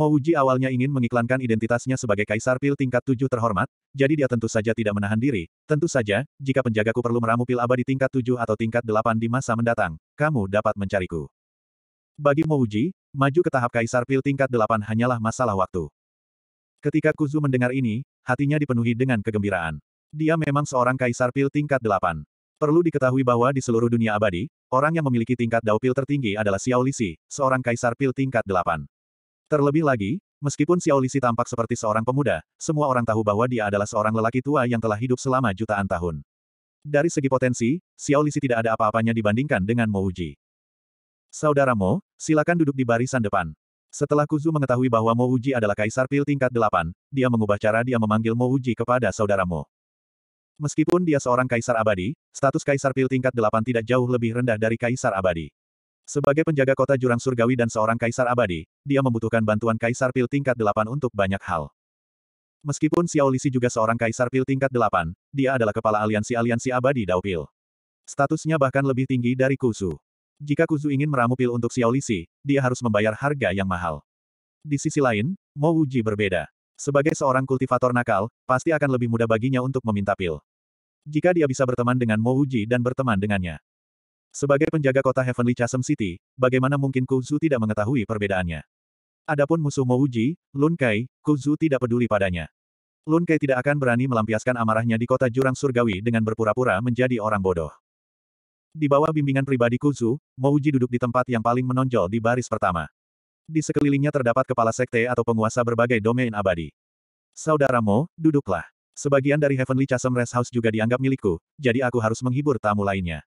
Mo Uji awalnya ingin mengiklankan identitasnya sebagai Kaisar Pil tingkat tujuh terhormat, jadi dia tentu saja tidak menahan diri. Tentu saja, jika penjagaku perlu meramu pil abadi tingkat tujuh atau tingkat delapan di masa mendatang, kamu dapat mencariku. Bagi Mo Uji, maju ke tahap Kaisar Pil tingkat delapan hanyalah masalah waktu. Ketika Kuzu mendengar ini, hatinya dipenuhi dengan kegembiraan. Dia memang seorang Kaisar Pil tingkat delapan. Perlu diketahui bahwa di seluruh dunia abadi, orang yang memiliki tingkat Dao Pil tertinggi adalah Xiao Lisi, seorang Kaisar Pil tingkat delapan. Terlebih lagi, meskipun Xiao Si tampak seperti seorang pemuda, semua orang tahu bahwa dia adalah seorang lelaki tua yang telah hidup selama jutaan tahun. Dari segi potensi, Xiao Si tidak ada apa-apanya dibandingkan dengan Mo Uji. Saudara Mo, silakan duduk di barisan depan. Setelah Kuzu mengetahui bahwa Mo Uji adalah kaisar pil tingkat delapan, dia mengubah cara dia memanggil Mo Uji kepada saudara Mo. Meskipun dia seorang kaisar abadi, status kaisar pil tingkat delapan tidak jauh lebih rendah dari kaisar abadi. Sebagai penjaga kota jurang surgawi dan seorang kaisar abadi, dia membutuhkan bantuan kaisar pil tingkat delapan untuk banyak hal. Meskipun Xiao Lisi juga seorang kaisar pil tingkat delapan, dia adalah kepala aliansi-aliansi abadi Dao Pil. Statusnya bahkan lebih tinggi dari Kuzu. Jika Kuzu ingin meramu pil untuk Xiao Lisi, dia harus membayar harga yang mahal. Di sisi lain, Mo Uji berbeda. Sebagai seorang kultivator nakal, pasti akan lebih mudah baginya untuk meminta pil. Jika dia bisa berteman dengan Mo Uji dan berteman dengannya. Sebagai penjaga kota Heavenly Chasm City, bagaimana mungkin Kuzu tidak mengetahui perbedaannya? Adapun musuh Mouji, Lun Kai, Kuzu tidak peduli padanya. Lun Kai tidak akan berani melampiaskan amarahnya di kota Jurang Surgawi dengan berpura-pura menjadi orang bodoh. Di bawah bimbingan pribadi Kuzu, Mouji duduk di tempat yang paling menonjol di baris pertama. Di sekelilingnya terdapat kepala sekte atau penguasa berbagai domain abadi. Saudara Mo, duduklah. Sebagian dari Heavenly Chasm Rest House juga dianggap milikku, jadi aku harus menghibur tamu lainnya.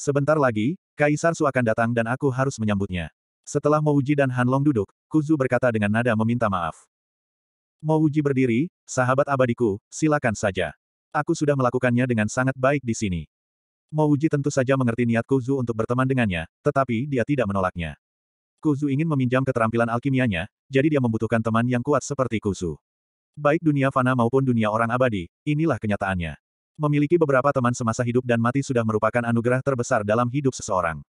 Sebentar lagi, Kaisar Su akan datang dan aku harus menyambutnya. Setelah Mouji dan Hanlong duduk, Kuzu berkata dengan nada meminta maaf. Mouji berdiri, sahabat abadiku, silakan saja. Aku sudah melakukannya dengan sangat baik di sini. Mouji tentu saja mengerti niat Kuzu untuk berteman dengannya, tetapi dia tidak menolaknya. Kuzu ingin meminjam keterampilan alkimianya, jadi dia membutuhkan teman yang kuat seperti Kuzu. Baik dunia fana maupun dunia orang abadi, inilah kenyataannya. Memiliki beberapa teman semasa hidup dan mati sudah merupakan anugerah terbesar dalam hidup seseorang.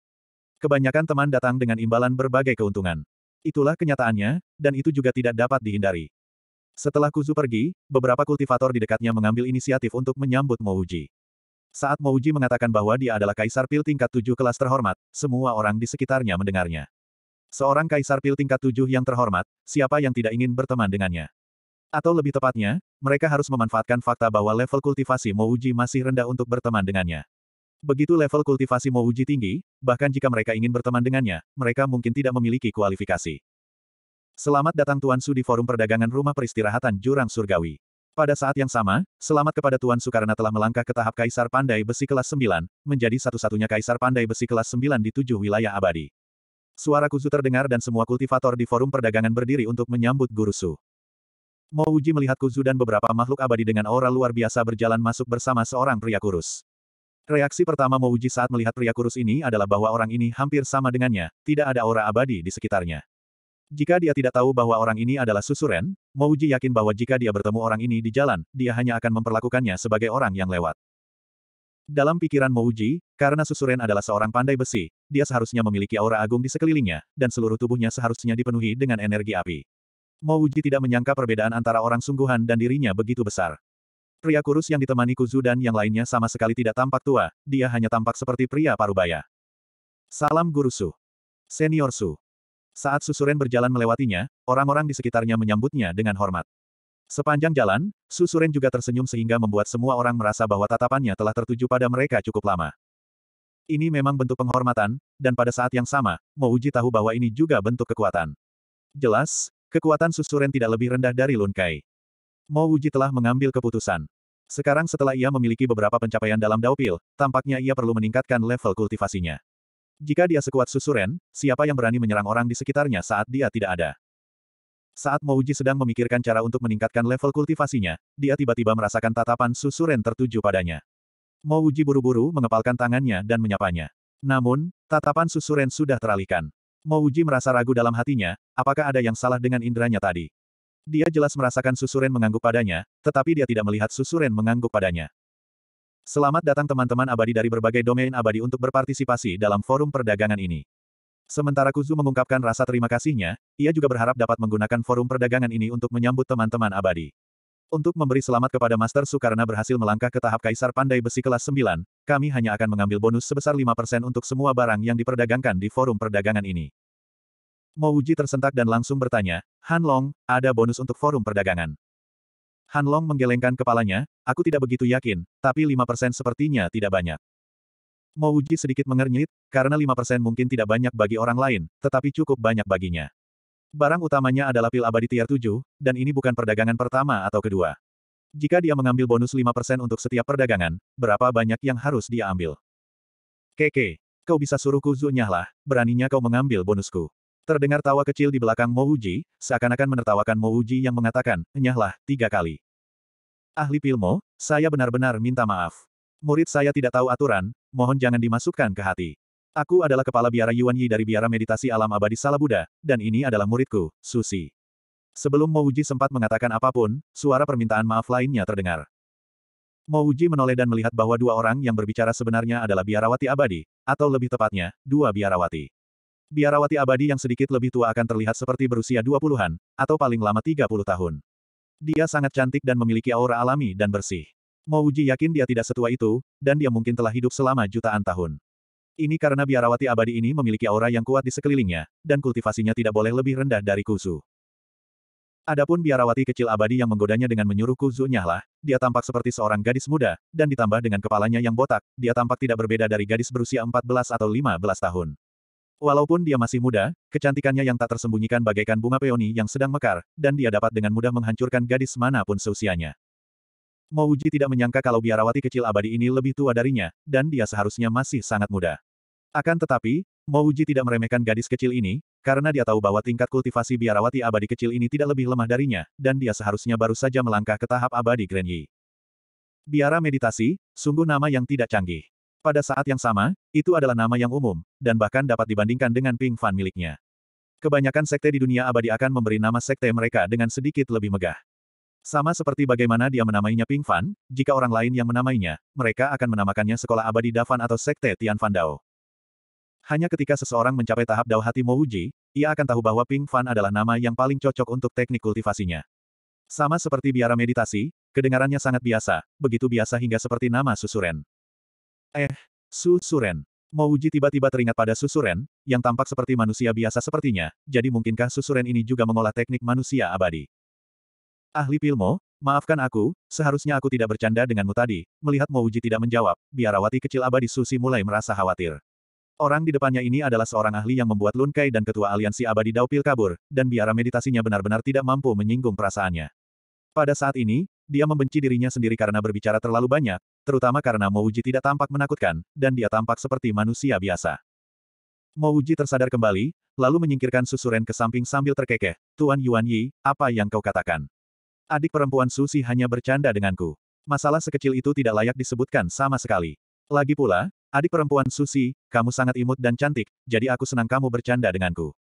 Kebanyakan teman datang dengan imbalan berbagai keuntungan. Itulah kenyataannya, dan itu juga tidak dapat dihindari. Setelah Kuzu pergi, beberapa kultivator di dekatnya mengambil inisiatif untuk menyambut Mouji. Saat Mouji mengatakan bahwa dia adalah kaisar pil tingkat tujuh kelas terhormat, semua orang di sekitarnya mendengarnya. Seorang kaisar pil tingkat tujuh yang terhormat, siapa yang tidak ingin berteman dengannya? Atau lebih tepatnya, mereka harus memanfaatkan fakta bahwa level kultivasi Mouji masih rendah untuk berteman dengannya. Begitu level kultivasi Mouji tinggi, bahkan jika mereka ingin berteman dengannya, mereka mungkin tidak memiliki kualifikasi. Selamat datang Tuan Su di Forum Perdagangan Rumah Peristirahatan Jurang Surgawi. Pada saat yang sama, selamat kepada Tuan Su karena telah melangkah ke tahap Kaisar Pandai Besi kelas 9, menjadi satu-satunya Kaisar Pandai Besi kelas 9 di tujuh wilayah abadi. Suara Kuzu terdengar dan semua kultivator di forum perdagangan berdiri untuk menyambut Guru Su. Mo Uji melihat Kuzu dan beberapa makhluk abadi dengan aura luar biasa berjalan masuk bersama seorang pria kurus. Reaksi pertama Mo Uji saat melihat pria kurus ini adalah bahwa orang ini hampir sama dengannya, tidak ada aura abadi di sekitarnya. Jika dia tidak tahu bahwa orang ini adalah Susuren, Uji yakin bahwa jika dia bertemu orang ini di jalan, dia hanya akan memperlakukannya sebagai orang yang lewat. Dalam pikiran Uji, karena Susuren adalah seorang pandai besi, dia seharusnya memiliki aura agung di sekelilingnya, dan seluruh tubuhnya seharusnya dipenuhi dengan energi api. Mo Wuji tidak menyangka perbedaan antara orang sungguhan dan dirinya begitu besar. Pria kurus yang ditemani Kuzu dan yang lainnya sama sekali tidak tampak tua, dia hanya tampak seperti pria parubaya. Salam Guru Su. Senior Su. Saat Susuren berjalan melewatinya, orang-orang di sekitarnya menyambutnya dengan hormat. Sepanjang jalan, Susuren juga tersenyum sehingga membuat semua orang merasa bahwa tatapannya telah tertuju pada mereka cukup lama. Ini memang bentuk penghormatan, dan pada saat yang sama, Mouji tahu bahwa ini juga bentuk kekuatan. Jelas, Kekuatan susuren tidak lebih rendah dari Lun Kai. Mo Wuji telah mengambil keputusan. Sekarang setelah ia memiliki beberapa pencapaian dalam Daupil, tampaknya ia perlu meningkatkan level kultivasinya. Jika dia sekuat susuren, siapa yang berani menyerang orang di sekitarnya saat dia tidak ada? Saat Mo Wuji sedang memikirkan cara untuk meningkatkan level kultivasinya, dia tiba-tiba merasakan tatapan susuren tertuju padanya. Mo Wuji buru-buru mengepalkan tangannya dan menyapanya. Namun, tatapan susuren sudah teralihkan. Mo Uji merasa ragu dalam hatinya, apakah ada yang salah dengan inderanya tadi. Dia jelas merasakan Susuren mengangguk padanya, tetapi dia tidak melihat Susuren mengangguk padanya. Selamat datang teman-teman abadi dari berbagai domain abadi untuk berpartisipasi dalam forum perdagangan ini. Sementara Kuzu mengungkapkan rasa terima kasihnya, ia juga berharap dapat menggunakan forum perdagangan ini untuk menyambut teman-teman abadi. Untuk memberi selamat kepada Master Su karena berhasil melangkah ke tahap Kaisar Pandai Besi kelas 9, kami hanya akan mengambil bonus sebesar 5% untuk semua barang yang diperdagangkan di forum perdagangan ini. Mouji tersentak dan langsung bertanya, Han Long, ada bonus untuk forum perdagangan. Han Long menggelengkan kepalanya, aku tidak begitu yakin, tapi 5% sepertinya tidak banyak. Mouji sedikit mengernyit, karena 5% mungkin tidak banyak bagi orang lain, tetapi cukup banyak baginya. Barang utamanya adalah pil abadi tier 7, dan ini bukan perdagangan pertama atau kedua. Jika dia mengambil bonus 5% untuk setiap perdagangan, berapa banyak yang harus dia ambil? Keke, kau bisa suruhku zunyahlah, beraninya kau mengambil bonusku. Terdengar tawa kecil di belakang Mouji, seakan-akan menertawakan Mouji yang mengatakan, nyahlah, tiga kali. Ahli Pilmo, saya benar-benar minta maaf. Murid saya tidak tahu aturan, mohon jangan dimasukkan ke hati. Aku adalah kepala biara Yuan Yi dari biara meditasi alam abadi Salabuddha, dan ini adalah muridku, Susi. Sebelum Mouji sempat mengatakan apapun, suara permintaan maaf lainnya terdengar. Mouji menoleh dan melihat bahwa dua orang yang berbicara sebenarnya adalah biarawati abadi, atau lebih tepatnya, dua biarawati. Biarawati abadi yang sedikit lebih tua akan terlihat seperti berusia 20-an, atau paling lama 30 tahun. Dia sangat cantik dan memiliki aura alami dan bersih. Mouji yakin dia tidak setua itu, dan dia mungkin telah hidup selama jutaan tahun. Ini karena biarawati abadi ini memiliki aura yang kuat di sekelilingnya, dan kultivasinya tidak boleh lebih rendah dari Kuzu. Adapun biarawati kecil abadi yang menggodanya dengan menyuruh Kuzu nyahlah, dia tampak seperti seorang gadis muda, dan ditambah dengan kepalanya yang botak, dia tampak tidak berbeda dari gadis berusia 14 atau 15 tahun. Walaupun dia masih muda, kecantikannya yang tak tersembunyikan bagaikan bunga peoni yang sedang mekar, dan dia dapat dengan mudah menghancurkan gadis manapun seusianya. Mouji tidak menyangka kalau biarawati kecil abadi ini lebih tua darinya, dan dia seharusnya masih sangat muda. Akan tetapi, Mouji tidak meremehkan gadis kecil ini, karena dia tahu bahwa tingkat kultivasi biarawati abadi kecil ini tidak lebih lemah darinya, dan dia seharusnya baru saja melangkah ke tahap abadi Grand Yi. Biara meditasi, sungguh nama yang tidak canggih. Pada saat yang sama, itu adalah nama yang umum, dan bahkan dapat dibandingkan dengan Ping Fan miliknya. Kebanyakan sekte di dunia abadi akan memberi nama sekte mereka dengan sedikit lebih megah. Sama seperti bagaimana dia menamainya Ping Fan, jika orang lain yang menamainya, mereka akan menamakannya Sekolah Abadi Davan atau Sekte Tian Fan Dao. Hanya ketika seseorang mencapai tahap Dao Hati Uji, ia akan tahu bahwa Ping Fan adalah nama yang paling cocok untuk teknik kultivasinya. Sama seperti biara meditasi, kedengarannya sangat biasa, begitu biasa hingga seperti nama Susuren. Eh, Susuren. Uji tiba-tiba teringat pada Susuren, yang tampak seperti manusia biasa sepertinya, jadi mungkinkah Susuren ini juga mengolah teknik manusia abadi? Ahli Pilmo, maafkan aku, seharusnya aku tidak bercanda denganmu tadi. Melihat Mouji tidak menjawab, biarawati kecil abadi Susi mulai merasa khawatir. Orang di depannya ini adalah seorang ahli yang membuat Lunkai dan ketua aliansi abadi Daupil kabur, dan biara meditasinya benar-benar tidak mampu menyinggung perasaannya. Pada saat ini, dia membenci dirinya sendiri karena berbicara terlalu banyak, terutama karena Mouji tidak tampak menakutkan, dan dia tampak seperti manusia biasa. Mouji tersadar kembali, lalu menyingkirkan susuren ke samping sambil terkekeh, Tuan Yuan Yi, apa yang kau katakan? Adik perempuan Susi hanya bercanda denganku. Masalah sekecil itu tidak layak disebutkan sama sekali. Lagi pula, adik perempuan Susi, kamu sangat imut dan cantik, jadi aku senang kamu bercanda denganku.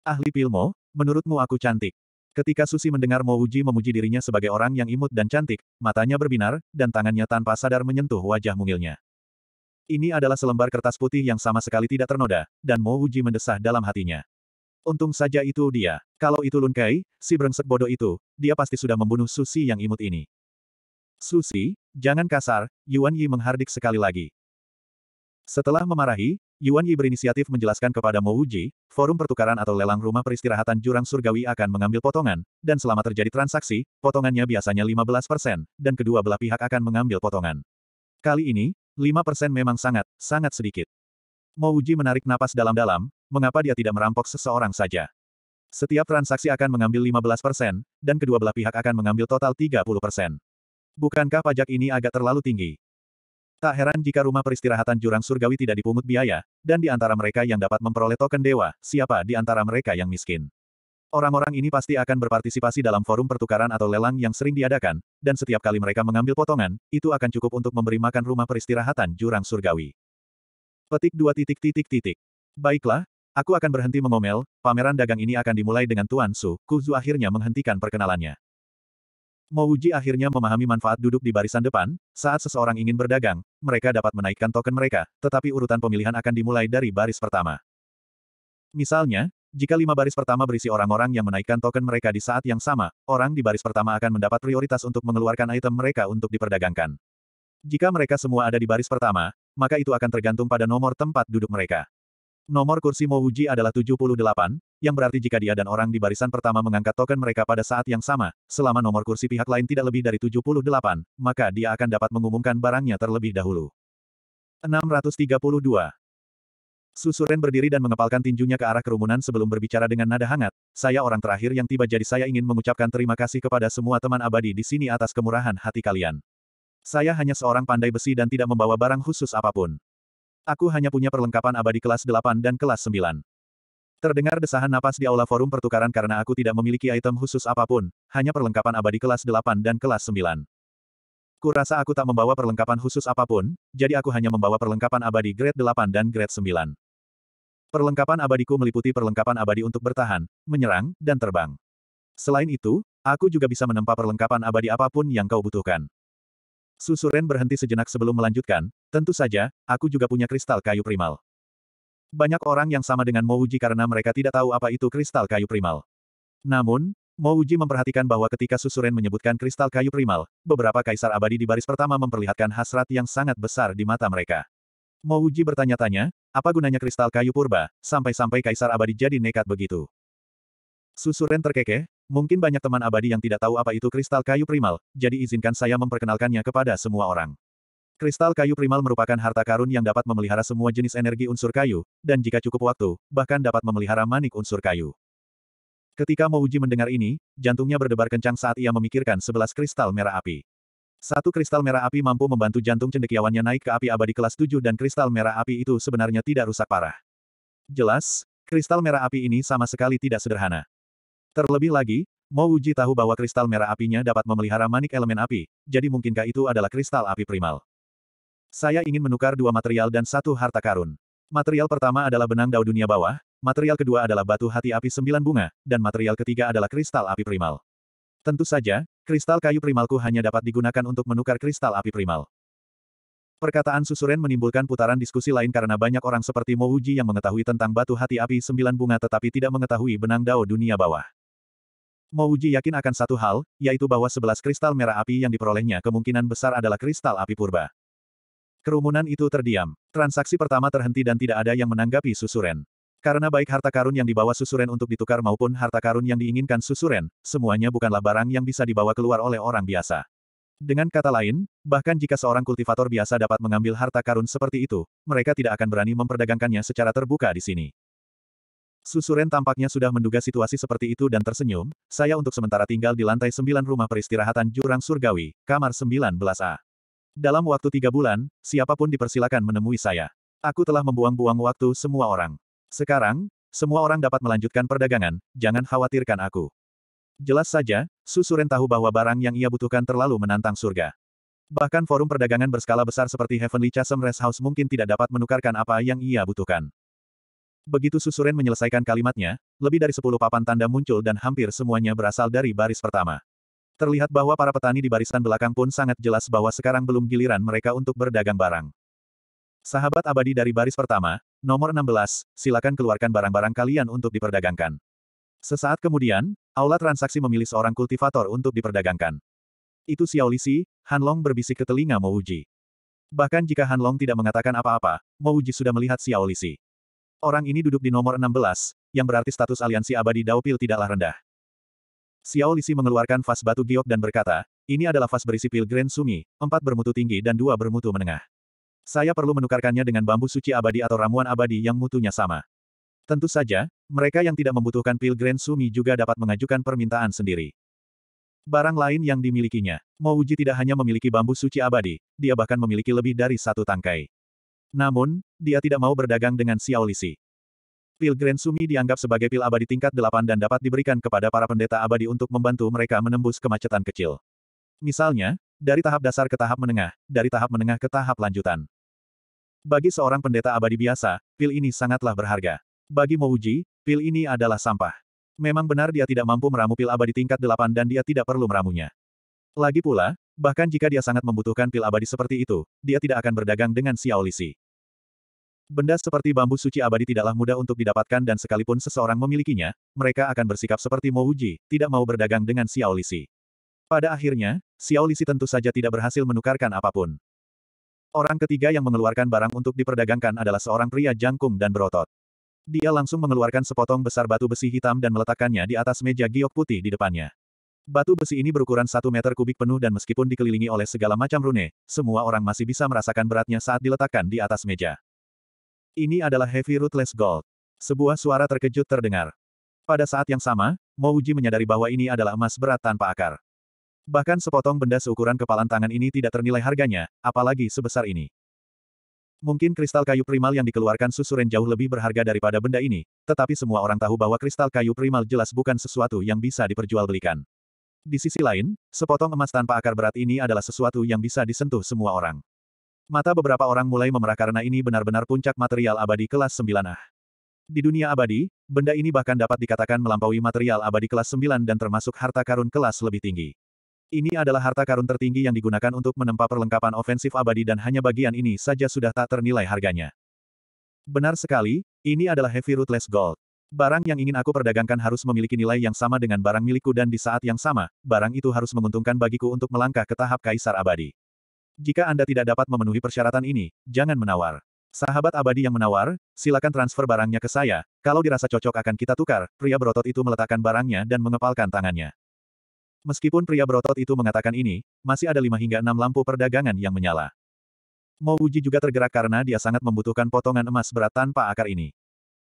Ahli Pilmo, menurutmu aku cantik. Ketika Susi mendengar Mo Uji memuji dirinya sebagai orang yang imut dan cantik, matanya berbinar, dan tangannya tanpa sadar menyentuh wajah mungilnya. Ini adalah selembar kertas putih yang sama sekali tidak ternoda, dan Mo Uji mendesah dalam hatinya. Untung saja itu dia. Kalau itu Lunkai, si brengsek bodoh itu, dia pasti sudah membunuh Susi yang imut ini. Susi, jangan kasar, Yuan Yi menghardik sekali lagi. Setelah memarahi, Yuan Yi berinisiatif menjelaskan kepada Mo Wuji, forum pertukaran atau lelang rumah peristirahatan jurang surgawi akan mengambil potongan, dan selama terjadi transaksi, potongannya biasanya 15%, dan kedua belah pihak akan mengambil potongan. Kali ini, 5% memang sangat, sangat sedikit. Mo Wuji menarik napas dalam-dalam, mengapa dia tidak merampok seseorang saja? Setiap transaksi akan mengambil 15%, dan kedua belah pihak akan mengambil total 30%. Bukankah pajak ini agak terlalu tinggi? Tak heran jika rumah peristirahatan jurang surgawi tidak dipungut biaya, dan di antara mereka yang dapat memperoleh token dewa, siapa di antara mereka yang miskin. Orang-orang ini pasti akan berpartisipasi dalam forum pertukaran atau lelang yang sering diadakan, dan setiap kali mereka mengambil potongan, itu akan cukup untuk memberi makan rumah peristirahatan jurang surgawi. Petik dua titik titik titik. Baiklah, Aku akan berhenti mengomel, pameran dagang ini akan dimulai dengan Tuan Su, Kuzu akhirnya menghentikan perkenalannya. Mouji akhirnya memahami manfaat duduk di barisan depan, saat seseorang ingin berdagang, mereka dapat menaikkan token mereka, tetapi urutan pemilihan akan dimulai dari baris pertama. Misalnya, jika lima baris pertama berisi orang-orang yang menaikkan token mereka di saat yang sama, orang di baris pertama akan mendapat prioritas untuk mengeluarkan item mereka untuk diperdagangkan. Jika mereka semua ada di baris pertama, maka itu akan tergantung pada nomor tempat duduk mereka. Nomor kursi Mouji adalah 78, yang berarti jika dia dan orang di barisan pertama mengangkat token mereka pada saat yang sama, selama nomor kursi pihak lain tidak lebih dari 78, maka dia akan dapat mengumumkan barangnya terlebih dahulu. 632. Susuren berdiri dan mengepalkan tinjunya ke arah kerumunan sebelum berbicara dengan nada hangat, saya orang terakhir yang tiba jadi saya ingin mengucapkan terima kasih kepada semua teman abadi di sini atas kemurahan hati kalian. Saya hanya seorang pandai besi dan tidak membawa barang khusus apapun. Aku hanya punya perlengkapan abadi kelas 8 dan kelas 9. Terdengar desahan napas di aula forum pertukaran karena aku tidak memiliki item khusus apapun, hanya perlengkapan abadi kelas 8 dan kelas 9. Kurasa aku tak membawa perlengkapan khusus apapun, jadi aku hanya membawa perlengkapan abadi grade 8 dan grade 9. Perlengkapan abadiku meliputi perlengkapan abadi untuk bertahan, menyerang, dan terbang. Selain itu, aku juga bisa menempa perlengkapan abadi apapun yang kau butuhkan. Susuren berhenti sejenak sebelum melanjutkan, tentu saja, aku juga punya kristal kayu primal. Banyak orang yang sama dengan Mouji karena mereka tidak tahu apa itu kristal kayu primal. Namun, Mouji memperhatikan bahwa ketika Susuren menyebutkan kristal kayu primal, beberapa kaisar abadi di baris pertama memperlihatkan hasrat yang sangat besar di mata mereka. Mouji bertanya-tanya, apa gunanya kristal kayu purba, sampai-sampai kaisar abadi jadi nekat begitu? Susuren terkekeh, Mungkin banyak teman abadi yang tidak tahu apa itu kristal kayu primal, jadi izinkan saya memperkenalkannya kepada semua orang. Kristal kayu primal merupakan harta karun yang dapat memelihara semua jenis energi unsur kayu, dan jika cukup waktu, bahkan dapat memelihara manik unsur kayu. Ketika Mouji mendengar ini, jantungnya berdebar kencang saat ia memikirkan sebelas kristal merah api. Satu kristal merah api mampu membantu jantung cendekiawannya naik ke api abadi kelas 7 dan kristal merah api itu sebenarnya tidak rusak parah. Jelas, kristal merah api ini sama sekali tidak sederhana. Terlebih lagi, Mo Wuji tahu bahwa kristal merah apinya dapat memelihara manik elemen api, jadi mungkinkah itu adalah kristal api primal? Saya ingin menukar dua material dan satu harta karun. Material pertama adalah benang dao dunia bawah, material kedua adalah batu hati api sembilan bunga, dan material ketiga adalah kristal api primal. Tentu saja, kristal kayu primalku hanya dapat digunakan untuk menukar kristal api primal. Perkataan Susuren menimbulkan putaran diskusi lain karena banyak orang seperti Mo Wuji yang mengetahui tentang batu hati api sembilan bunga tetapi tidak mengetahui benang dao dunia bawah. Mo yakin akan satu hal, yaitu bahwa sebelas kristal merah api yang diperolehnya kemungkinan besar adalah kristal api purba. Kerumunan itu terdiam. Transaksi pertama terhenti dan tidak ada yang menanggapi susuren. Karena baik harta karun yang dibawa susuren untuk ditukar maupun harta karun yang diinginkan susuren, semuanya bukanlah barang yang bisa dibawa keluar oleh orang biasa. Dengan kata lain, bahkan jika seorang kultivator biasa dapat mengambil harta karun seperti itu, mereka tidak akan berani memperdagangkannya secara terbuka di sini. Susuren tampaknya sudah menduga situasi seperti itu dan tersenyum, saya untuk sementara tinggal di lantai 9 rumah peristirahatan Jurang Surgawi, kamar 19A. Dalam waktu tiga bulan, siapapun dipersilakan menemui saya. Aku telah membuang-buang waktu semua orang. Sekarang, semua orang dapat melanjutkan perdagangan, jangan khawatirkan aku. Jelas saja, Susuren tahu bahwa barang yang ia butuhkan terlalu menantang surga. Bahkan forum perdagangan berskala besar seperti Heavenly Chasm Rest House mungkin tidak dapat menukarkan apa yang ia butuhkan. Begitu Susuren menyelesaikan kalimatnya, lebih dari sepuluh papan tanda muncul dan hampir semuanya berasal dari baris pertama. Terlihat bahwa para petani di barisan belakang pun sangat jelas bahwa sekarang belum giliran mereka untuk berdagang barang. Sahabat abadi dari baris pertama, nomor 16, silakan keluarkan barang-barang kalian untuk diperdagangkan. Sesaat kemudian, aula transaksi memilih seorang kultivator untuk diperdagangkan. Itu Xiaolisi, Hanlong berbisik ke telinga Mouji. Bahkan jika Hanlong tidak mengatakan apa-apa, Mouji sudah melihat Lisi. Orang ini duduk di nomor 16, yang berarti status aliansi abadi Daopil tidaklah rendah. Xiao Lisi mengeluarkan vas batu giok dan berkata, ini adalah vas berisi pil Grand Sumi, empat bermutu tinggi dan dua bermutu menengah. Saya perlu menukarkannya dengan bambu suci abadi atau ramuan abadi yang mutunya sama. Tentu saja, mereka yang tidak membutuhkan pil Grand Sumi juga dapat mengajukan permintaan sendiri. Barang lain yang dimilikinya, Mouji tidak hanya memiliki bambu suci abadi, dia bahkan memiliki lebih dari satu tangkai. Namun, dia tidak mau berdagang dengan Xiao Lisi. Pil Grand Sumi dianggap sebagai pil abadi tingkat 8 dan dapat diberikan kepada para pendeta abadi untuk membantu mereka menembus kemacetan kecil. Misalnya, dari tahap dasar ke tahap menengah, dari tahap menengah ke tahap lanjutan. Bagi seorang pendeta abadi biasa, pil ini sangatlah berharga. Bagi Mouji, pil ini adalah sampah. Memang benar dia tidak mampu meramu pil abadi tingkat 8 dan dia tidak perlu meramunya. Lagi pula, Bahkan jika dia sangat membutuhkan pil abadi seperti itu, dia tidak akan berdagang dengan Xiao Xiaolisi. Benda seperti bambu suci abadi tidaklah mudah untuk didapatkan dan sekalipun seseorang memilikinya, mereka akan bersikap seperti Wuji, tidak mau berdagang dengan Xiao Xiaolisi. Pada akhirnya, Xiao Xiaolisi tentu saja tidak berhasil menukarkan apapun. Orang ketiga yang mengeluarkan barang untuk diperdagangkan adalah seorang pria jangkung dan berotot. Dia langsung mengeluarkan sepotong besar batu besi hitam dan meletakkannya di atas meja giok putih di depannya. Batu besi ini berukuran satu meter kubik penuh dan meskipun dikelilingi oleh segala macam rune, semua orang masih bisa merasakan beratnya saat diletakkan di atas meja. Ini adalah Heavy Ruthless Gold. Sebuah suara terkejut terdengar. Pada saat yang sama, Uji menyadari bahwa ini adalah emas berat tanpa akar. Bahkan sepotong benda seukuran kepalan tangan ini tidak ternilai harganya, apalagi sebesar ini. Mungkin kristal kayu primal yang dikeluarkan susuren jauh lebih berharga daripada benda ini, tetapi semua orang tahu bahwa kristal kayu primal jelas bukan sesuatu yang bisa diperjualbelikan. Di sisi lain, sepotong emas tanpa akar berat ini adalah sesuatu yang bisa disentuh semua orang. Mata beberapa orang mulai memerah karena ini benar-benar puncak material abadi kelas 9 ah. Di dunia abadi, benda ini bahkan dapat dikatakan melampaui material abadi kelas 9 dan termasuk harta karun kelas lebih tinggi. Ini adalah harta karun tertinggi yang digunakan untuk menempa perlengkapan ofensif abadi dan hanya bagian ini saja sudah tak ternilai harganya. Benar sekali, ini adalah Heavy Ruthless Gold. Barang yang ingin aku perdagangkan harus memiliki nilai yang sama dengan barang milikku dan di saat yang sama, barang itu harus menguntungkan bagiku untuk melangkah ke tahap kaisar abadi. Jika Anda tidak dapat memenuhi persyaratan ini, jangan menawar. Sahabat abadi yang menawar, silakan transfer barangnya ke saya. Kalau dirasa cocok akan kita tukar, pria berotot itu meletakkan barangnya dan mengepalkan tangannya. Meskipun pria berotot itu mengatakan ini, masih ada lima hingga enam lampu perdagangan yang menyala. Mouji juga tergerak karena dia sangat membutuhkan potongan emas berat tanpa akar ini.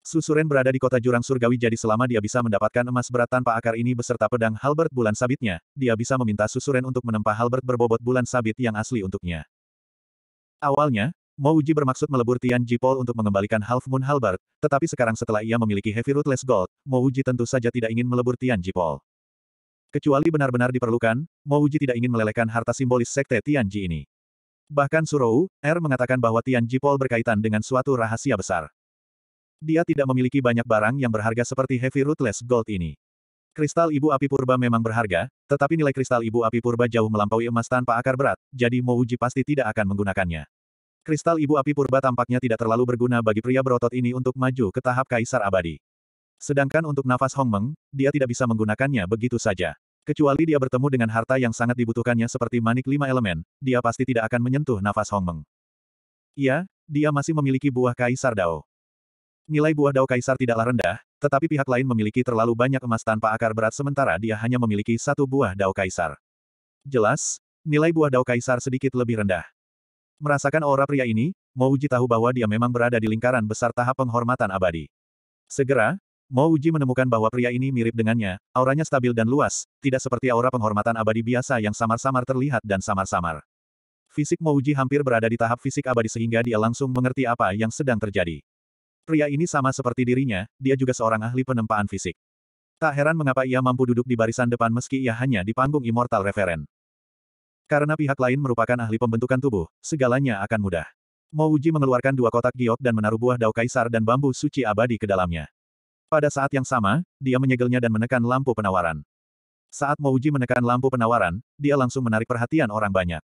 Susuren berada di kota jurang surgawi jadi selama dia bisa mendapatkan emas berat tanpa akar ini beserta pedang Halbert bulan sabitnya, dia bisa meminta Susuren untuk menempa Halbert berbobot bulan sabit yang asli untuknya. Awalnya, Mo Uji bermaksud melebur Tian Jipol untuk mengembalikan Half Moon Halbert, tetapi sekarang setelah ia memiliki Heavy Ruthless Gold, Mo Uji tentu saja tidak ingin melebur Tian Jipol. Kecuali benar-benar diperlukan, Mo Uji tidak ingin melelehkan harta simbolis sekte Tian Ji ini. Bahkan Surou, Er mengatakan bahwa Tian Jipol berkaitan dengan suatu rahasia besar. Dia tidak memiliki banyak barang yang berharga seperti heavy Rootless gold ini. Kristal ibu api purba memang berharga, tetapi nilai kristal ibu api purba jauh melampaui emas tanpa akar berat, jadi Uji pasti tidak akan menggunakannya. Kristal ibu api purba tampaknya tidak terlalu berguna bagi pria berotot ini untuk maju ke tahap kaisar abadi. Sedangkan untuk nafas Hong Meng, dia tidak bisa menggunakannya begitu saja. Kecuali dia bertemu dengan harta yang sangat dibutuhkannya seperti manik lima elemen, dia pasti tidak akan menyentuh nafas Hong Meng. Iya, dia masih memiliki buah kaisar Dao. Nilai buah dao kaisar tidaklah rendah, tetapi pihak lain memiliki terlalu banyak emas tanpa akar berat sementara dia hanya memiliki satu buah dao kaisar. Jelas, nilai buah dao kaisar sedikit lebih rendah. Merasakan aura pria ini, Uji tahu bahwa dia memang berada di lingkaran besar tahap penghormatan abadi. Segera, Uji menemukan bahwa pria ini mirip dengannya, auranya stabil dan luas, tidak seperti aura penghormatan abadi biasa yang samar-samar terlihat dan samar-samar. Fisik Uji hampir berada di tahap fisik abadi sehingga dia langsung mengerti apa yang sedang terjadi. Pria ini sama seperti dirinya, dia juga seorang ahli penempaan fisik. Tak heran mengapa ia mampu duduk di barisan depan meski ia hanya di panggung Immortal Referent. Karena pihak lain merupakan ahli pembentukan tubuh, segalanya akan mudah. Mouji mengeluarkan dua kotak giok dan menaruh buah dao kaisar dan bambu suci abadi ke dalamnya. Pada saat yang sama, dia menyegelnya dan menekan lampu penawaran. Saat Mouji menekan lampu penawaran, dia langsung menarik perhatian orang banyak.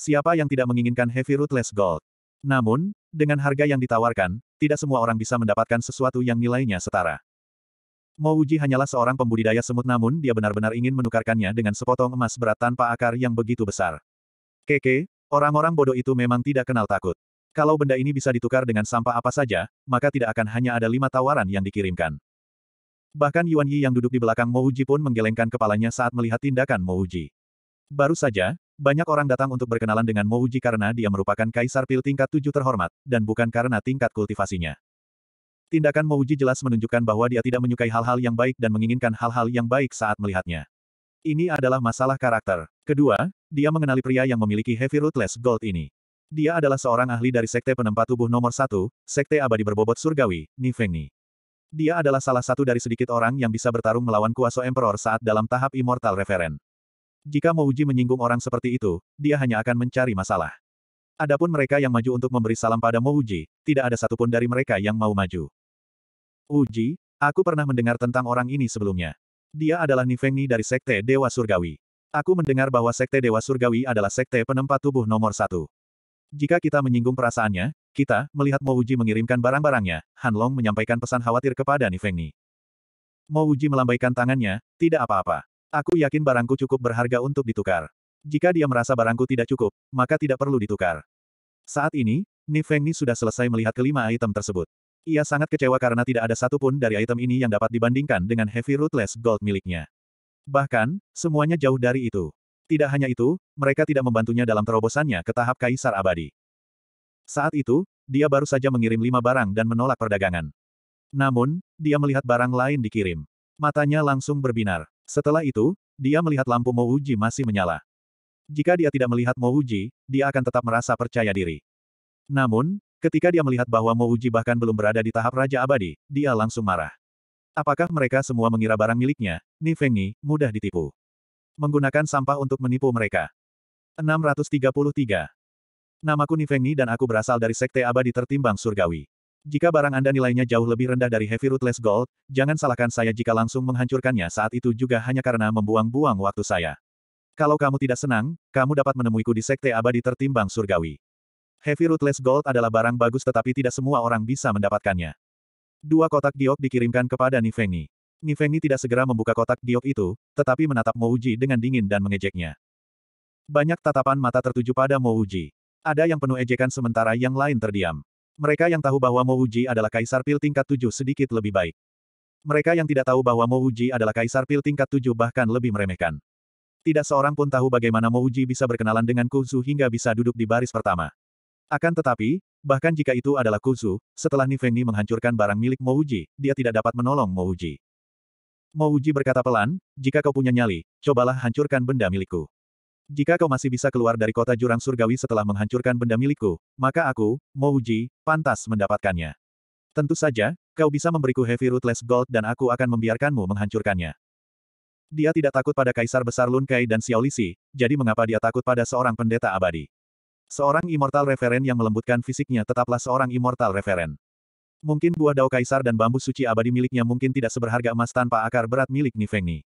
Siapa yang tidak menginginkan Heavy Rootless Gold? Namun, dengan harga yang ditawarkan, tidak semua orang bisa mendapatkan sesuatu yang nilainya setara. Mo Wuji hanyalah seorang pembudidaya semut namun dia benar-benar ingin menukarkannya dengan sepotong emas berat tanpa akar yang begitu besar. Keke, orang-orang bodoh itu memang tidak kenal takut. Kalau benda ini bisa ditukar dengan sampah apa saja, maka tidak akan hanya ada lima tawaran yang dikirimkan. Bahkan Yuan Yi yang duduk di belakang Mo Wuji pun menggelengkan kepalanya saat melihat tindakan Mo Wuji. Baru saja, banyak orang datang untuk berkenalan dengan Mouji karena dia merupakan kaisar pil tingkat tujuh terhormat, dan bukan karena tingkat kultivasinya. Tindakan Mouji jelas menunjukkan bahwa dia tidak menyukai hal-hal yang baik dan menginginkan hal-hal yang baik saat melihatnya. Ini adalah masalah karakter. Kedua, dia mengenali pria yang memiliki heavy rootless gold ini. Dia adalah seorang ahli dari sekte penempat tubuh nomor satu, sekte abadi berbobot surgawi, Nifengni. Dia adalah salah satu dari sedikit orang yang bisa bertarung melawan Kuasa Emperor saat dalam tahap Immortal Referen. Jika Mouji menyinggung orang seperti itu, dia hanya akan mencari masalah. Adapun mereka yang maju untuk memberi salam pada Mouji, tidak ada satupun dari mereka yang mau maju. Uji, aku pernah mendengar tentang orang ini sebelumnya. Dia adalah Nifengni dari Sekte Dewa Surgawi. Aku mendengar bahwa Sekte Dewa Surgawi adalah Sekte Penempat Tubuh nomor satu. Jika kita menyinggung perasaannya, kita, melihat Mouji mengirimkan barang-barangnya, Han Long menyampaikan pesan khawatir kepada Nifengni. Mouji melambaikan tangannya, tidak apa-apa. Aku yakin barangku cukup berharga untuk ditukar. Jika dia merasa barangku tidak cukup, maka tidak perlu ditukar. Saat ini, Ni sudah selesai melihat kelima item tersebut. Ia sangat kecewa karena tidak ada satupun dari item ini yang dapat dibandingkan dengan Heavy Ruthless Gold miliknya. Bahkan, semuanya jauh dari itu. Tidak hanya itu, mereka tidak membantunya dalam terobosannya ke tahap Kaisar Abadi. Saat itu, dia baru saja mengirim lima barang dan menolak perdagangan. Namun, dia melihat barang lain dikirim. Matanya langsung berbinar. Setelah itu, dia melihat lampu Mouji masih menyala. Jika dia tidak melihat Mouji, dia akan tetap merasa percaya diri. Namun, ketika dia melihat bahwa Mouji bahkan belum berada di tahap Raja Abadi, dia langsung marah. Apakah mereka semua mengira barang miliknya, Nifengni, mudah ditipu. Menggunakan sampah untuk menipu mereka. 633. Namaku Nifengni dan aku berasal dari Sekte Abadi Tertimbang Surgawi. Jika barang Anda nilainya jauh lebih rendah dari heavy rootless gold, jangan salahkan saya jika langsung menghancurkannya saat itu juga hanya karena membuang-buang waktu saya. Kalau kamu tidak senang, kamu dapat menemuiku di sekte abadi tertimbang surgawi. Heavy rootless gold adalah barang bagus tetapi tidak semua orang bisa mendapatkannya. Dua kotak giok dikirimkan kepada Nifengni. Nifengni tidak segera membuka kotak giok itu, tetapi menatap Mouji dengan dingin dan mengejeknya. Banyak tatapan mata tertuju pada Mouji. Ada yang penuh ejekan sementara yang lain terdiam. Mereka yang tahu bahwa Mo Uji adalah Kaisar Pil tingkat 7 sedikit lebih baik. Mereka yang tidak tahu bahwa Mo Uji adalah Kaisar Pil tingkat 7 bahkan lebih meremehkan. Tidak seorang pun tahu bagaimana Mo Uji bisa berkenalan dengan Kuzu hingga bisa duduk di baris pertama. Akan tetapi, bahkan jika itu adalah Kuzu, setelah Nifengni menghancurkan barang milik Mo Uji, dia tidak dapat menolong Mo Uji. Mo Uji berkata pelan, jika kau punya nyali, cobalah hancurkan benda milikku. Jika kau masih bisa keluar dari kota jurang surgawi setelah menghancurkan benda milikku, maka aku, Mouji, pantas mendapatkannya. Tentu saja, kau bisa memberiku heavy rootless gold dan aku akan membiarkanmu menghancurkannya. Dia tidak takut pada Kaisar Besar Lun Kai dan Xiaolisi, jadi mengapa dia takut pada seorang pendeta abadi? Seorang immortal referen yang melembutkan fisiknya tetaplah seorang immortal referen. Mungkin buah dao kaisar dan bambu suci abadi miliknya mungkin tidak seberharga emas tanpa akar berat milik Nifengni.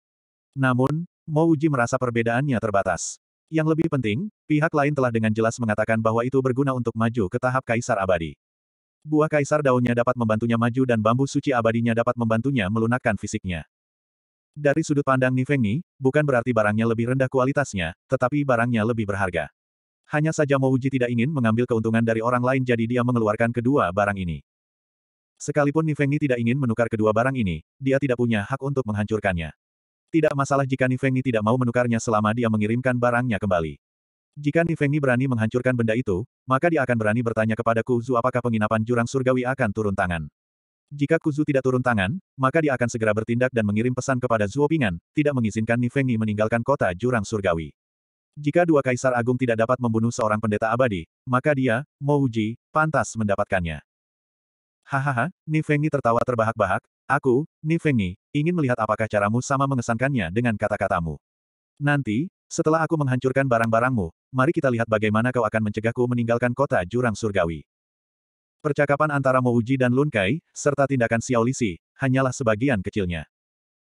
Namun, Mouji merasa perbedaannya terbatas. Yang lebih penting, pihak lain telah dengan jelas mengatakan bahwa itu berguna untuk maju ke tahap kaisar abadi. Buah kaisar daunnya dapat membantunya maju dan bambu suci abadinya dapat membantunya melunakkan fisiknya. Dari sudut pandang Nifengni, bukan berarti barangnya lebih rendah kualitasnya, tetapi barangnya lebih berharga. Hanya saja Mouji tidak ingin mengambil keuntungan dari orang lain jadi dia mengeluarkan kedua barang ini. Sekalipun Nifengni tidak ingin menukar kedua barang ini, dia tidak punya hak untuk menghancurkannya. Tidak masalah jika Nifengi tidak mau menukarnya selama dia mengirimkan barangnya kembali. Jika Nifengi berani menghancurkan benda itu, maka dia akan berani bertanya kepada Kuzu apakah penginapan jurang surgawi akan turun tangan. Jika Kuzu tidak turun tangan, maka dia akan segera bertindak dan mengirim pesan kepada Zuopingan, tidak mengizinkan Nifengi meninggalkan kota jurang surgawi. Jika dua kaisar agung tidak dapat membunuh seorang pendeta abadi, maka dia, Mouji, pantas mendapatkannya. Hahaha, Nifengni tertawa terbahak-bahak, aku, Nifengni, ingin melihat apakah caramu sama mengesankannya dengan kata-katamu. Nanti, setelah aku menghancurkan barang-barangmu, mari kita lihat bagaimana kau akan mencegahku meninggalkan kota jurang surgawi. Percakapan antara Mouji dan Lunkai, serta tindakan Xiao Lisi, hanyalah sebagian kecilnya.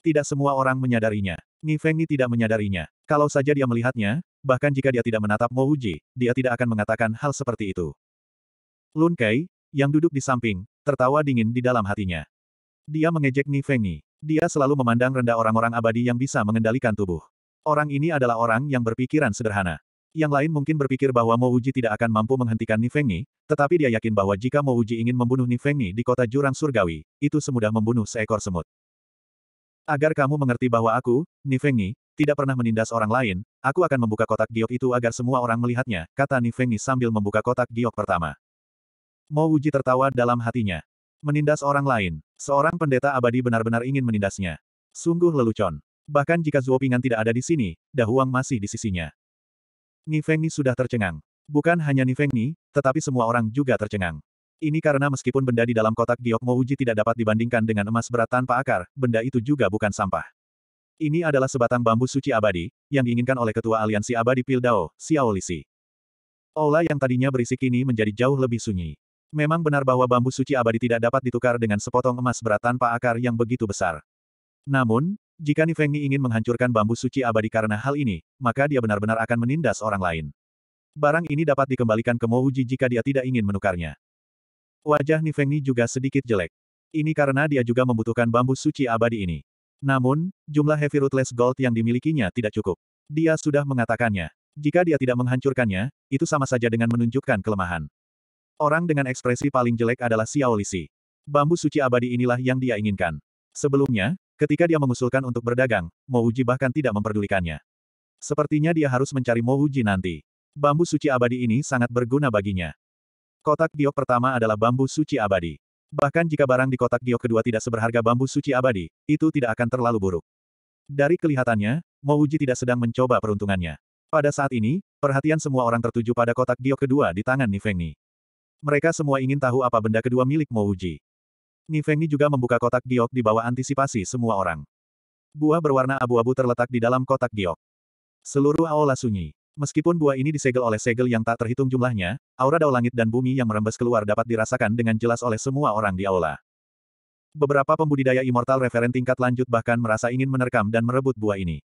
Tidak semua orang menyadarinya. Nifengni tidak menyadarinya. Kalau saja dia melihatnya, bahkan jika dia tidak menatap Mouji, dia tidak akan mengatakan hal seperti itu. Lun Kai, yang duduk di samping, tertawa dingin di dalam hatinya. Dia mengejek Ni Fengni. Dia selalu memandang rendah orang-orang abadi yang bisa mengendalikan tubuh. Orang ini adalah orang yang berpikiran sederhana. Yang lain mungkin berpikir bahwa Mo Uji tidak akan mampu menghentikan Ni Fengni, tetapi dia yakin bahwa jika Mo Uji ingin membunuh Ni Fengni di kota jurang surgawi, itu semudah membunuh seekor semut. Agar kamu mengerti bahwa aku, Ni Fengni, tidak pernah menindas orang lain, aku akan membuka kotak giok itu agar semua orang melihatnya, kata Ni Fengni sambil membuka kotak giok pertama. Mo Wuji tertawa dalam hatinya. Menindas orang lain. Seorang pendeta abadi benar-benar ingin menindasnya. Sungguh lelucon. Bahkan jika Zuo tidak ada di sini, Dahuang masih di sisinya. Ni Fengni sudah tercengang. Bukan hanya Ni Fengni, tetapi semua orang juga tercengang. Ini karena meskipun benda di dalam kotak giok Mo Mouji tidak dapat dibandingkan dengan emas berat tanpa akar, benda itu juga bukan sampah. Ini adalah sebatang bambu suci abadi, yang diinginkan oleh Ketua Aliansi Abadi Pildao, Xiaolisi. Aula yang tadinya berisik ini menjadi jauh lebih sunyi. Memang benar bahwa bambu suci abadi tidak dapat ditukar dengan sepotong emas berat tanpa akar yang begitu besar. Namun, jika Nifengi ingin menghancurkan bambu suci abadi karena hal ini, maka dia benar-benar akan menindas orang lain. Barang ini dapat dikembalikan ke Mouji jika dia tidak ingin menukarnya. Wajah Nifengi juga sedikit jelek. Ini karena dia juga membutuhkan bambu suci abadi ini. Namun, jumlah heavy rootless gold yang dimilikinya tidak cukup. Dia sudah mengatakannya. Jika dia tidak menghancurkannya, itu sama saja dengan menunjukkan kelemahan. Orang dengan ekspresi paling jelek adalah Xiao Lisi. Bambu suci abadi inilah yang dia inginkan. Sebelumnya, ketika dia mengusulkan untuk berdagang, Uji bahkan tidak memperdulikannya. Sepertinya dia harus mencari Uji nanti. Bambu suci abadi ini sangat berguna baginya. Kotak giok pertama adalah bambu suci abadi. Bahkan jika barang di kotak giok kedua tidak seberharga bambu suci abadi, itu tidak akan terlalu buruk. Dari kelihatannya, Uji tidak sedang mencoba peruntungannya. Pada saat ini, perhatian semua orang tertuju pada kotak giok kedua di tangan Nifengni. Mereka semua ingin tahu apa benda kedua milik Mo Uji. Ni juga membuka kotak giok di bawah antisipasi semua orang. Buah berwarna abu-abu terletak di dalam kotak giok. Seluruh aula sunyi. Meskipun buah ini disegel oleh segel yang tak terhitung jumlahnya, aura dao langit dan bumi yang merembes keluar dapat dirasakan dengan jelas oleh semua orang di aula. Beberapa pembudidaya immortal referen tingkat lanjut bahkan merasa ingin menerkam dan merebut buah ini.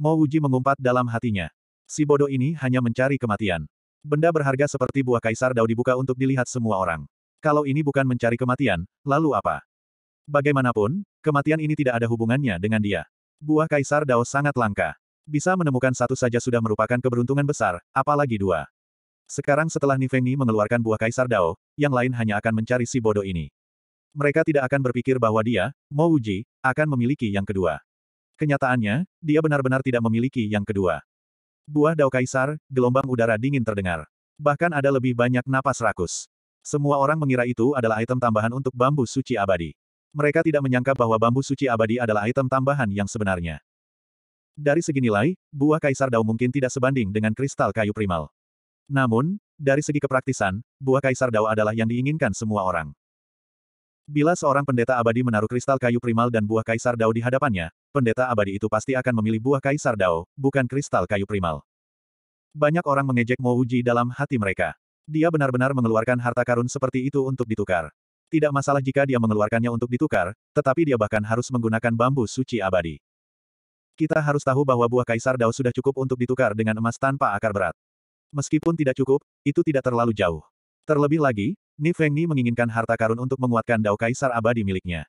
Mo Wuji mengumpat dalam hatinya. Si bodoh ini hanya mencari kematian. Benda berharga seperti buah kaisar Dao dibuka untuk dilihat semua orang. Kalau ini bukan mencari kematian, lalu apa? Bagaimanapun, kematian ini tidak ada hubungannya dengan dia. Buah kaisar Dao sangat langka. Bisa menemukan satu saja sudah merupakan keberuntungan besar, apalagi dua. Sekarang setelah Nifengi mengeluarkan buah kaisar Dao, yang lain hanya akan mencari si bodoh ini. Mereka tidak akan berpikir bahwa dia, Mo Uji, akan memiliki yang kedua. Kenyataannya, dia benar-benar tidak memiliki yang kedua. Buah dao kaisar, gelombang udara dingin terdengar. Bahkan ada lebih banyak napas rakus. Semua orang mengira itu adalah item tambahan untuk bambu suci abadi. Mereka tidak menyangka bahwa bambu suci abadi adalah item tambahan yang sebenarnya. Dari segi nilai, buah kaisar dao mungkin tidak sebanding dengan kristal kayu primal. Namun, dari segi kepraktisan, buah kaisar dao adalah yang diinginkan semua orang. Bila seorang pendeta abadi menaruh kristal kayu primal dan buah kaisar dao di hadapannya, pendeta abadi itu pasti akan memilih buah kaisar dao, bukan kristal kayu primal. Banyak orang mengejek Mo Uji dalam hati mereka. Dia benar-benar mengeluarkan harta karun seperti itu untuk ditukar. Tidak masalah jika dia mengeluarkannya untuk ditukar, tetapi dia bahkan harus menggunakan bambu suci abadi. Kita harus tahu bahwa buah kaisar dao sudah cukup untuk ditukar dengan emas tanpa akar berat. Meskipun tidak cukup, itu tidak terlalu jauh. Terlebih lagi, Ni Fengni menginginkan harta karun untuk menguatkan dao kaisar abadi miliknya.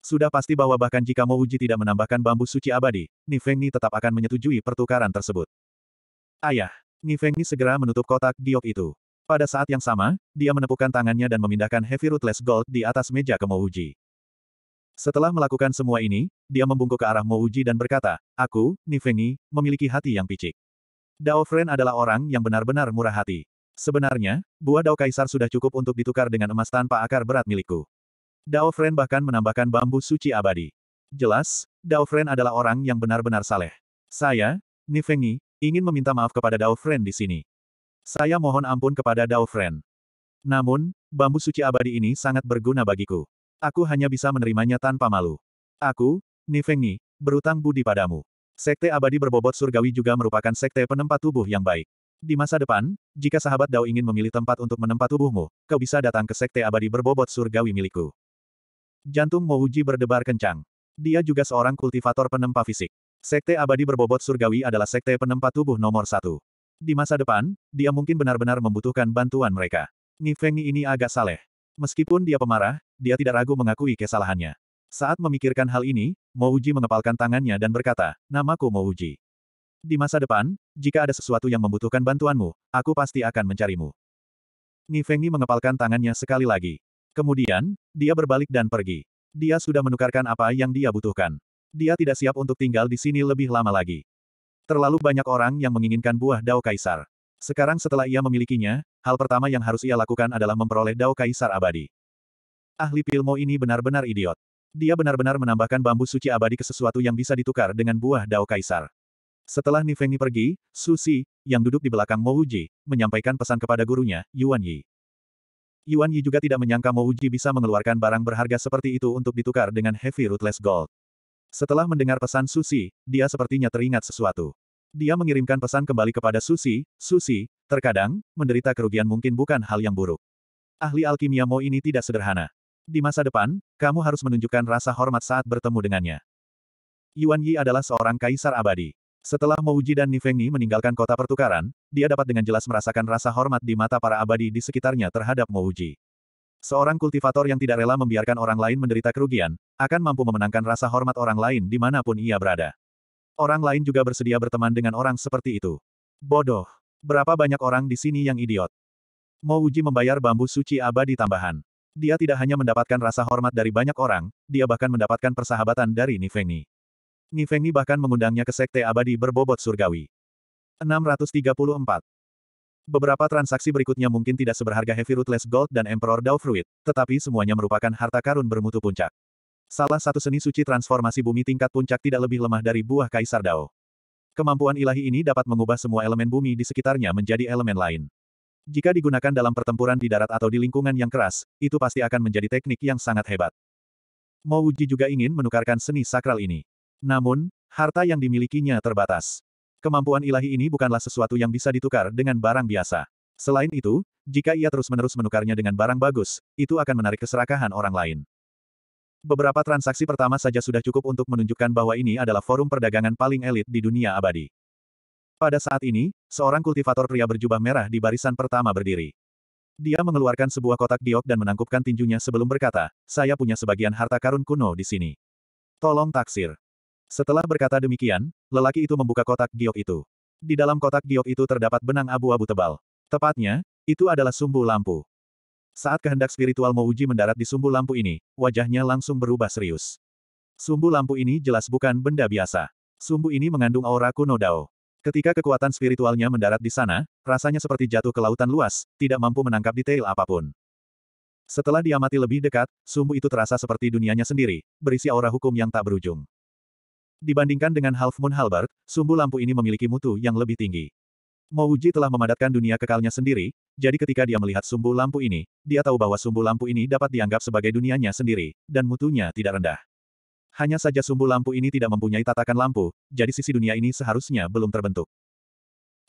Sudah pasti bahwa bahkan jika Mo Uji tidak menambahkan bambu suci abadi, Ni Fengni tetap akan menyetujui pertukaran tersebut. Ayah, Ni Fengni segera menutup kotak giok itu. Pada saat yang sama, dia menepukkan tangannya dan memindahkan heavy rootless gold di atas meja ke Mo Uji. Setelah melakukan semua ini, dia membungkuk ke arah Mo Uji dan berkata, Aku, Ni, memiliki hati yang picik. Dao Fren adalah orang yang benar-benar murah hati. Sebenarnya, buah dao kaisar sudah cukup untuk ditukar dengan emas tanpa akar berat milikku. Dao Fren bahkan menambahkan bambu suci abadi. Jelas, Dao Fren adalah orang yang benar-benar saleh. Saya, Nifengi, ingin meminta maaf kepada Dao Fren di sini. Saya mohon ampun kepada Dao Fren. Namun, bambu suci abadi ini sangat berguna bagiku. Aku hanya bisa menerimanya tanpa malu. Aku, Nifengi, berutang budi padamu. Sekte abadi berbobot surgawi juga merupakan sekte penempat tubuh yang baik. Di masa depan, jika sahabat Dao ingin memilih tempat untuk menempat tubuhmu, kau bisa datang ke sekte abadi berbobot surgawi milikku. Jantung Mouji berdebar kencang. Dia juga seorang kultivator penempa fisik. Sekte abadi berbobot surgawi adalah sekte penempa tubuh nomor satu. Di masa depan, dia mungkin benar-benar membutuhkan bantuan mereka. Ngifeng ini agak saleh. Meskipun dia pemarah, dia tidak ragu mengakui kesalahannya. Saat memikirkan hal ini, Mouji mengepalkan tangannya dan berkata, namaku Mouji. Di masa depan, jika ada sesuatu yang membutuhkan bantuanmu, aku pasti akan mencarimu. Ni Fengi mengepalkan tangannya sekali lagi. Kemudian, dia berbalik dan pergi. Dia sudah menukarkan apa yang dia butuhkan. Dia tidak siap untuk tinggal di sini lebih lama lagi. Terlalu banyak orang yang menginginkan buah Dao Kaisar. Sekarang setelah ia memilikinya, hal pertama yang harus ia lakukan adalah memperoleh Dao Kaisar abadi. Ahli Pilmo ini benar-benar idiot. Dia benar-benar menambahkan bambu suci abadi ke sesuatu yang bisa ditukar dengan buah Dao Kaisar. Setelah Nifengni pergi, Susi yang duduk di belakang Mo Uji, menyampaikan pesan kepada gurunya, Yuan Yi. Yuan Yi juga tidak menyangka Mo Uji bisa mengeluarkan barang berharga seperti itu untuk ditukar dengan heavy Ruthless gold. Setelah mendengar pesan Susi, dia sepertinya teringat sesuatu. Dia mengirimkan pesan kembali kepada Susi, Susi, terkadang, menderita kerugian mungkin bukan hal yang buruk. Ahli alkimia Mo ini tidak sederhana. Di masa depan, kamu harus menunjukkan rasa hormat saat bertemu dengannya. Yuan Yi adalah seorang kaisar abadi. Setelah Mouji dan Nifengi meninggalkan kota pertukaran, dia dapat dengan jelas merasakan rasa hormat di mata para abadi di sekitarnya terhadap Mouji. Seorang kultivator yang tidak rela membiarkan orang lain menderita kerugian, akan mampu memenangkan rasa hormat orang lain di dimanapun ia berada. Orang lain juga bersedia berteman dengan orang seperti itu. Bodoh. Berapa banyak orang di sini yang idiot? Mouji membayar bambu suci abadi tambahan. Dia tidak hanya mendapatkan rasa hormat dari banyak orang, dia bahkan mendapatkan persahabatan dari Nifengi. Nifengi bahkan mengundangnya ke sekte abadi berbobot surgawi. 634. Beberapa transaksi berikutnya mungkin tidak seberharga Heavy Rootless Gold dan Emperor Dao Fruit, tetapi semuanya merupakan harta karun bermutu puncak. Salah satu seni suci transformasi bumi tingkat puncak tidak lebih lemah dari buah kaisar Dao. Kemampuan ilahi ini dapat mengubah semua elemen bumi di sekitarnya menjadi elemen lain. Jika digunakan dalam pertempuran di darat atau di lingkungan yang keras, itu pasti akan menjadi teknik yang sangat hebat. Mouji juga ingin menukarkan seni sakral ini. Namun, harta yang dimilikinya terbatas. Kemampuan ilahi ini bukanlah sesuatu yang bisa ditukar dengan barang biasa. Selain itu, jika ia terus-menerus menukarnya dengan barang bagus, itu akan menarik keserakahan orang lain. Beberapa transaksi pertama saja sudah cukup untuk menunjukkan bahwa ini adalah forum perdagangan paling elit di dunia abadi. Pada saat ini, seorang kultivator pria berjubah merah di barisan pertama berdiri. Dia mengeluarkan sebuah kotak giok dan menangkupkan tinjunya sebelum berkata, saya punya sebagian harta karun kuno di sini. Tolong taksir. Setelah berkata demikian, lelaki itu membuka kotak giok itu. Di dalam kotak giok itu terdapat benang abu-abu tebal. Tepatnya, itu adalah sumbu lampu. Saat kehendak spiritual Mouji mendarat di sumbu lampu ini, wajahnya langsung berubah serius. Sumbu lampu ini jelas bukan benda biasa. Sumbu ini mengandung aura kuno Dao. Ketika kekuatan spiritualnya mendarat di sana, rasanya seperti jatuh ke lautan luas, tidak mampu menangkap detail apapun. Setelah diamati lebih dekat, sumbu itu terasa seperti dunianya sendiri, berisi aura hukum yang tak berujung. Dibandingkan dengan Half Moon Halberd, sumbu lampu ini memiliki mutu yang lebih tinggi. Mouji telah memadatkan dunia kekalnya sendiri, jadi ketika dia melihat sumbu lampu ini, dia tahu bahwa sumbu lampu ini dapat dianggap sebagai dunianya sendiri, dan mutunya tidak rendah. Hanya saja sumbu lampu ini tidak mempunyai tatakan lampu, jadi sisi dunia ini seharusnya belum terbentuk.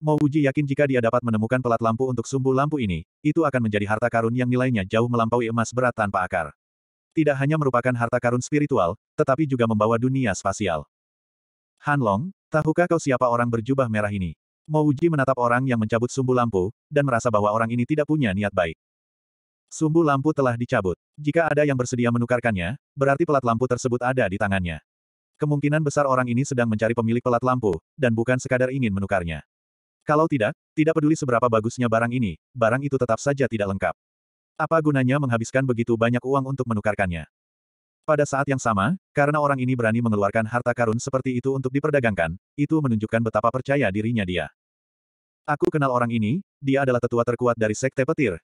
Mouji yakin jika dia dapat menemukan pelat lampu untuk sumbu lampu ini, itu akan menjadi harta karun yang nilainya jauh melampaui emas berat tanpa akar. Tidak hanya merupakan harta karun spiritual, tetapi juga membawa dunia spasial. Hanlong, tahukah kau siapa orang berjubah merah ini? Mo Uji menatap orang yang mencabut sumbu lampu, dan merasa bahwa orang ini tidak punya niat baik. Sumbu lampu telah dicabut. Jika ada yang bersedia menukarkannya, berarti pelat lampu tersebut ada di tangannya. Kemungkinan besar orang ini sedang mencari pemilik pelat lampu, dan bukan sekadar ingin menukarnya. Kalau tidak, tidak peduli seberapa bagusnya barang ini, barang itu tetap saja tidak lengkap. Apa gunanya menghabiskan begitu banyak uang untuk menukarkannya? Pada saat yang sama, karena orang ini berani mengeluarkan harta karun seperti itu untuk diperdagangkan, itu menunjukkan betapa percaya dirinya dia. Aku kenal orang ini, dia adalah tetua terkuat dari Sekte Petir,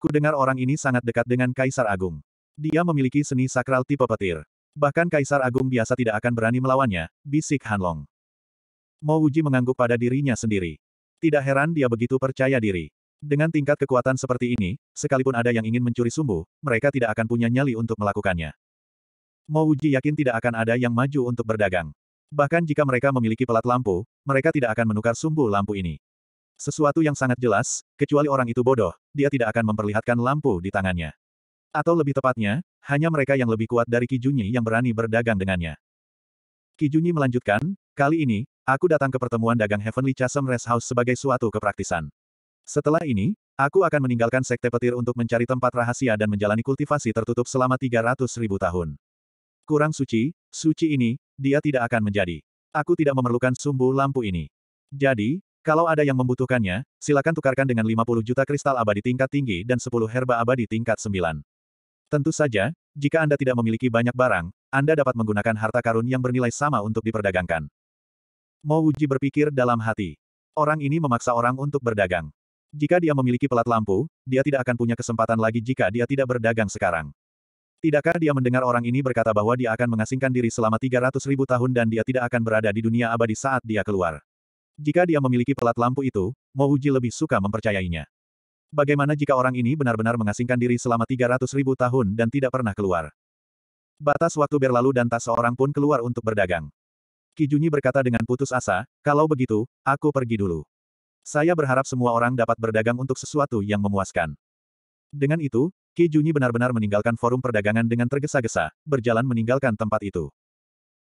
Ku dengar orang ini sangat dekat dengan Kaisar Agung. Dia memiliki seni sakral tipe petir. Bahkan Kaisar Agung biasa tidak akan berani melawannya, bisik Hanlong. Mo Wuji mengangguk pada dirinya sendiri. Tidak heran dia begitu percaya diri. Dengan tingkat kekuatan seperti ini, sekalipun ada yang ingin mencuri sumbu, mereka tidak akan punya nyali untuk melakukannya. Mo Uji yakin tidak akan ada yang maju untuk berdagang. Bahkan jika mereka memiliki pelat lampu, mereka tidak akan menukar sumbu lampu ini. Sesuatu yang sangat jelas, kecuali orang itu bodoh, dia tidak akan memperlihatkan lampu di tangannya. Atau lebih tepatnya, hanya mereka yang lebih kuat dari Kijunyi yang berani berdagang dengannya. Kijunyi melanjutkan, kali ini, aku datang ke pertemuan dagang Heavenly Chasm Rest House sebagai suatu kepraktisan. Setelah ini, aku akan meninggalkan sekte petir untuk mencari tempat rahasia dan menjalani kultivasi tertutup selama 300 ribu tahun. Kurang suci, suci ini, dia tidak akan menjadi. Aku tidak memerlukan sumbu lampu ini. Jadi, kalau ada yang membutuhkannya, silakan tukarkan dengan 50 juta kristal abadi tingkat tinggi dan 10 herba abadi tingkat 9. Tentu saja, jika Anda tidak memiliki banyak barang, Anda dapat menggunakan harta karun yang bernilai sama untuk diperdagangkan. Mo Wuji berpikir dalam hati. Orang ini memaksa orang untuk berdagang. Jika dia memiliki pelat lampu, dia tidak akan punya kesempatan lagi jika dia tidak berdagang sekarang. Tidakkah dia mendengar orang ini berkata bahwa dia akan mengasingkan diri selama 300 ribu tahun dan dia tidak akan berada di dunia abadi saat dia keluar? Jika dia memiliki pelat lampu itu, Uji lebih suka mempercayainya. Bagaimana jika orang ini benar-benar mengasingkan diri selama 300 ribu tahun dan tidak pernah keluar? Batas waktu berlalu dan tak seorang pun keluar untuk berdagang. Kijunyi berkata dengan putus asa, kalau begitu, aku pergi dulu. Saya berharap semua orang dapat berdagang untuk sesuatu yang memuaskan. Dengan itu, Ki Junyi benar-benar meninggalkan forum perdagangan dengan tergesa-gesa, berjalan meninggalkan tempat itu.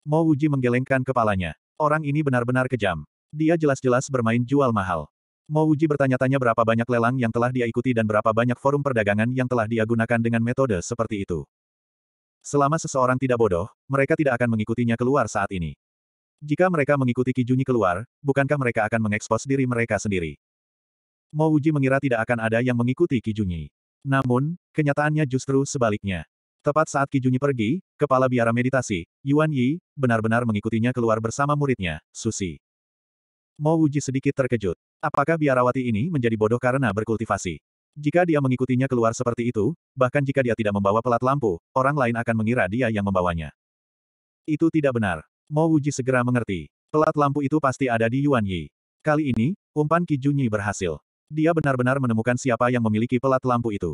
Mo Wuji menggelengkan kepalanya. Orang ini benar-benar kejam. Dia jelas-jelas bermain jual mahal. Mo Wuji bertanya-tanya berapa banyak lelang yang telah dia ikuti dan berapa banyak forum perdagangan yang telah dia gunakan dengan metode seperti itu. Selama seseorang tidak bodoh, mereka tidak akan mengikutinya keluar saat ini. Jika mereka mengikuti Kijunyi keluar, bukankah mereka akan mengekspos diri mereka sendiri? Mo Uji mengira tidak akan ada yang mengikuti Kijunyi. Namun, kenyataannya justru sebaliknya. Tepat saat Kijunyi pergi, kepala biara meditasi, Yuan Yi, benar-benar mengikutinya keluar bersama muridnya, Susi. Mo Uji sedikit terkejut. Apakah biarawati ini menjadi bodoh karena berkultivasi? Jika dia mengikutinya keluar seperti itu, bahkan jika dia tidak membawa pelat lampu, orang lain akan mengira dia yang membawanya. Itu tidak benar. Mo Wuji segera mengerti. Pelat lampu itu pasti ada di Yuan Yi. Kali ini, umpan Ki Junyi berhasil. Dia benar-benar menemukan siapa yang memiliki pelat lampu itu.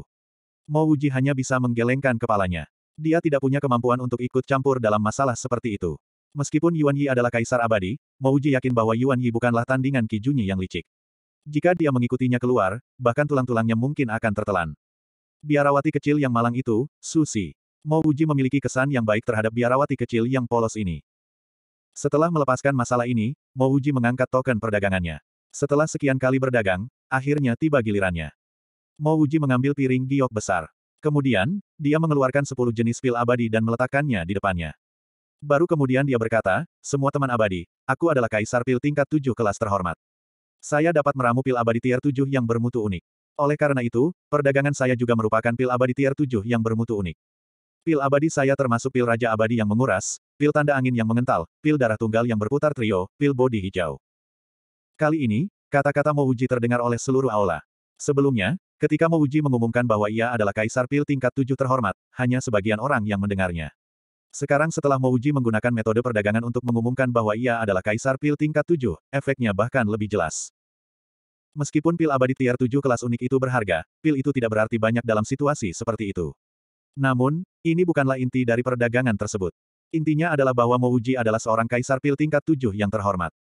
Mo Wuji hanya bisa menggelengkan kepalanya. Dia tidak punya kemampuan untuk ikut campur dalam masalah seperti itu. Meskipun Yuan Yi adalah kaisar abadi, Mo Wuji yakin bahwa Yuan Yi bukanlah tandingan Ki Junyi yang licik. Jika dia mengikutinya keluar, bahkan tulang-tulangnya mungkin akan tertelan. Biarawati kecil yang malang itu, Susi. Mo Wuji memiliki kesan yang baik terhadap biarawati kecil yang polos ini. Setelah melepaskan masalah ini, Mouji mengangkat token perdagangannya. Setelah sekian kali berdagang, akhirnya tiba gilirannya. Mouji mengambil piring giok besar. Kemudian, dia mengeluarkan sepuluh jenis pil abadi dan meletakkannya di depannya. Baru kemudian dia berkata, semua teman abadi, aku adalah kaisar pil tingkat tujuh kelas terhormat. Saya dapat meramu pil abadi tier tujuh yang bermutu unik. Oleh karena itu, perdagangan saya juga merupakan pil abadi tier tujuh yang bermutu unik. Pil abadi saya termasuk pil raja abadi yang menguras, pil tanda angin yang mengental, pil darah tunggal yang berputar trio, pil bodi hijau. Kali ini, kata-kata Mouji terdengar oleh seluruh aula. Sebelumnya, ketika Mouji mengumumkan bahwa ia adalah kaisar pil tingkat tujuh terhormat, hanya sebagian orang yang mendengarnya. Sekarang setelah Mouji menggunakan metode perdagangan untuk mengumumkan bahwa ia adalah kaisar pil tingkat tujuh, efeknya bahkan lebih jelas. Meskipun pil abadi tier tujuh kelas unik itu berharga, pil itu tidak berarti banyak dalam situasi seperti itu. Namun, ini bukanlah inti dari perdagangan tersebut. Intinya adalah bahwa Mouji adalah seorang kaisar pil tingkat tujuh yang terhormat.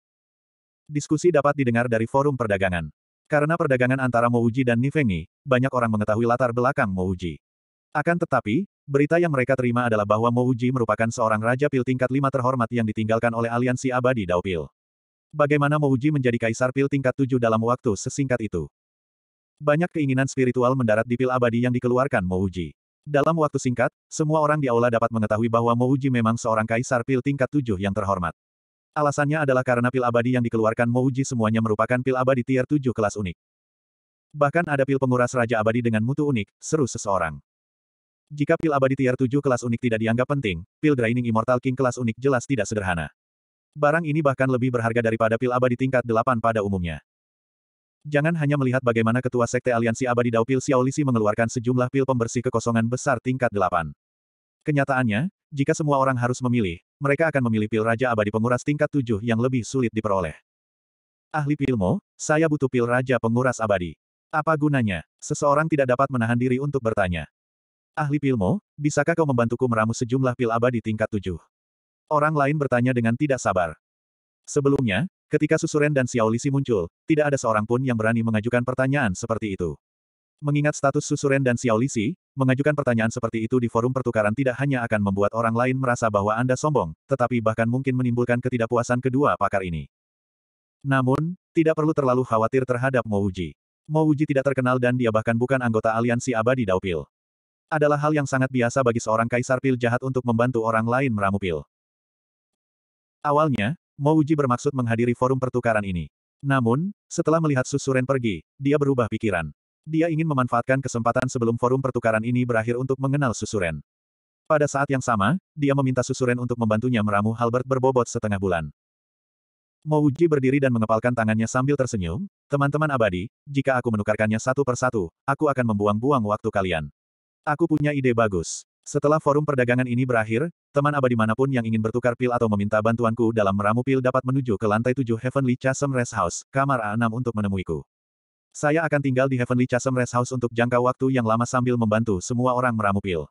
Diskusi dapat didengar dari forum perdagangan. Karena perdagangan antara Mouji dan Nifengi, banyak orang mengetahui latar belakang Mouji. Akan tetapi, berita yang mereka terima adalah bahwa Mouji merupakan seorang raja pil tingkat lima terhormat yang ditinggalkan oleh aliansi abadi Daupil. Bagaimana Mouji menjadi kaisar pil tingkat tujuh dalam waktu sesingkat itu? Banyak keinginan spiritual mendarat di pil abadi yang dikeluarkan Mouji. Dalam waktu singkat, semua orang di aula dapat mengetahui bahwa Mouji memang seorang kaisar pil tingkat tujuh yang terhormat. Alasannya adalah karena pil abadi yang dikeluarkan Mouji semuanya merupakan pil abadi tier tujuh kelas unik. Bahkan ada pil penguras raja abadi dengan mutu unik, seru seseorang. Jika pil abadi tier 7 kelas unik tidak dianggap penting, pil Draining Immortal King kelas unik jelas tidak sederhana. Barang ini bahkan lebih berharga daripada pil abadi tingkat 8 pada umumnya. Jangan hanya melihat bagaimana ketua sekte aliansi abadi Dao Pil Xiaolisi mengeluarkan sejumlah pil pembersih kekosongan besar tingkat delapan. Kenyataannya, jika semua orang harus memilih, mereka akan memilih pil raja abadi penguras tingkat tujuh yang lebih sulit diperoleh. Ahli pilmo, saya butuh pil raja penguras abadi. Apa gunanya? Seseorang tidak dapat menahan diri untuk bertanya. Ahli pilmo, bisakah kau membantuku meramu sejumlah pil abadi tingkat tujuh? Orang lain bertanya dengan tidak sabar. Sebelumnya, Ketika Susuren dan Xiao Lisi muncul, tidak ada seorang pun yang berani mengajukan pertanyaan seperti itu. Mengingat status Susuren dan Xiao Lisi, mengajukan pertanyaan seperti itu di forum pertukaran tidak hanya akan membuat orang lain merasa bahwa Anda sombong, tetapi bahkan mungkin menimbulkan ketidakpuasan kedua pakar ini. Namun, tidak perlu terlalu khawatir terhadap Mo Wuji tidak terkenal dan dia bahkan bukan anggota aliansi abadi Daupil. Adalah hal yang sangat biasa bagi seorang kaisar pil jahat untuk membantu orang lain meramu pil. Awalnya, Mouji bermaksud menghadiri forum pertukaran ini. Namun, setelah melihat Susuren pergi, dia berubah pikiran. Dia ingin memanfaatkan kesempatan sebelum forum pertukaran ini berakhir untuk mengenal Susuren. Pada saat yang sama, dia meminta Susuren untuk membantunya meramu Halbert berbobot setengah bulan. Uji berdiri dan mengepalkan tangannya sambil tersenyum, teman-teman abadi, jika aku menukarkannya satu persatu, aku akan membuang-buang waktu kalian. Aku punya ide bagus. Setelah forum perdagangan ini berakhir, teman abadi manapun yang ingin bertukar pil atau meminta bantuanku dalam meramu pil dapat menuju ke lantai 7 Heavenly Chasm Rest House, kamar A6 untuk menemuiku. Saya akan tinggal di Heavenly Chasm Rest House untuk jangka waktu yang lama sambil membantu semua orang meramu pil.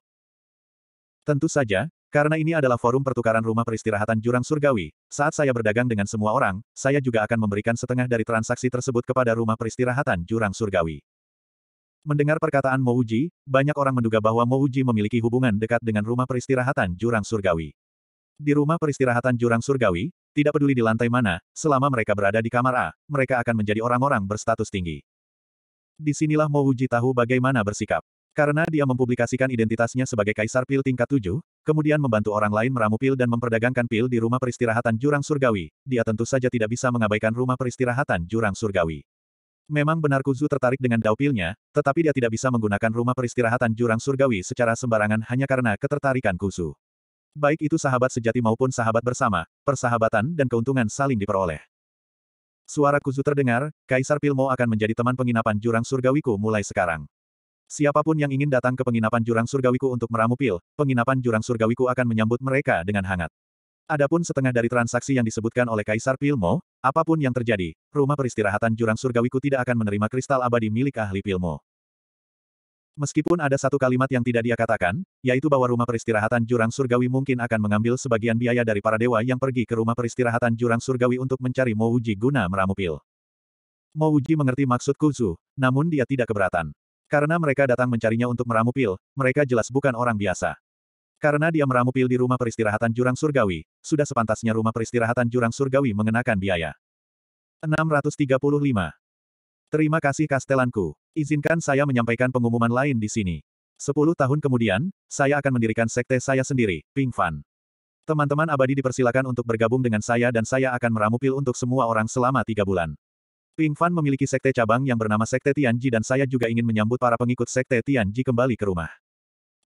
Tentu saja, karena ini adalah forum pertukaran rumah peristirahatan Jurang Surgawi, saat saya berdagang dengan semua orang, saya juga akan memberikan setengah dari transaksi tersebut kepada rumah peristirahatan Jurang Surgawi. Mendengar perkataan Mouji, banyak orang menduga bahwa Mouji memiliki hubungan dekat dengan rumah peristirahatan Jurang Surgawi. Di rumah peristirahatan Jurang Surgawi, tidak peduli di lantai mana, selama mereka berada di kamar A, mereka akan menjadi orang-orang berstatus tinggi. Disinilah Mouji tahu bagaimana bersikap. Karena dia mempublikasikan identitasnya sebagai Kaisar Pil tingkat 7, kemudian membantu orang lain meramu pil dan memperdagangkan pil di rumah peristirahatan Jurang Surgawi, dia tentu saja tidak bisa mengabaikan rumah peristirahatan Jurang Surgawi. Memang benar Kuzu tertarik dengan daupilnya, tetapi dia tidak bisa menggunakan rumah peristirahatan jurang surgawi secara sembarangan hanya karena ketertarikan Kuzu. Baik itu sahabat sejati maupun sahabat bersama, persahabatan dan keuntungan saling diperoleh. Suara Kuzu terdengar, Kaisar Pilmo akan menjadi teman penginapan jurang surgawiku mulai sekarang. Siapapun yang ingin datang ke penginapan jurang surgawiku untuk meramu pil, penginapan jurang surgawiku akan menyambut mereka dengan hangat. Adapun setengah dari transaksi yang disebutkan oleh Kaisar Pilmo, Apapun yang terjadi, rumah peristirahatan jurang surgawiku tidak akan menerima kristal abadi milik ahli pilmu. Meskipun ada satu kalimat yang tidak dia katakan, yaitu bahwa rumah peristirahatan jurang surgawi mungkin akan mengambil sebagian biaya dari para dewa yang pergi ke rumah peristirahatan jurang surgawi untuk mencari Mouji guna meramu pil. Mouji mengerti maksud Kuzu, namun dia tidak keberatan. Karena mereka datang mencarinya untuk meramu pil, mereka jelas bukan orang biasa. Karena dia meramu pil di rumah peristirahatan jurang surgawi, sudah sepantasnya rumah peristirahatan jurang surgawi mengenakan biaya. 635. Terima kasih kastelanku. Izinkan saya menyampaikan pengumuman lain di sini. Sepuluh tahun kemudian, saya akan mendirikan sekte saya sendiri, Ping Fan. Teman-teman abadi dipersilakan untuk bergabung dengan saya dan saya akan meramu pil untuk semua orang selama tiga bulan. Ping Fan memiliki sekte cabang yang bernama Sekte Tianji dan saya juga ingin menyambut para pengikut Sekte Tianji kembali ke rumah.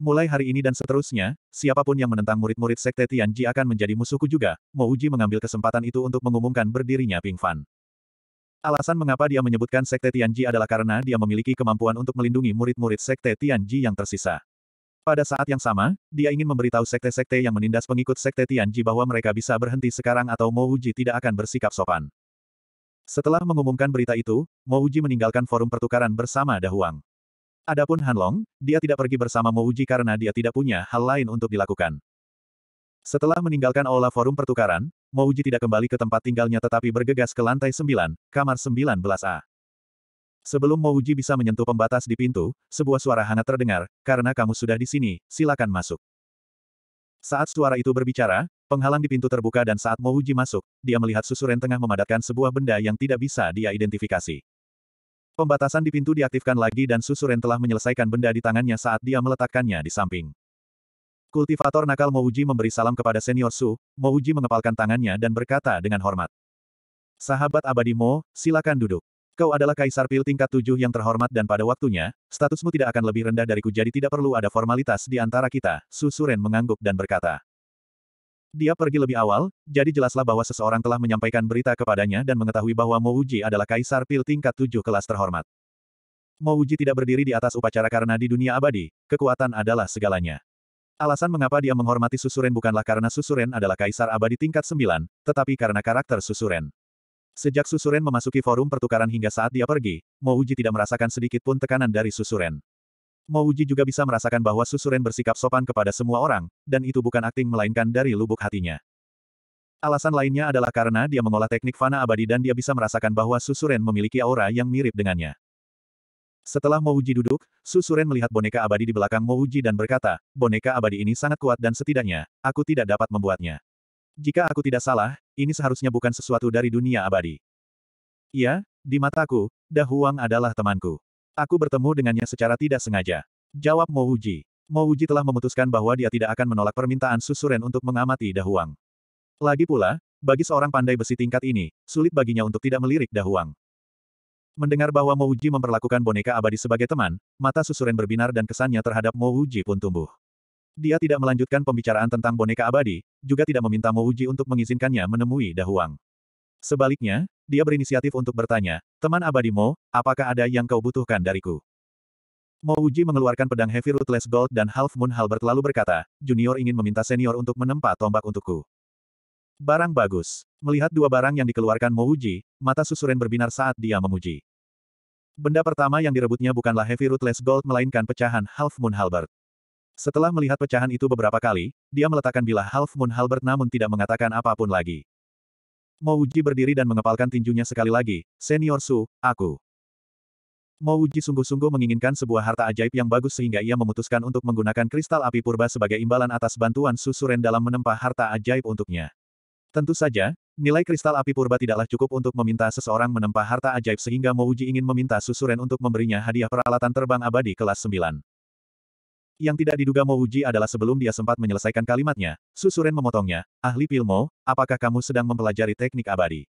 Mulai hari ini dan seterusnya, siapapun yang menentang murid-murid Sekte Tianji akan menjadi musuhku juga, Mo Uji mengambil kesempatan itu untuk mengumumkan berdirinya Ping Fan. Alasan mengapa dia menyebutkan Sekte Tianji adalah karena dia memiliki kemampuan untuk melindungi murid-murid Sekte Tianji yang tersisa. Pada saat yang sama, dia ingin memberitahu sekte-sekte yang menindas pengikut Sekte Tianji bahwa mereka bisa berhenti sekarang atau Mo Uji tidak akan bersikap sopan. Setelah mengumumkan berita itu, Mo Uji meninggalkan forum pertukaran bersama Dahuang. Adapun Hanlong, dia tidak pergi bersama Mouji karena dia tidak punya hal lain untuk dilakukan. Setelah meninggalkan aula forum pertukaran, Mouji tidak kembali ke tempat tinggalnya tetapi bergegas ke lantai 9, kamar 19A. Sebelum Mouji bisa menyentuh pembatas di pintu, sebuah suara hangat terdengar, karena kamu sudah di sini, silakan masuk. Saat suara itu berbicara, penghalang di pintu terbuka dan saat Mouji masuk, dia melihat Susuren tengah memadatkan sebuah benda yang tidak bisa dia identifikasi. Pembatasan di pintu diaktifkan lagi dan Susuren telah menyelesaikan benda di tangannya saat dia meletakkannya di samping. Kultivator nakal Mouji memberi salam kepada senior Su, Mouji mengepalkan tangannya dan berkata dengan hormat. Sahabat abadi Mo, silakan duduk. Kau adalah kaisar pil tingkat tujuh yang terhormat dan pada waktunya, statusmu tidak akan lebih rendah dariku jadi tidak perlu ada formalitas di antara kita, Susuren mengangguk dan berkata. Dia pergi lebih awal, jadi jelaslah bahwa seseorang telah menyampaikan berita kepadanya dan mengetahui bahwa Mouji adalah kaisar pil tingkat tujuh kelas terhormat. Mouji tidak berdiri di atas upacara karena di dunia abadi, kekuatan adalah segalanya. Alasan mengapa dia menghormati Susuren bukanlah karena Susuren adalah kaisar abadi tingkat sembilan, tetapi karena karakter Susuren. Sejak Susuren memasuki forum pertukaran hingga saat dia pergi, Mouji tidak merasakan sedikit pun tekanan dari Susuren. Mouji juga bisa merasakan bahwa Susuren bersikap sopan kepada semua orang, dan itu bukan akting melainkan dari lubuk hatinya. Alasan lainnya adalah karena dia mengolah teknik fana abadi dan dia bisa merasakan bahwa Susuren memiliki aura yang mirip dengannya. Setelah Mouji duduk, Susuren melihat boneka abadi di belakang Mouji dan berkata, boneka abadi ini sangat kuat dan setidaknya, aku tidak dapat membuatnya. Jika aku tidak salah, ini seharusnya bukan sesuatu dari dunia abadi. Iya, di mataku, Dahuang adalah temanku. Aku bertemu dengannya secara tidak sengaja. Jawab Mo Mo Wuji telah memutuskan bahwa dia tidak akan menolak permintaan Susuren untuk mengamati Dahuang. Lagi pula, bagi seorang pandai besi tingkat ini, sulit baginya untuk tidak melirik Dahuang. Mendengar bahwa Mo Wuji memperlakukan boneka abadi sebagai teman, mata Susuren berbinar dan kesannya terhadap Mo Wuji pun tumbuh. Dia tidak melanjutkan pembicaraan tentang boneka abadi, juga tidak meminta Mo Wuji untuk mengizinkannya menemui Dahuang. Sebaliknya, dia berinisiatif untuk bertanya, teman abadi Mo, apakah ada yang kau butuhkan dariku? Mo Uji mengeluarkan pedang Heavy Ruthless Gold dan Half Moon Halberd lalu berkata, junior ingin meminta senior untuk menempa tombak untukku. Barang bagus. Melihat dua barang yang dikeluarkan Mo Uji, mata susuren berbinar saat dia memuji. Benda pertama yang direbutnya bukanlah Heavy Ruthless Gold melainkan pecahan Half Moon Halbert. Setelah melihat pecahan itu beberapa kali, dia meletakkan bilah Half Moon Halbert namun tidak mengatakan apapun lagi. Mouji berdiri dan mengepalkan tinjunya sekali lagi, Senior Su, aku. Mouji sungguh-sungguh menginginkan sebuah harta ajaib yang bagus sehingga ia memutuskan untuk menggunakan kristal api purba sebagai imbalan atas bantuan Susuren dalam menempa harta ajaib untuknya. Tentu saja, nilai kristal api purba tidaklah cukup untuk meminta seseorang menempa harta ajaib sehingga Mouji ingin meminta Susuren untuk memberinya hadiah peralatan terbang abadi kelas 9. Yang tidak diduga Mo Uji adalah sebelum dia sempat menyelesaikan kalimatnya, Susuren memotongnya, ahli Pilmo, apakah kamu sedang mempelajari teknik abadi?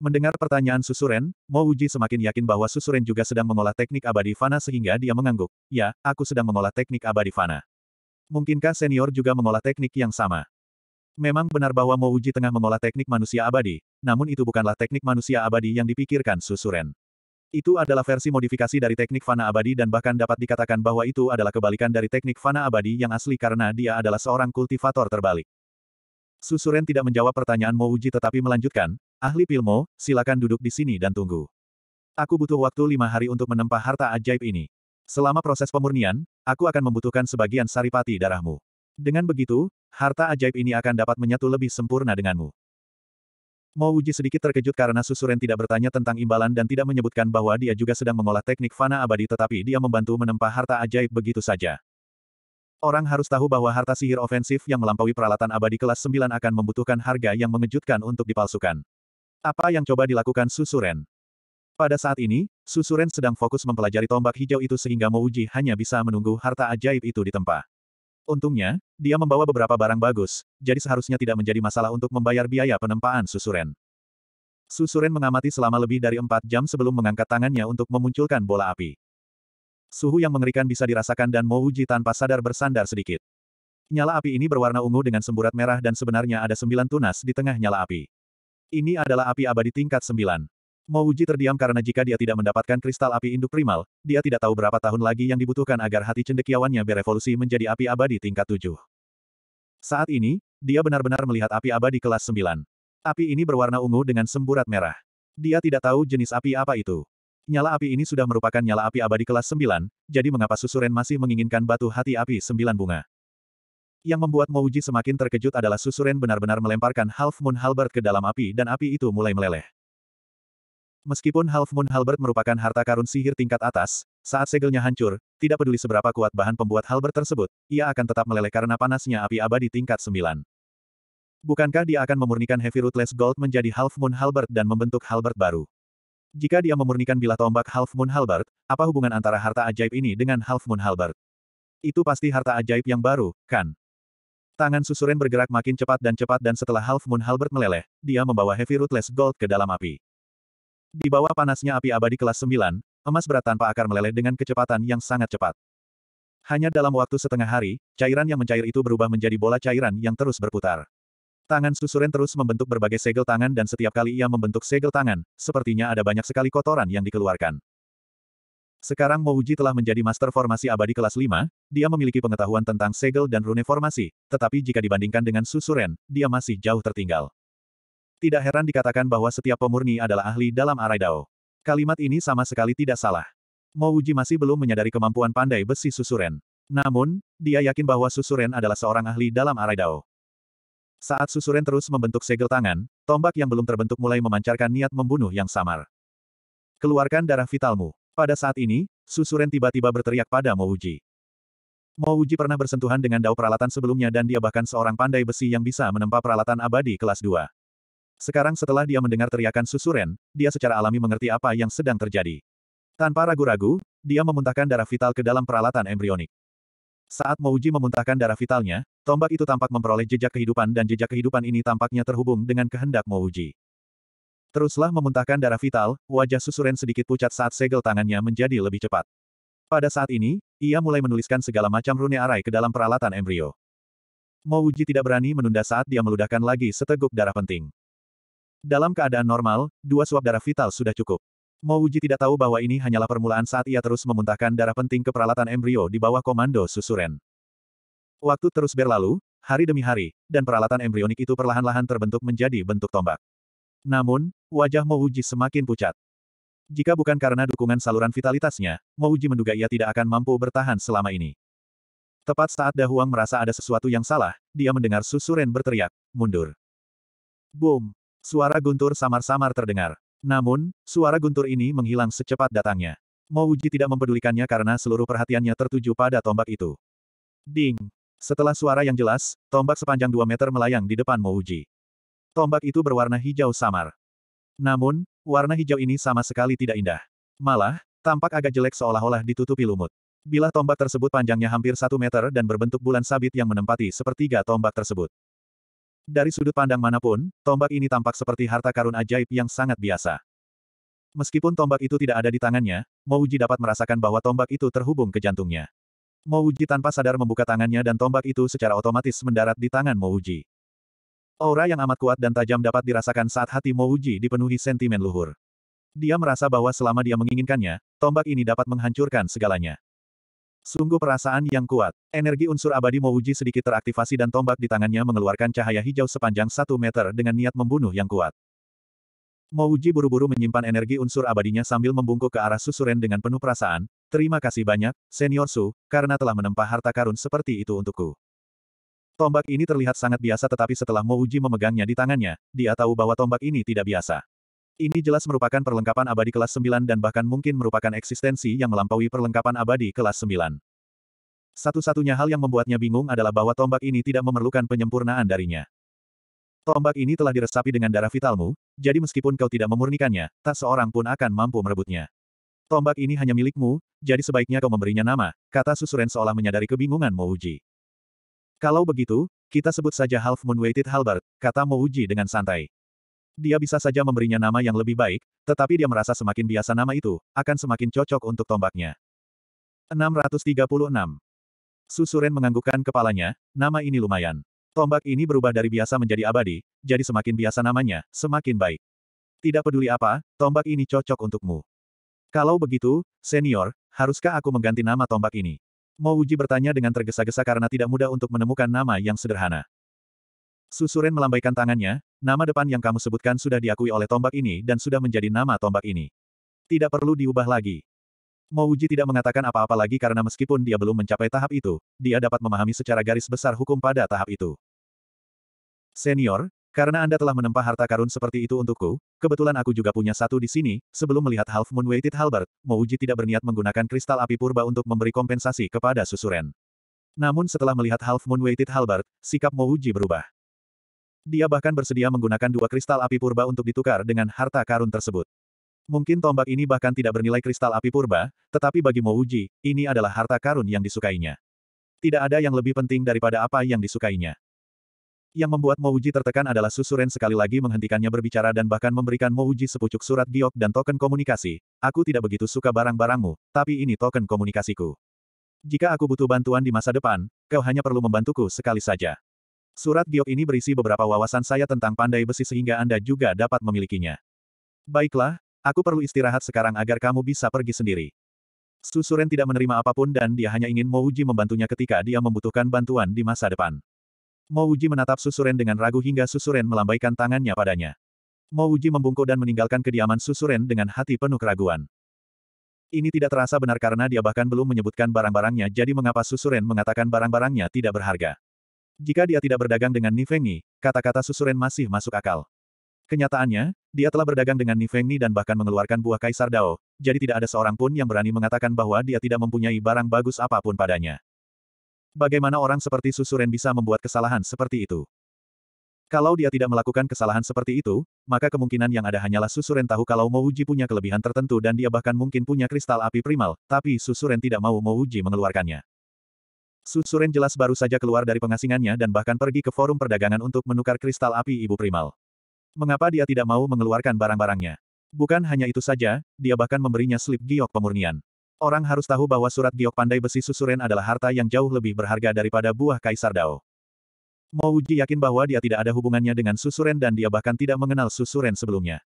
Mendengar pertanyaan Susuren, Mo Uji semakin yakin bahwa Susuren juga sedang mengolah teknik abadi Fana sehingga dia mengangguk, ya, aku sedang mengolah teknik abadi Fana. Mungkinkah senior juga mengolah teknik yang sama? Memang benar bahwa Mo Uji tengah mengolah teknik manusia abadi, namun itu bukanlah teknik manusia abadi yang dipikirkan Susuren. Itu adalah versi modifikasi dari teknik fana abadi dan bahkan dapat dikatakan bahwa itu adalah kebalikan dari teknik fana abadi yang asli karena dia adalah seorang kultivator terbalik. Susuren tidak menjawab pertanyaan Uji tetapi melanjutkan, ahli Pilmo, silakan duduk di sini dan tunggu. Aku butuh waktu lima hari untuk menempa harta ajaib ini. Selama proses pemurnian, aku akan membutuhkan sebagian saripati darahmu. Dengan begitu, harta ajaib ini akan dapat menyatu lebih sempurna denganmu. Mo Uji sedikit terkejut karena Susuren tidak bertanya tentang imbalan dan tidak menyebutkan bahwa dia juga sedang mengolah teknik fana abadi tetapi dia membantu menempa harta ajaib begitu saja. Orang harus tahu bahwa harta sihir ofensif yang melampaui peralatan abadi kelas 9 akan membutuhkan harga yang mengejutkan untuk dipalsukan. Apa yang coba dilakukan Susuren? Pada saat ini, Susuren sedang fokus mempelajari tombak hijau itu sehingga Mo hanya bisa menunggu harta ajaib itu ditempa. Untungnya, dia membawa beberapa barang bagus, jadi seharusnya tidak menjadi masalah untuk membayar biaya penempaan susuren. Susuren mengamati selama lebih dari empat jam sebelum mengangkat tangannya untuk memunculkan bola api. Suhu yang mengerikan bisa dirasakan dan Mouji tanpa sadar bersandar sedikit. Nyala api ini berwarna ungu dengan semburat merah dan sebenarnya ada sembilan tunas di tengah nyala api. Ini adalah api abadi tingkat sembilan. Mo Uji terdiam karena jika dia tidak mendapatkan kristal api induk primal, dia tidak tahu berapa tahun lagi yang dibutuhkan agar hati cendekiawannya berevolusi menjadi api abadi tingkat 7. Saat ini, dia benar-benar melihat api abadi kelas 9. Api ini berwarna ungu dengan semburat merah. Dia tidak tahu jenis api apa itu. Nyala api ini sudah merupakan nyala api abadi kelas 9, jadi mengapa Susuren masih menginginkan batu hati api 9 bunga? Yang membuat Mo semakin terkejut adalah Susuren benar-benar melemparkan Half Moon Halbert ke dalam api dan api itu mulai meleleh. Meskipun Half Moon Halbert merupakan harta karun sihir tingkat atas, saat segelnya hancur, tidak peduli seberapa kuat bahan pembuat halbert tersebut, ia akan tetap meleleh karena panasnya api abadi tingkat 9. Bukankah dia akan memurnikan Heavy Rootless Gold menjadi Half Moon Halberd dan membentuk halbert baru? Jika dia memurnikan bilah tombak Half Moon Halberd, apa hubungan antara harta ajaib ini dengan Half Moon Halberd? Itu pasti harta ajaib yang baru, kan? Tangan susuren bergerak makin cepat dan cepat dan setelah Half Moon Halberd meleleh, dia membawa Heavy Rootless Gold ke dalam api. Di bawah panasnya api abadi kelas 9, emas berat tanpa akar meleleh dengan kecepatan yang sangat cepat. Hanya dalam waktu setengah hari, cairan yang mencair itu berubah menjadi bola cairan yang terus berputar. Tangan Susuren terus membentuk berbagai segel tangan dan setiap kali ia membentuk segel tangan, sepertinya ada banyak sekali kotoran yang dikeluarkan. Sekarang Mouji telah menjadi master formasi abadi kelas 5, dia memiliki pengetahuan tentang segel dan rune formasi, tetapi jika dibandingkan dengan Susuren, dia masih jauh tertinggal. Tidak heran dikatakan bahwa setiap pemurni adalah ahli dalam arai dao. Kalimat ini sama sekali tidak salah. Mo Uji masih belum menyadari kemampuan pandai besi Susuren. Namun, dia yakin bahwa Susuren adalah seorang ahli dalam arai dao. Saat Susuren terus membentuk segel tangan, tombak yang belum terbentuk mulai memancarkan niat membunuh yang samar. Keluarkan darah vitalmu. Pada saat ini, Susuren tiba-tiba berteriak pada Mo Uji. Mo Uji pernah bersentuhan dengan dao peralatan sebelumnya dan dia bahkan seorang pandai besi yang bisa menempa peralatan abadi kelas 2. Sekarang setelah dia mendengar teriakan susuren, dia secara alami mengerti apa yang sedang terjadi. Tanpa ragu-ragu, dia memuntahkan darah vital ke dalam peralatan embrionik. Saat Mouji memuntahkan darah vitalnya, tombak itu tampak memperoleh jejak kehidupan dan jejak kehidupan ini tampaknya terhubung dengan kehendak Mouji. Teruslah memuntahkan darah vital, wajah susuren sedikit pucat saat segel tangannya menjadi lebih cepat. Pada saat ini, ia mulai menuliskan segala macam rune arai ke dalam peralatan embrio. Mouji tidak berani menunda saat dia meludahkan lagi seteguk darah penting. Dalam keadaan normal, dua suap darah vital sudah cukup. Uji tidak tahu bahwa ini hanyalah permulaan saat ia terus memuntahkan darah penting ke peralatan embrio di bawah komando susuren. Waktu terus berlalu, hari demi hari, dan peralatan embrionik itu perlahan-lahan terbentuk menjadi bentuk tombak. Namun, wajah Uji semakin pucat. Jika bukan karena dukungan saluran vitalitasnya, Uji menduga ia tidak akan mampu bertahan selama ini. Tepat saat Dahuang merasa ada sesuatu yang salah, dia mendengar Susuren berteriak, mundur. Boom! Suara guntur samar-samar terdengar. Namun, suara guntur ini menghilang secepat datangnya. Mouji tidak mempedulikannya karena seluruh perhatiannya tertuju pada tombak itu. Ding! Setelah suara yang jelas, tombak sepanjang 2 meter melayang di depan Mouji. Tombak itu berwarna hijau samar. Namun, warna hijau ini sama sekali tidak indah. Malah, tampak agak jelek seolah-olah ditutupi lumut. Bila tombak tersebut panjangnya hampir satu meter dan berbentuk bulan sabit yang menempati sepertiga tombak tersebut. Dari sudut pandang manapun, tombak ini tampak seperti harta karun ajaib yang sangat biasa. Meskipun tombak itu tidak ada di tangannya, Mouji dapat merasakan bahwa tombak itu terhubung ke jantungnya. Mouji tanpa sadar membuka tangannya dan tombak itu secara otomatis mendarat di tangan Mouji. Aura yang amat kuat dan tajam dapat dirasakan saat hati Mouji dipenuhi sentimen luhur. Dia merasa bahwa selama dia menginginkannya, tombak ini dapat menghancurkan segalanya. Sungguh perasaan yang kuat. Energi unsur abadi Mouji sedikit teraktivasi dan tombak di tangannya mengeluarkan cahaya hijau sepanjang satu meter dengan niat membunuh yang kuat. Mouji buru-buru menyimpan energi unsur abadinya sambil membungkuk ke arah Susuren dengan penuh perasaan, terima kasih banyak, Senior Su, karena telah menempa harta karun seperti itu untukku. Tombak ini terlihat sangat biasa tetapi setelah Mouji memegangnya di tangannya, dia tahu bahwa tombak ini tidak biasa. Ini jelas merupakan perlengkapan abadi kelas 9 dan bahkan mungkin merupakan eksistensi yang melampaui perlengkapan abadi kelas 9. Satu-satunya hal yang membuatnya bingung adalah bahwa tombak ini tidak memerlukan penyempurnaan darinya. Tombak ini telah diresapi dengan darah vitalmu, jadi meskipun kau tidak memurnikannya, tak seorang pun akan mampu merebutnya. Tombak ini hanya milikmu, jadi sebaiknya kau memberinya nama, kata Susuren seolah menyadari kebingungan Mouji. Kalau begitu, kita sebut saja Half Moon Weighted Halberd, kata Mouji dengan santai. Dia bisa saja memberinya nama yang lebih baik, tetapi dia merasa semakin biasa nama itu, akan semakin cocok untuk tombaknya. 636. Susuren menganggukkan kepalanya, nama ini lumayan. Tombak ini berubah dari biasa menjadi abadi, jadi semakin biasa namanya, semakin baik. Tidak peduli apa, tombak ini cocok untukmu. Kalau begitu, senior, haruskah aku mengganti nama tombak ini? Mouji bertanya dengan tergesa-gesa karena tidak mudah untuk menemukan nama yang sederhana. Susuren melambaikan tangannya, nama depan yang kamu sebutkan sudah diakui oleh tombak ini dan sudah menjadi nama tombak ini. Tidak perlu diubah lagi. Mouji tidak mengatakan apa-apa lagi karena meskipun dia belum mencapai tahap itu, dia dapat memahami secara garis besar hukum pada tahap itu. Senior, karena Anda telah menempa harta karun seperti itu untukku, kebetulan aku juga punya satu di sini, sebelum melihat Half Moon Weighted Halbert, Mouji tidak berniat menggunakan kristal api purba untuk memberi kompensasi kepada Susuren. Namun setelah melihat Half Moon Weighted Halbert, sikap Mouji berubah. Dia bahkan bersedia menggunakan dua kristal api purba untuk ditukar dengan harta karun tersebut. Mungkin tombak ini bahkan tidak bernilai kristal api purba, tetapi bagi Mouji, ini adalah harta karun yang disukainya. Tidak ada yang lebih penting daripada apa yang disukainya. Yang membuat Mouji tertekan adalah Susuren sekali lagi menghentikannya berbicara dan bahkan memberikan Mouji sepucuk surat giok dan token komunikasi. Aku tidak begitu suka barang-barangmu, tapi ini token komunikasiku. Jika aku butuh bantuan di masa depan, kau hanya perlu membantuku sekali saja. Surat giok ini berisi beberapa wawasan saya tentang pandai besi sehingga Anda juga dapat memilikinya. Baiklah, aku perlu istirahat sekarang agar kamu bisa pergi sendiri. Susuren tidak menerima apapun dan dia hanya ingin Mouji membantunya ketika dia membutuhkan bantuan di masa depan. Mouji menatap Susuren dengan ragu hingga Susuren melambaikan tangannya padanya. Mouji membungkuk dan meninggalkan kediaman Susuren dengan hati penuh keraguan. Ini tidak terasa benar karena dia bahkan belum menyebutkan barang-barangnya jadi mengapa Susuren mengatakan barang-barangnya tidak berharga. Jika dia tidak berdagang dengan Nifengni, kata-kata susuren masih masuk akal. Kenyataannya, dia telah berdagang dengan Nifengni dan bahkan mengeluarkan buah kaisar Dao, jadi tidak ada seorang pun yang berani mengatakan bahwa dia tidak mempunyai barang bagus apapun padanya. Bagaimana orang seperti Susuren bisa membuat kesalahan seperti itu? Kalau dia tidak melakukan kesalahan seperti itu, maka kemungkinan yang ada hanyalah Susuren tahu kalau Mouji punya kelebihan tertentu dan dia bahkan mungkin punya kristal api primal, tapi Susuren tidak mau Mouji mengeluarkannya. Susuren jelas baru saja keluar dari pengasingannya dan bahkan pergi ke forum perdagangan untuk menukar kristal api Ibu Primal. Mengapa dia tidak mau mengeluarkan barang-barangnya? Bukan hanya itu saja, dia bahkan memberinya slip giok pemurnian. Orang harus tahu bahwa surat giok pandai besi Susuren adalah harta yang jauh lebih berharga daripada buah Kaisar Dao. uji yakin bahwa dia tidak ada hubungannya dengan Susuren dan dia bahkan tidak mengenal Susuren sebelumnya.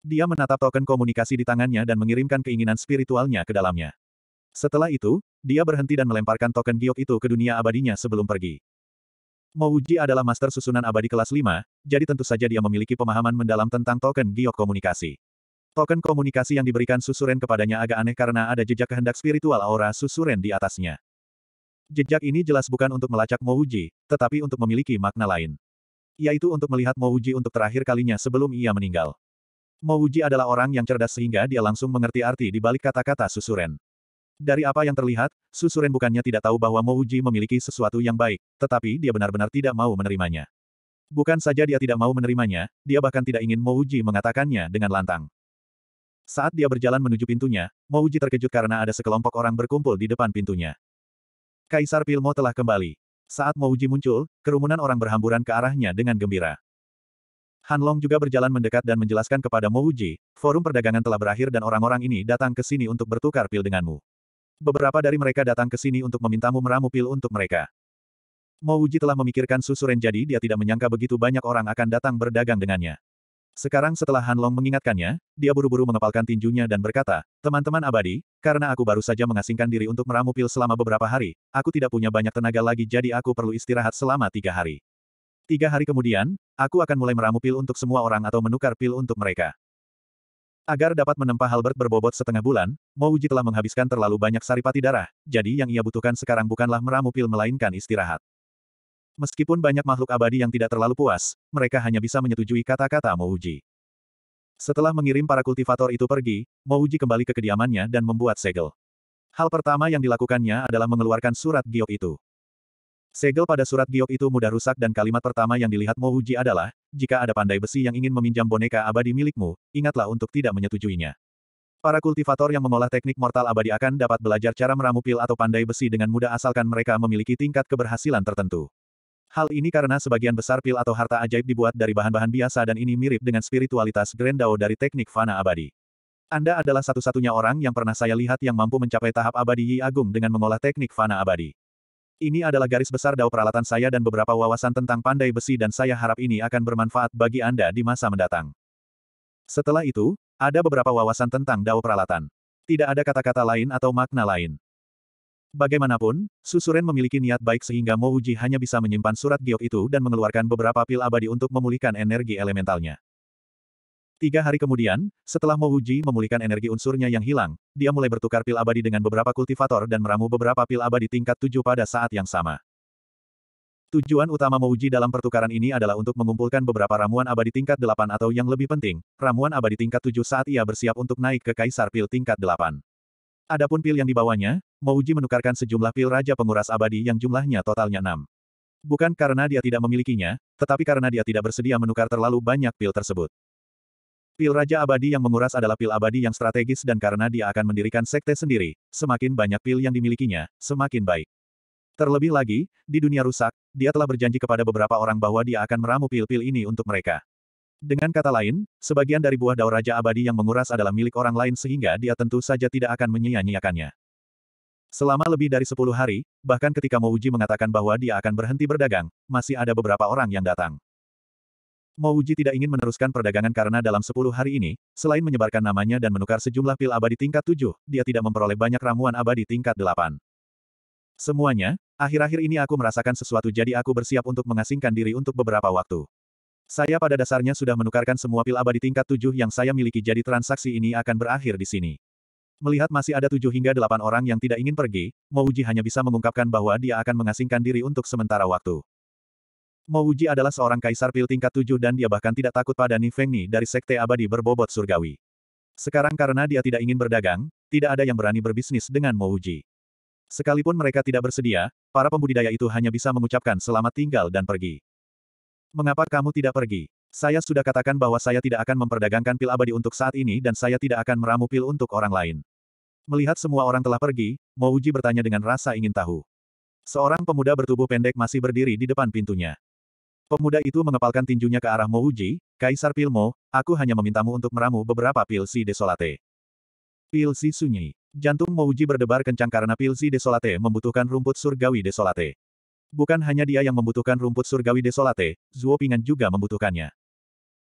Dia menatap token komunikasi di tangannya dan mengirimkan keinginan spiritualnya ke dalamnya. Setelah itu, dia berhenti dan melemparkan token giok itu ke dunia abadinya sebelum pergi. Mouji adalah master susunan abadi kelas 5, jadi tentu saja dia memiliki pemahaman mendalam tentang token giok komunikasi. Token komunikasi yang diberikan Susuren kepadanya agak aneh karena ada jejak kehendak spiritual aura Susuren di atasnya. Jejak ini jelas bukan untuk melacak Mouji, tetapi untuk memiliki makna lain. Yaitu untuk melihat Mouji untuk terakhir kalinya sebelum ia meninggal. Mouji adalah orang yang cerdas sehingga dia langsung mengerti arti di balik kata-kata Susuren. Dari apa yang terlihat, Susuren bukannya tidak tahu bahwa Mouji memiliki sesuatu yang baik, tetapi dia benar-benar tidak mau menerimanya. Bukan saja dia tidak mau menerimanya, dia bahkan tidak ingin Mouji mengatakannya dengan lantang. Saat dia berjalan menuju pintunya, Mouji terkejut karena ada sekelompok orang berkumpul di depan pintunya. Kaisar Pilmo telah kembali. Saat Mouji muncul, kerumunan orang berhamburan ke arahnya dengan gembira. Hanlong juga berjalan mendekat dan menjelaskan kepada Mouji, forum perdagangan telah berakhir dan orang-orang ini datang ke sini untuk bertukar pil denganmu. Beberapa dari mereka datang ke sini untuk memintamu meramu pil untuk mereka. Mao Wuji telah memikirkan susuren jadi dia tidak menyangka begitu banyak orang akan datang berdagang dengannya. Sekarang setelah Han Long mengingatkannya, dia buru-buru mengepalkan tinjunya dan berkata, Teman-teman abadi, karena aku baru saja mengasingkan diri untuk meramu pil selama beberapa hari, aku tidak punya banyak tenaga lagi jadi aku perlu istirahat selama tiga hari. Tiga hari kemudian, aku akan mulai meramu pil untuk semua orang atau menukar pil untuk mereka. Agar dapat menempa Halbert berbobot setengah bulan, Mouji telah menghabiskan terlalu banyak saripati darah, jadi yang ia butuhkan sekarang bukanlah meramu pil melainkan istirahat. Meskipun banyak makhluk abadi yang tidak terlalu puas, mereka hanya bisa menyetujui kata-kata Mouji. Setelah mengirim para kultivator itu pergi, Mouji kembali ke kediamannya dan membuat segel. Hal pertama yang dilakukannya adalah mengeluarkan surat giok itu. Segel pada surat giok itu mudah rusak dan kalimat pertama yang dilihat Mo Uji adalah, jika ada pandai besi yang ingin meminjam boneka abadi milikmu, ingatlah untuk tidak menyetujuinya. Para kultivator yang mengolah teknik mortal abadi akan dapat belajar cara meramu pil atau pandai besi dengan mudah asalkan mereka memiliki tingkat keberhasilan tertentu. Hal ini karena sebagian besar pil atau harta ajaib dibuat dari bahan-bahan biasa dan ini mirip dengan spiritualitas Grand Dao dari teknik fana abadi. Anda adalah satu-satunya orang yang pernah saya lihat yang mampu mencapai tahap abadi Yi Agung dengan mengolah teknik fana abadi. Ini adalah garis besar dao peralatan saya dan beberapa wawasan tentang pandai besi dan saya harap ini akan bermanfaat bagi Anda di masa mendatang. Setelah itu, ada beberapa wawasan tentang dao peralatan. Tidak ada kata-kata lain atau makna lain. Bagaimanapun, Susuren memiliki niat baik sehingga Mouji hanya bisa menyimpan surat giok itu dan mengeluarkan beberapa pil abadi untuk memulihkan energi elementalnya. Tiga hari kemudian, setelah Mouji memulihkan energi unsurnya yang hilang, dia mulai bertukar pil abadi dengan beberapa kultivator dan meramu beberapa pil abadi tingkat tujuh pada saat yang sama. Tujuan utama Mouji dalam pertukaran ini adalah untuk mengumpulkan beberapa ramuan abadi tingkat delapan atau yang lebih penting, ramuan abadi tingkat tujuh saat ia bersiap untuk naik ke kaisar pil tingkat delapan. Adapun pil yang dibawanya, Mouji menukarkan sejumlah pil Raja Penguras Abadi yang jumlahnya totalnya enam. Bukan karena dia tidak memilikinya, tetapi karena dia tidak bersedia menukar terlalu banyak pil tersebut. Pil Raja Abadi yang menguras adalah pil abadi yang strategis dan karena dia akan mendirikan sekte sendiri, semakin banyak pil yang dimilikinya, semakin baik. Terlebih lagi, di dunia rusak, dia telah berjanji kepada beberapa orang bahwa dia akan meramu pil-pil ini untuk mereka. Dengan kata lain, sebagian dari buah dao Raja Abadi yang menguras adalah milik orang lain sehingga dia tentu saja tidak akan menyia-nyiakannya. Selama lebih dari 10 hari, bahkan ketika Mouji mengatakan bahwa dia akan berhenti berdagang, masih ada beberapa orang yang datang. Mo Uji tidak ingin meneruskan perdagangan karena dalam 10 hari ini, selain menyebarkan namanya dan menukar sejumlah pil abadi tingkat 7, dia tidak memperoleh banyak ramuan abadi tingkat 8. Semuanya, akhir-akhir ini aku merasakan sesuatu jadi aku bersiap untuk mengasingkan diri untuk beberapa waktu. Saya pada dasarnya sudah menukarkan semua pil abadi tingkat 7 yang saya miliki jadi transaksi ini akan berakhir di sini. Melihat masih ada 7 hingga 8 orang yang tidak ingin pergi, Mo Uji hanya bisa mengungkapkan bahwa dia akan mengasingkan diri untuk sementara waktu. Mo Wuji adalah seorang kaisar pil tingkat tujuh dan dia bahkan tidak takut pada Ni Ni dari sekte abadi berbobot surgawi. Sekarang karena dia tidak ingin berdagang, tidak ada yang berani berbisnis dengan Mo Wuji. Sekalipun mereka tidak bersedia, para pembudidaya itu hanya bisa mengucapkan selamat tinggal dan pergi. Mengapa kamu tidak pergi? Saya sudah katakan bahwa saya tidak akan memperdagangkan pil abadi untuk saat ini dan saya tidak akan meramu pil untuk orang lain. Melihat semua orang telah pergi, Mo Uji bertanya dengan rasa ingin tahu. Seorang pemuda bertubuh pendek masih berdiri di depan pintunya. Pemuda itu mengepalkan tinjunya ke arah Mouji, Kaisar Pilmo, aku hanya memintamu untuk meramu beberapa pilsi desolate. Pilsi sunyi. Jantung Mouji berdebar kencang karena pilsi desolate membutuhkan rumput surgawi desolate. Bukan hanya dia yang membutuhkan rumput surgawi desolate, Zuo Pingan juga membutuhkannya.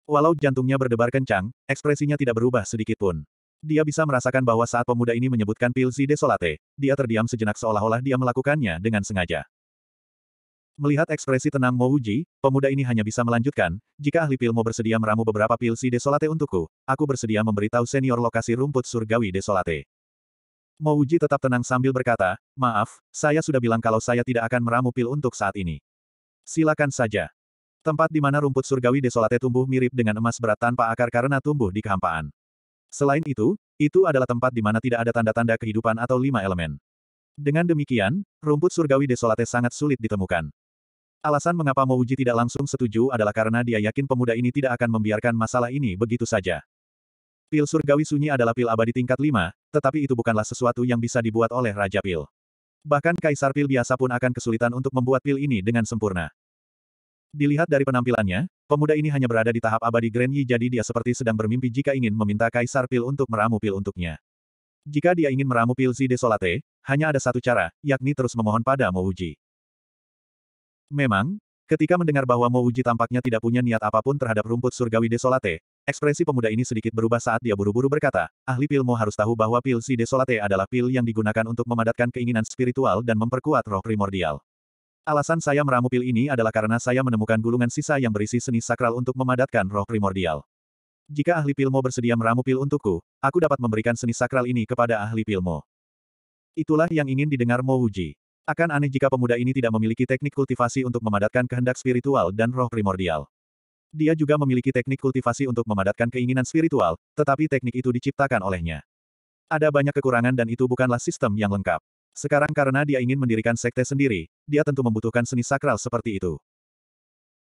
Walau jantungnya berdebar kencang, ekspresinya tidak berubah sedikit pun. Dia bisa merasakan bahwa saat pemuda ini menyebutkan pilsi desolate, dia terdiam sejenak seolah-olah dia melakukannya dengan sengaja. Melihat ekspresi tenang Mouji, pemuda ini hanya bisa melanjutkan, jika ahli pil mau bersedia meramu beberapa pil si Desolate untukku, aku bersedia memberitahu senior lokasi rumput surgawi Desolate. Mouji tetap tenang sambil berkata, maaf, saya sudah bilang kalau saya tidak akan meramu pil untuk saat ini. Silakan saja. Tempat di mana rumput surgawi Desolate tumbuh mirip dengan emas berat tanpa akar karena tumbuh di kehampaan. Selain itu, itu adalah tempat di mana tidak ada tanda-tanda kehidupan atau lima elemen. Dengan demikian, rumput surgawi Desolate sangat sulit ditemukan. Alasan mengapa Mouji tidak langsung setuju adalah karena dia yakin pemuda ini tidak akan membiarkan masalah ini begitu saja. Pil surgawi sunyi adalah pil abadi tingkat 5, tetapi itu bukanlah sesuatu yang bisa dibuat oleh Raja Pil. Bahkan Kaisar Pil biasa pun akan kesulitan untuk membuat pil ini dengan sempurna. Dilihat dari penampilannya, pemuda ini hanya berada di tahap abadi Grand Yi jadi dia seperti sedang bermimpi jika ingin meminta Kaisar Pil untuk meramu pil untuknya. Jika dia ingin meramu pil Zidesolate, Desolate, hanya ada satu cara, yakni terus memohon pada Mouji. Memang, ketika mendengar bahwa Mouji tampaknya tidak punya niat apapun terhadap rumput surgawi desolate, ekspresi pemuda ini sedikit berubah saat dia buru-buru berkata, ahli pilmu harus tahu bahwa pil si desolate adalah pil yang digunakan untuk memadatkan keinginan spiritual dan memperkuat roh primordial. Alasan saya meramu pil ini adalah karena saya menemukan gulungan sisa yang berisi seni sakral untuk memadatkan roh primordial. Jika ahli pilmo bersedia meramu pil untukku, aku dapat memberikan seni sakral ini kepada ahli pilmo. Itulah yang ingin didengar Mo akan aneh jika pemuda ini tidak memiliki teknik kultivasi untuk memadatkan kehendak spiritual dan roh primordial. Dia juga memiliki teknik kultivasi untuk memadatkan keinginan spiritual, tetapi teknik itu diciptakan olehnya. Ada banyak kekurangan dan itu bukanlah sistem yang lengkap. Sekarang karena dia ingin mendirikan sekte sendiri, dia tentu membutuhkan seni sakral seperti itu.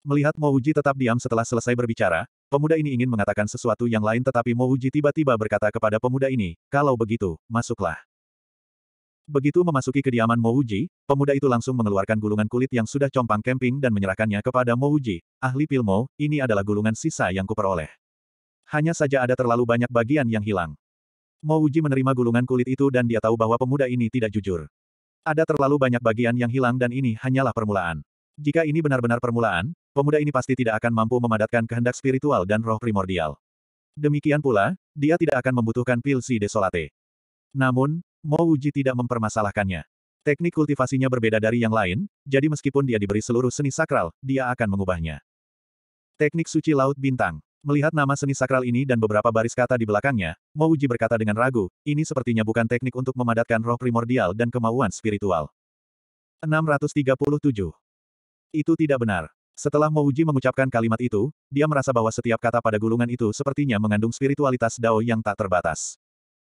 Melihat Mouji tetap diam setelah selesai berbicara, pemuda ini ingin mengatakan sesuatu yang lain tetapi Mouji tiba-tiba berkata kepada pemuda ini, kalau begitu, masuklah. Begitu memasuki kediaman Mouji, pemuda itu langsung mengeluarkan gulungan kulit yang sudah compang camping dan menyerahkannya kepada Mouji. Ahli Pilmo, ini adalah gulungan sisa yang kuperoleh. Hanya saja ada terlalu banyak bagian yang hilang. Mouji menerima gulungan kulit itu dan dia tahu bahwa pemuda ini tidak jujur. Ada terlalu banyak bagian yang hilang dan ini hanyalah permulaan. Jika ini benar-benar permulaan, pemuda ini pasti tidak akan mampu memadatkan kehendak spiritual dan roh primordial. Demikian pula, dia tidak akan membutuhkan pil si desolate. Namun, Mo Wuji tidak mempermasalahkannya. Teknik kultivasinya berbeda dari yang lain, jadi meskipun dia diberi seluruh seni sakral, dia akan mengubahnya. Teknik suci laut bintang. Melihat nama seni sakral ini dan beberapa baris kata di belakangnya, Mo Wuji berkata dengan ragu, ini sepertinya bukan teknik untuk memadatkan roh primordial dan kemauan spiritual. 637. Itu tidak benar. Setelah Mo Wuji mengucapkan kalimat itu, dia merasa bahwa setiap kata pada gulungan itu sepertinya mengandung spiritualitas Dao yang tak terbatas.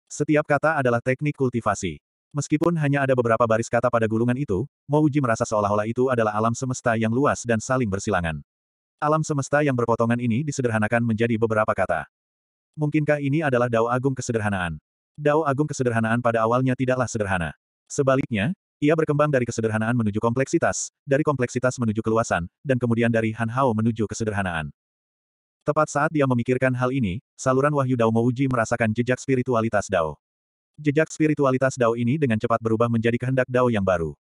Setiap kata adalah teknik kultivasi. Meskipun hanya ada beberapa baris kata pada gulungan itu, Mouji merasa seolah-olah itu adalah alam semesta yang luas dan saling bersilangan. Alam semesta yang berpotongan ini disederhanakan menjadi beberapa kata. Mungkinkah ini adalah dao agung kesederhanaan? Dao agung kesederhanaan pada awalnya tidaklah sederhana. Sebaliknya, ia berkembang dari kesederhanaan menuju kompleksitas, dari kompleksitas menuju keluasan, dan kemudian dari Han Hao menuju kesederhanaan. Tepat saat dia memikirkan hal ini, saluran wahyu Dao Mouji merasakan jejak spiritualitas Dao. Jejak spiritualitas Dao ini dengan cepat berubah menjadi kehendak Dao yang baru.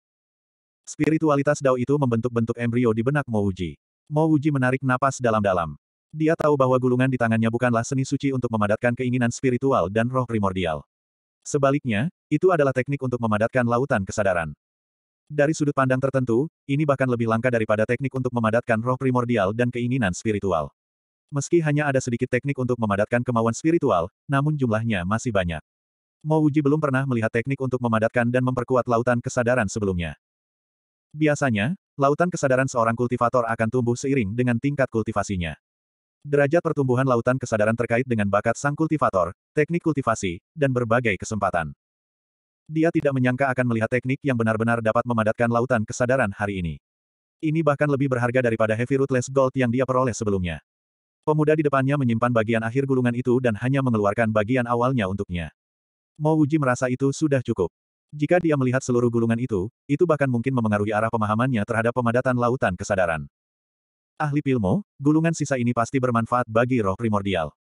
Spiritualitas Dao itu membentuk bentuk embrio di benak Mouji. Mouji menarik napas dalam-dalam. Dia tahu bahwa gulungan di tangannya bukanlah seni suci untuk memadatkan keinginan spiritual dan roh primordial. Sebaliknya, itu adalah teknik untuk memadatkan lautan kesadaran. Dari sudut pandang tertentu, ini bahkan lebih langka daripada teknik untuk memadatkan roh primordial dan keinginan spiritual. Meski hanya ada sedikit teknik untuk memadatkan kemauan spiritual, namun jumlahnya masih banyak. Mo belum pernah melihat teknik untuk memadatkan dan memperkuat lautan kesadaran sebelumnya. Biasanya, lautan kesadaran seorang kultivator akan tumbuh seiring dengan tingkat kultivasinya. Derajat pertumbuhan lautan kesadaran terkait dengan bakat sang kultivator, teknik kultivasi, dan berbagai kesempatan. Dia tidak menyangka akan melihat teknik yang benar-benar dapat memadatkan lautan kesadaran hari ini. Ini bahkan lebih berharga daripada heavy rootless gold yang dia peroleh sebelumnya. Pemuda di depannya menyimpan bagian akhir gulungan itu dan hanya mengeluarkan bagian awalnya untuknya. Mo Wuji merasa itu sudah cukup. Jika dia melihat seluruh gulungan itu, itu bahkan mungkin memengaruhi arah pemahamannya terhadap pemadatan lautan kesadaran. Ahli Pilmo, gulungan sisa ini pasti bermanfaat bagi roh primordial.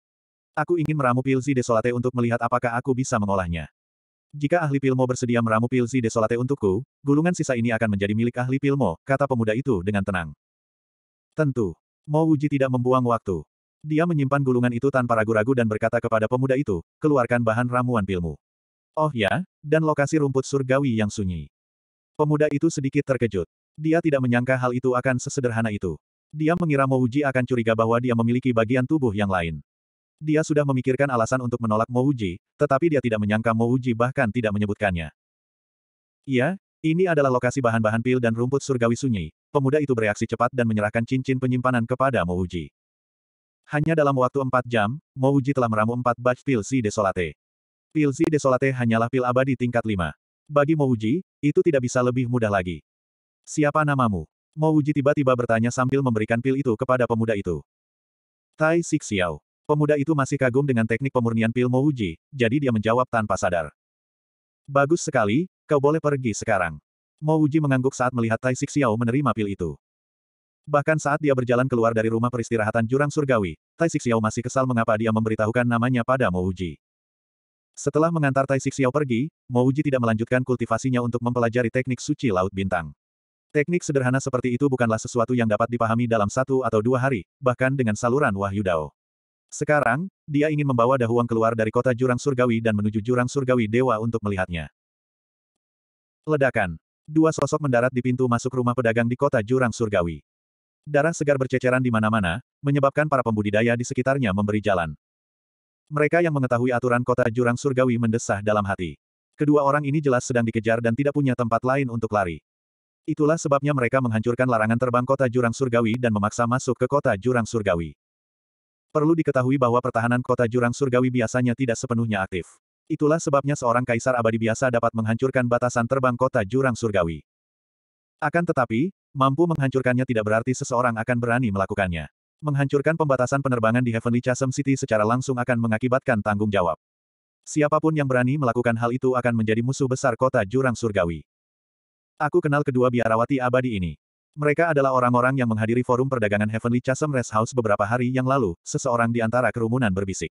Aku ingin meramu Pilsi Desolate untuk melihat apakah aku bisa mengolahnya. Jika ahli Pilmo bersedia meramu Pilsi Desolate untukku, gulungan sisa ini akan menjadi milik ahli Pilmo, kata pemuda itu dengan tenang. Tentu. Mo Wuji tidak membuang waktu. Dia menyimpan gulungan itu tanpa ragu-ragu dan berkata kepada pemuda itu, keluarkan bahan ramuan pilmu. Oh ya, dan lokasi rumput surgawi yang sunyi. Pemuda itu sedikit terkejut. Dia tidak menyangka hal itu akan sesederhana itu. Dia mengira Mouji akan curiga bahwa dia memiliki bagian tubuh yang lain. Dia sudah memikirkan alasan untuk menolak Mouji, tetapi dia tidak menyangka Mouji bahkan tidak menyebutkannya. Iya, ini adalah lokasi bahan-bahan pil dan rumput surgawi sunyi. Pemuda itu bereaksi cepat dan menyerahkan cincin penyimpanan kepada Mouji. Hanya dalam waktu empat jam, Mouji telah meramu empat batch pil si desolate. Pil si desolate hanyalah pil abadi tingkat lima. Bagi Mouji, itu tidak bisa lebih mudah lagi. Siapa namamu? Mouji tiba-tiba bertanya sambil memberikan pil itu kepada pemuda itu. Tai Sixiao. Pemuda itu masih kagum dengan teknik pemurnian pil Mouji, jadi dia menjawab tanpa sadar. Bagus sekali, kau boleh pergi sekarang. Mouji mengangguk saat melihat Tai Sixiao menerima pil itu. Bahkan saat dia berjalan keluar dari rumah peristirahatan jurang surgawi, Tai Sixiao masih kesal mengapa dia memberitahukan namanya pada Mouji. Setelah mengantar Tai Sixiao pergi, Mouji tidak melanjutkan kultivasinya untuk mempelajari teknik suci Laut Bintang. Teknik sederhana seperti itu bukanlah sesuatu yang dapat dipahami dalam satu atau dua hari, bahkan dengan saluran Wahyu Dao. Sekarang, dia ingin membawa Dahuang keluar dari kota Jurang Surgawi dan menuju Jurang Surgawi Dewa untuk melihatnya. Ledakan. Dua sosok mendarat di pintu masuk rumah pedagang di kota Jurang Surgawi. Darah segar berceceran di mana-mana, menyebabkan para pembudidaya di sekitarnya memberi jalan. Mereka yang mengetahui aturan kota jurang surgawi mendesah dalam hati. Kedua orang ini jelas sedang dikejar dan tidak punya tempat lain untuk lari. Itulah sebabnya mereka menghancurkan larangan terbang kota jurang surgawi dan memaksa masuk ke kota jurang surgawi. Perlu diketahui bahwa pertahanan kota jurang surgawi biasanya tidak sepenuhnya aktif. Itulah sebabnya seorang kaisar abadi biasa dapat menghancurkan batasan terbang kota jurang surgawi. Akan tetapi, Mampu menghancurkannya tidak berarti seseorang akan berani melakukannya. Menghancurkan pembatasan penerbangan di Heavenly Chasm City secara langsung akan mengakibatkan tanggung jawab. Siapapun yang berani melakukan hal itu akan menjadi musuh besar kota Jurang Surgawi. Aku kenal kedua biarawati abadi ini. Mereka adalah orang-orang yang menghadiri forum perdagangan Heavenly Chasm Rest House beberapa hari yang lalu, seseorang di antara kerumunan berbisik.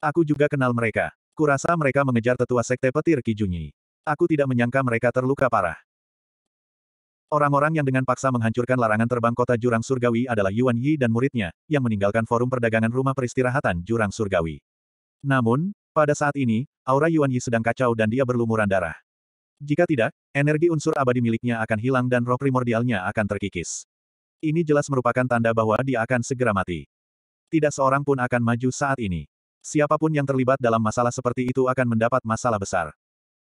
Aku juga kenal mereka. Kurasa mereka mengejar tetua sekte petir Kijunyi. Aku tidak menyangka mereka terluka parah. Orang-orang yang dengan paksa menghancurkan larangan terbang kota Jurang Surgawi adalah Yuan Yi dan muridnya, yang meninggalkan forum perdagangan rumah peristirahatan Jurang Surgawi. Namun, pada saat ini, aura Yuan Yi sedang kacau dan dia berlumuran darah. Jika tidak, energi unsur abadi miliknya akan hilang dan roh primordialnya akan terkikis. Ini jelas merupakan tanda bahwa dia akan segera mati. Tidak seorang pun akan maju saat ini. Siapapun yang terlibat dalam masalah seperti itu akan mendapat masalah besar.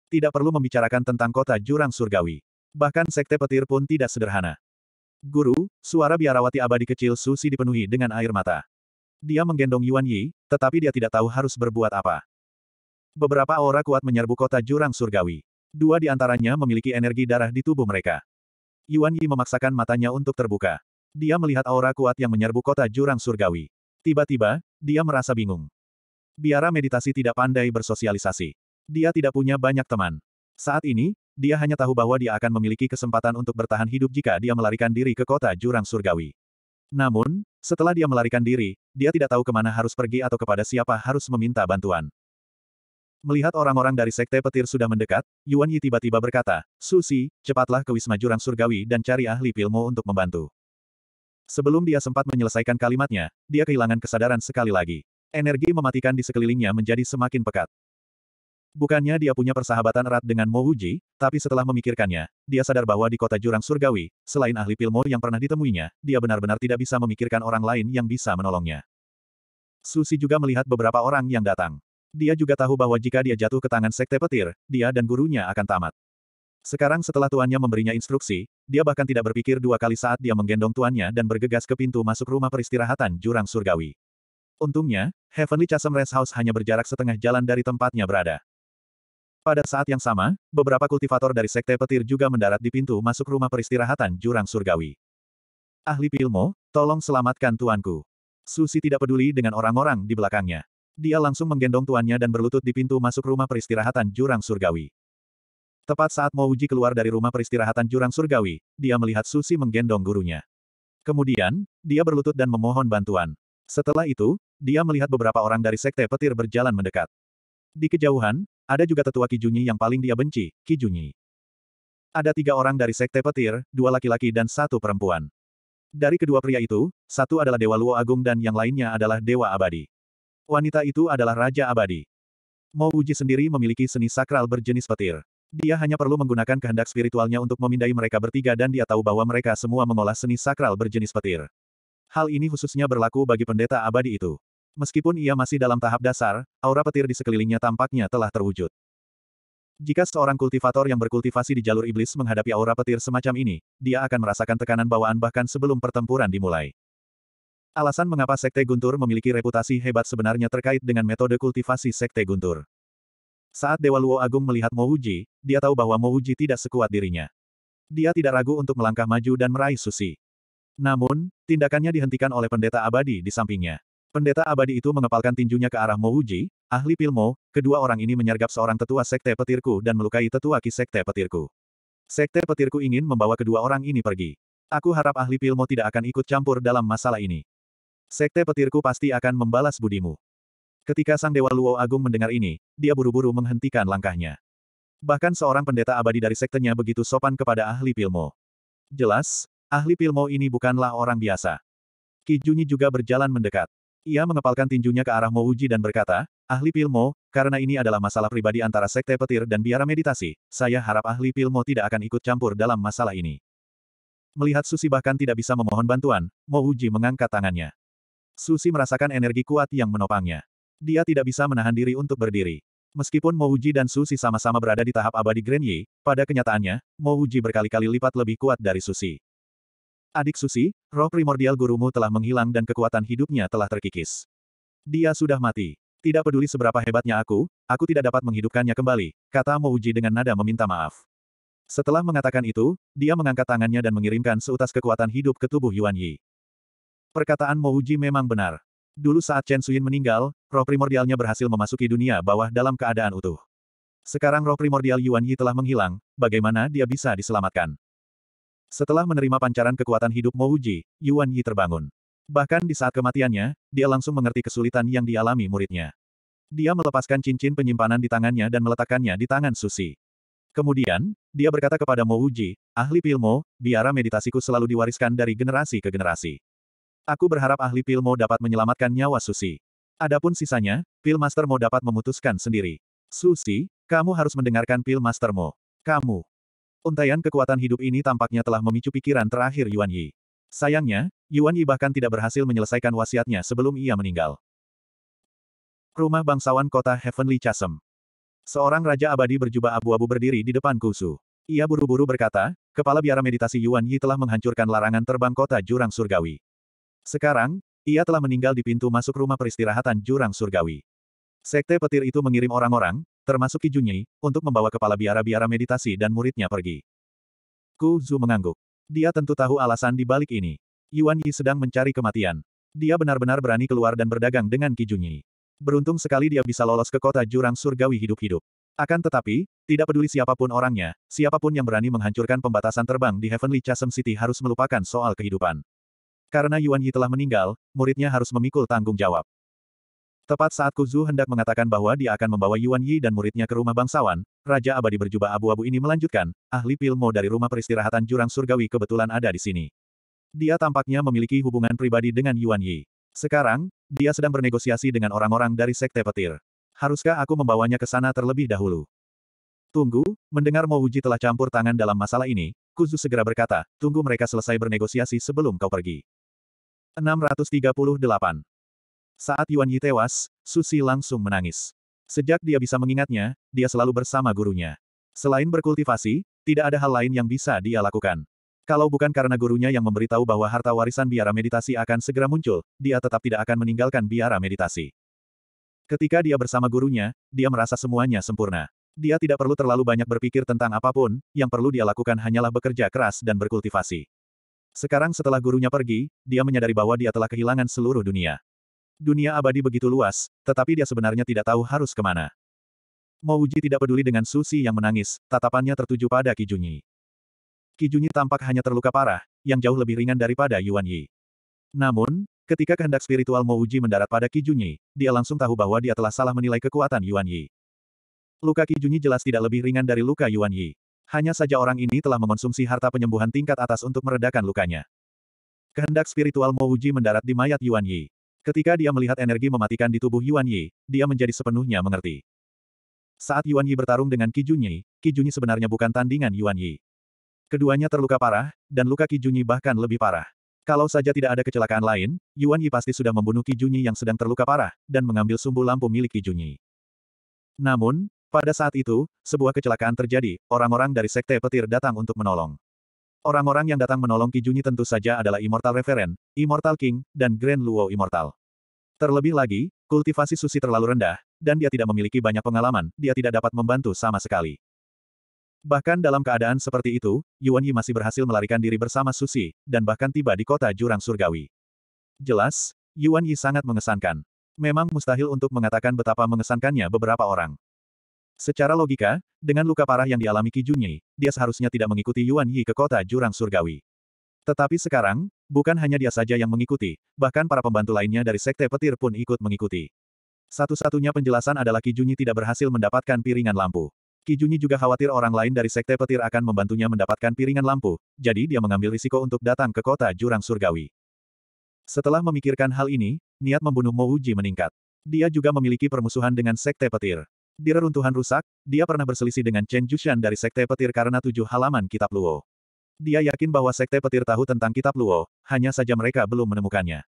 Tidak perlu membicarakan tentang kota jurang surgawi. Bahkan sekte petir pun tidak sederhana. Guru, suara biarawati abadi kecil Susi dipenuhi dengan air mata. Dia menggendong Yuan Yi, tetapi dia tidak tahu harus berbuat apa. Beberapa aura kuat menyerbu kota jurang surgawi. Dua di antaranya memiliki energi darah di tubuh mereka. Yuan Yi memaksakan matanya untuk terbuka. Dia melihat aura kuat yang menyerbu kota jurang surgawi. Tiba-tiba, dia merasa bingung. Biara meditasi tidak pandai bersosialisasi. Dia tidak punya banyak teman. Saat ini, dia hanya tahu bahwa dia akan memiliki kesempatan untuk bertahan hidup jika dia melarikan diri ke kota jurang surgawi. Namun, setelah dia melarikan diri, dia tidak tahu kemana harus pergi atau kepada siapa harus meminta bantuan. Melihat orang-orang dari Sekte Petir sudah mendekat, Yuan Yi tiba-tiba berkata, Susi, cepatlah ke Wisma Jurang Surgawi dan cari ahli pilmo untuk membantu. Sebelum dia sempat menyelesaikan kalimatnya, dia kehilangan kesadaran sekali lagi. Energi mematikan di sekelilingnya menjadi semakin pekat. Bukannya dia punya persahabatan erat dengan Mo Wuji, tapi setelah memikirkannya, dia sadar bahwa di kota jurang surgawi, selain ahli pilmo yang pernah ditemuinya, dia benar-benar tidak bisa memikirkan orang lain yang bisa menolongnya. Susi juga melihat beberapa orang yang datang. Dia juga tahu bahwa jika dia jatuh ke tangan sekte petir, dia dan gurunya akan tamat. Sekarang setelah tuannya memberinya instruksi, dia bahkan tidak berpikir dua kali saat dia menggendong tuannya dan bergegas ke pintu masuk rumah peristirahatan jurang surgawi. Untungnya, Heavenly Chasm Rest House hanya berjarak setengah jalan dari tempatnya berada. Pada saat yang sama, beberapa kultivator dari Sekte Petir juga mendarat di pintu masuk rumah peristirahatan Jurang Surgawi. Ahli Pilmo, tolong selamatkan tuanku. Susi tidak peduli dengan orang-orang di belakangnya. Dia langsung menggendong tuannya dan berlutut di pintu masuk rumah peristirahatan Jurang Surgawi. Tepat saat mau uji keluar dari rumah peristirahatan Jurang Surgawi, dia melihat Susi menggendong gurunya. Kemudian, dia berlutut dan memohon bantuan. Setelah itu, dia melihat beberapa orang dari Sekte Petir berjalan mendekat. Di kejauhan, ada juga tetua Kijunyi yang paling dia benci, Kijunyi. Ada tiga orang dari sekte petir, dua laki-laki dan satu perempuan. Dari kedua pria itu, satu adalah Dewa Luo Agung dan yang lainnya adalah Dewa Abadi. Wanita itu adalah Raja Abadi. Mo Uji sendiri memiliki seni sakral berjenis petir. Dia hanya perlu menggunakan kehendak spiritualnya untuk memindai mereka bertiga dan dia tahu bahwa mereka semua mengolah seni sakral berjenis petir. Hal ini khususnya berlaku bagi pendeta abadi itu. Meskipun ia masih dalam tahap dasar, aura petir di sekelilingnya tampaknya telah terwujud. Jika seorang kultivator yang berkultivasi di jalur iblis menghadapi aura petir semacam ini, dia akan merasakan tekanan bawaan bahkan sebelum pertempuran dimulai. Alasan mengapa Sekte Guntur memiliki reputasi hebat sebenarnya terkait dengan metode kultivasi Sekte Guntur. Saat Dewa Luo Agung melihat Mouji, dia tahu bahwa Mouji tidak sekuat dirinya. Dia tidak ragu untuk melangkah maju dan meraih Susi. Namun, tindakannya dihentikan oleh pendeta abadi di sampingnya. Pendeta abadi itu mengepalkan tinjunya ke arah Mo Uji, ahli pilmo, kedua orang ini menyergap seorang tetua sekte petirku dan melukai tetua ki sekte petirku. Sekte petirku ingin membawa kedua orang ini pergi. Aku harap ahli pilmo tidak akan ikut campur dalam masalah ini. Sekte petirku pasti akan membalas budimu. Ketika Sang Dewa Luo Agung mendengar ini, dia buru-buru menghentikan langkahnya. Bahkan seorang pendeta abadi dari sektenya begitu sopan kepada ahli pilmo. Jelas, ahli pilmo ini bukanlah orang biasa. Ki Junyi juga berjalan mendekat. Ia mengepalkan tinjunya ke arah Mouji dan berkata, Ahli Pilmo, karena ini adalah masalah pribadi antara Sekte Petir dan Biara Meditasi, saya harap Ahli Pilmo tidak akan ikut campur dalam masalah ini. Melihat Susi bahkan tidak bisa memohon bantuan, Mouji mengangkat tangannya. Susi merasakan energi kuat yang menopangnya. Dia tidak bisa menahan diri untuk berdiri. Meskipun Mouji dan Susi sama-sama berada di tahap abadi Grand pada kenyataannya, Mouji berkali-kali lipat lebih kuat dari Susi. Adik Susi, roh primordial gurumu telah menghilang dan kekuatan hidupnya telah terkikis. Dia sudah mati. Tidak peduli seberapa hebatnya aku, aku tidak dapat menghidupkannya kembali, kata Mouji dengan nada meminta maaf. Setelah mengatakan itu, dia mengangkat tangannya dan mengirimkan seutas kekuatan hidup ke tubuh Yuan Yi. Perkataan Mouji memang benar. Dulu saat Chen Suyin meninggal, roh primordialnya berhasil memasuki dunia bawah dalam keadaan utuh. Sekarang roh primordial Yuan Yi telah menghilang, bagaimana dia bisa diselamatkan? Setelah menerima pancaran kekuatan hidup Mouji, Yuan Yi terbangun. Bahkan di saat kematiannya, dia langsung mengerti kesulitan yang dialami muridnya. Dia melepaskan cincin penyimpanan di tangannya dan meletakkannya di tangan Susi. Kemudian, dia berkata kepada Mouji, ahli pilmo, biara meditasiku selalu diwariskan dari generasi ke generasi. Aku berharap ahli pilmo dapat menyelamatkan nyawa Susi. Adapun sisanya, pilmastermu Mastermo dapat memutuskan sendiri. Susi, kamu harus mendengarkan pilmastermu. Mastermo. Kamu, Untaian kekuatan hidup ini tampaknya telah memicu pikiran terakhir Yuan Yi. Sayangnya, Yuan Yi bahkan tidak berhasil menyelesaikan wasiatnya sebelum ia meninggal. Rumah bangsawan kota Heavenly Chasm. Seorang raja abadi berjubah abu-abu berdiri di depan Kusu. Ia buru-buru berkata, kepala biara meditasi Yuan Yi telah menghancurkan larangan terbang kota Jurang Surgawi. Sekarang, ia telah meninggal di pintu masuk rumah peristirahatan Jurang Surgawi. Sekte petir itu mengirim orang-orang, termasuk Kijunyi, untuk membawa kepala biara-biara meditasi dan muridnya pergi. Ku Zu mengangguk. Dia tentu tahu alasan di balik ini. Yuan Yi sedang mencari kematian. Dia benar-benar berani keluar dan berdagang dengan Kijunyi. Beruntung sekali dia bisa lolos ke kota jurang surgawi hidup-hidup. Akan tetapi, tidak peduli siapapun orangnya, siapapun yang berani menghancurkan pembatasan terbang di Heavenly Chasm City harus melupakan soal kehidupan. Karena Yuan Yi telah meninggal, muridnya harus memikul tanggung jawab. Tepat saat Kuzu hendak mengatakan bahwa dia akan membawa Yuan Yi dan muridnya ke rumah bangsawan, Raja Abadi berjubah abu-abu ini melanjutkan, ahli pilmo dari rumah peristirahatan Jurang Surgawi kebetulan ada di sini. Dia tampaknya memiliki hubungan pribadi dengan Yuan Yi. Sekarang, dia sedang bernegosiasi dengan orang-orang dari Sekte Petir. Haruskah aku membawanya ke sana terlebih dahulu? Tunggu, mendengar Mo Wuji telah campur tangan dalam masalah ini, Kuzu segera berkata, tunggu mereka selesai bernegosiasi sebelum kau pergi. 638 saat Yuan Yi tewas, Susi langsung menangis. Sejak dia bisa mengingatnya, dia selalu bersama gurunya. Selain berkultivasi, tidak ada hal lain yang bisa dia lakukan. Kalau bukan karena gurunya yang memberitahu bahwa harta warisan biara meditasi akan segera muncul, dia tetap tidak akan meninggalkan biara meditasi. Ketika dia bersama gurunya, dia merasa semuanya sempurna. Dia tidak perlu terlalu banyak berpikir tentang apapun, yang perlu dia lakukan hanyalah bekerja keras dan berkultivasi. Sekarang setelah gurunya pergi, dia menyadari bahwa dia telah kehilangan seluruh dunia. Dunia abadi begitu luas, tetapi dia sebenarnya tidak tahu harus kemana. Mouji tidak peduli dengan Susi yang menangis, tatapannya tertuju pada Ki Ki Kijunyi tampak hanya terluka parah, yang jauh lebih ringan daripada Yuan Yi. Namun, ketika kehendak spiritual Mouji mendarat pada Ki Kijunyi, dia langsung tahu bahwa dia telah salah menilai kekuatan Yuan Yi. Luka Ki Kijunyi jelas tidak lebih ringan dari luka Yuan Yi. Hanya saja orang ini telah mengonsumsi harta penyembuhan tingkat atas untuk meredakan lukanya. Kehendak spiritual Mouji mendarat di mayat Yuan Yi. Ketika dia melihat energi mematikan di tubuh Yuan Yi, dia menjadi sepenuhnya mengerti. Saat Yuan Yi bertarung dengan Ki Junyi, Ki Junyi sebenarnya bukan tandingan Yuan Yi. Keduanya terluka parah, dan luka Ki Junyi bahkan lebih parah. Kalau saja tidak ada kecelakaan lain, Yuan Yi pasti sudah membunuh Ki Junyi yang sedang terluka parah, dan mengambil sumbu lampu milik Ki Junyi. Namun, pada saat itu, sebuah kecelakaan terjadi, orang-orang dari Sekte Petir datang untuk menolong. Orang-orang yang datang menolong Kijunyi tentu saja adalah Immortal Reverend, Immortal King, dan Grand Luo Immortal. Terlebih lagi, kultivasi Susi terlalu rendah, dan dia tidak memiliki banyak pengalaman, dia tidak dapat membantu sama sekali. Bahkan dalam keadaan seperti itu, Yuan Yi masih berhasil melarikan diri bersama Susi, dan bahkan tiba di kota Jurang Surgawi. Jelas, Yuan Yi sangat mengesankan. Memang mustahil untuk mengatakan betapa mengesankannya beberapa orang. Secara logika, dengan luka parah yang dialami Ki Junyi, dia seharusnya tidak mengikuti Yuan Yi ke kota jurang surgawi. Tetapi sekarang, bukan hanya dia saja yang mengikuti, bahkan para pembantu lainnya dari sekte petir pun ikut mengikuti. Satu-satunya penjelasan adalah Ki Junyi tidak berhasil mendapatkan piringan lampu. Ki Junyi juga khawatir orang lain dari sekte petir akan membantunya mendapatkan piringan lampu, jadi dia mengambil risiko untuk datang ke kota jurang surgawi. Setelah memikirkan hal ini, niat membunuh Mo meningkat. Dia juga memiliki permusuhan dengan sekte petir. Di reruntuhan rusak, dia pernah berselisih dengan Chen Jushan dari Sekte Petir karena tujuh halaman Kitab Luo. Dia yakin bahwa Sekte Petir tahu tentang Kitab Luo, hanya saja mereka belum menemukannya.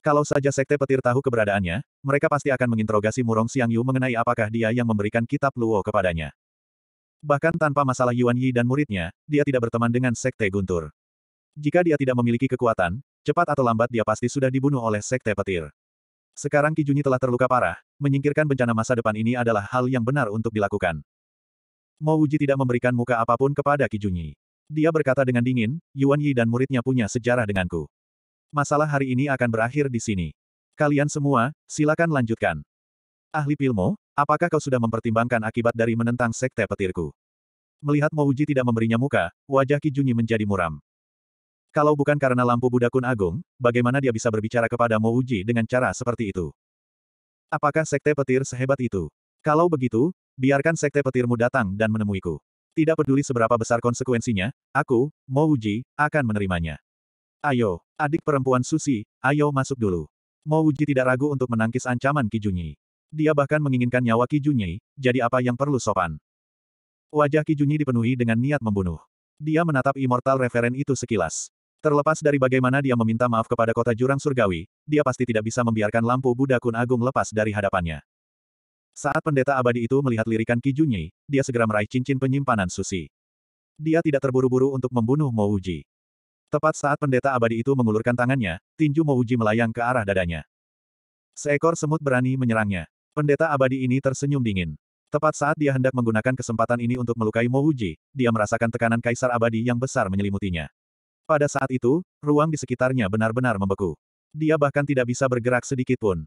Kalau saja Sekte Petir tahu keberadaannya, mereka pasti akan menginterogasi Murong Xiang Yu mengenai apakah dia yang memberikan Kitab Luo kepadanya. Bahkan tanpa masalah Yuan Yi dan muridnya, dia tidak berteman dengan Sekte Guntur. Jika dia tidak memiliki kekuatan, cepat atau lambat dia pasti sudah dibunuh oleh Sekte Petir. Sekarang Kijuni telah terluka parah, menyingkirkan bencana masa depan ini adalah hal yang benar untuk dilakukan. Mo Wuji tidak memberikan muka apapun kepada Kijunyi. Dia berkata dengan dingin, Yuan Yi dan muridnya punya sejarah denganku. Masalah hari ini akan berakhir di sini. Kalian semua, silakan lanjutkan. Ahli Pilmo, apakah kau sudah mempertimbangkan akibat dari menentang sekte petirku? Melihat Mo Wuji tidak memberinya muka, wajah Kijunyi menjadi muram. Kalau bukan karena lampu Buddha Kun Agung, bagaimana dia bisa berbicara kepada Mo Wuji dengan cara seperti itu? Apakah sekte petir sehebat itu? Kalau begitu, biarkan sekte petirmu datang dan menemuiku. Tidak peduli seberapa besar konsekuensinya, aku, Mouji, akan menerimanya. Ayo, adik perempuan Susi, ayo masuk dulu. Mouji tidak ragu untuk menangkis ancaman Kijunyi. Dia bahkan menginginkan nyawa Kijunyi, jadi apa yang perlu sopan. Wajah Kijunyi dipenuhi dengan niat membunuh. Dia menatap Immortal Referen itu sekilas. Terlepas dari bagaimana dia meminta maaf kepada kota jurang surgawi, dia pasti tidak bisa membiarkan lampu Buddha Kun Agung lepas dari hadapannya. Saat pendeta abadi itu melihat lirikan Ki Junyi, dia segera meraih cincin penyimpanan susi. Dia tidak terburu-buru untuk membunuh Mo Uji. Tepat saat pendeta abadi itu mengulurkan tangannya, tinju Mo Uji melayang ke arah dadanya. Seekor semut berani menyerangnya. Pendeta abadi ini tersenyum dingin. Tepat saat dia hendak menggunakan kesempatan ini untuk melukai Mo Uji, dia merasakan tekanan kaisar abadi yang besar menyelimutinya. Pada saat itu, ruang di sekitarnya benar-benar membeku. Dia bahkan tidak bisa bergerak sedikit pun.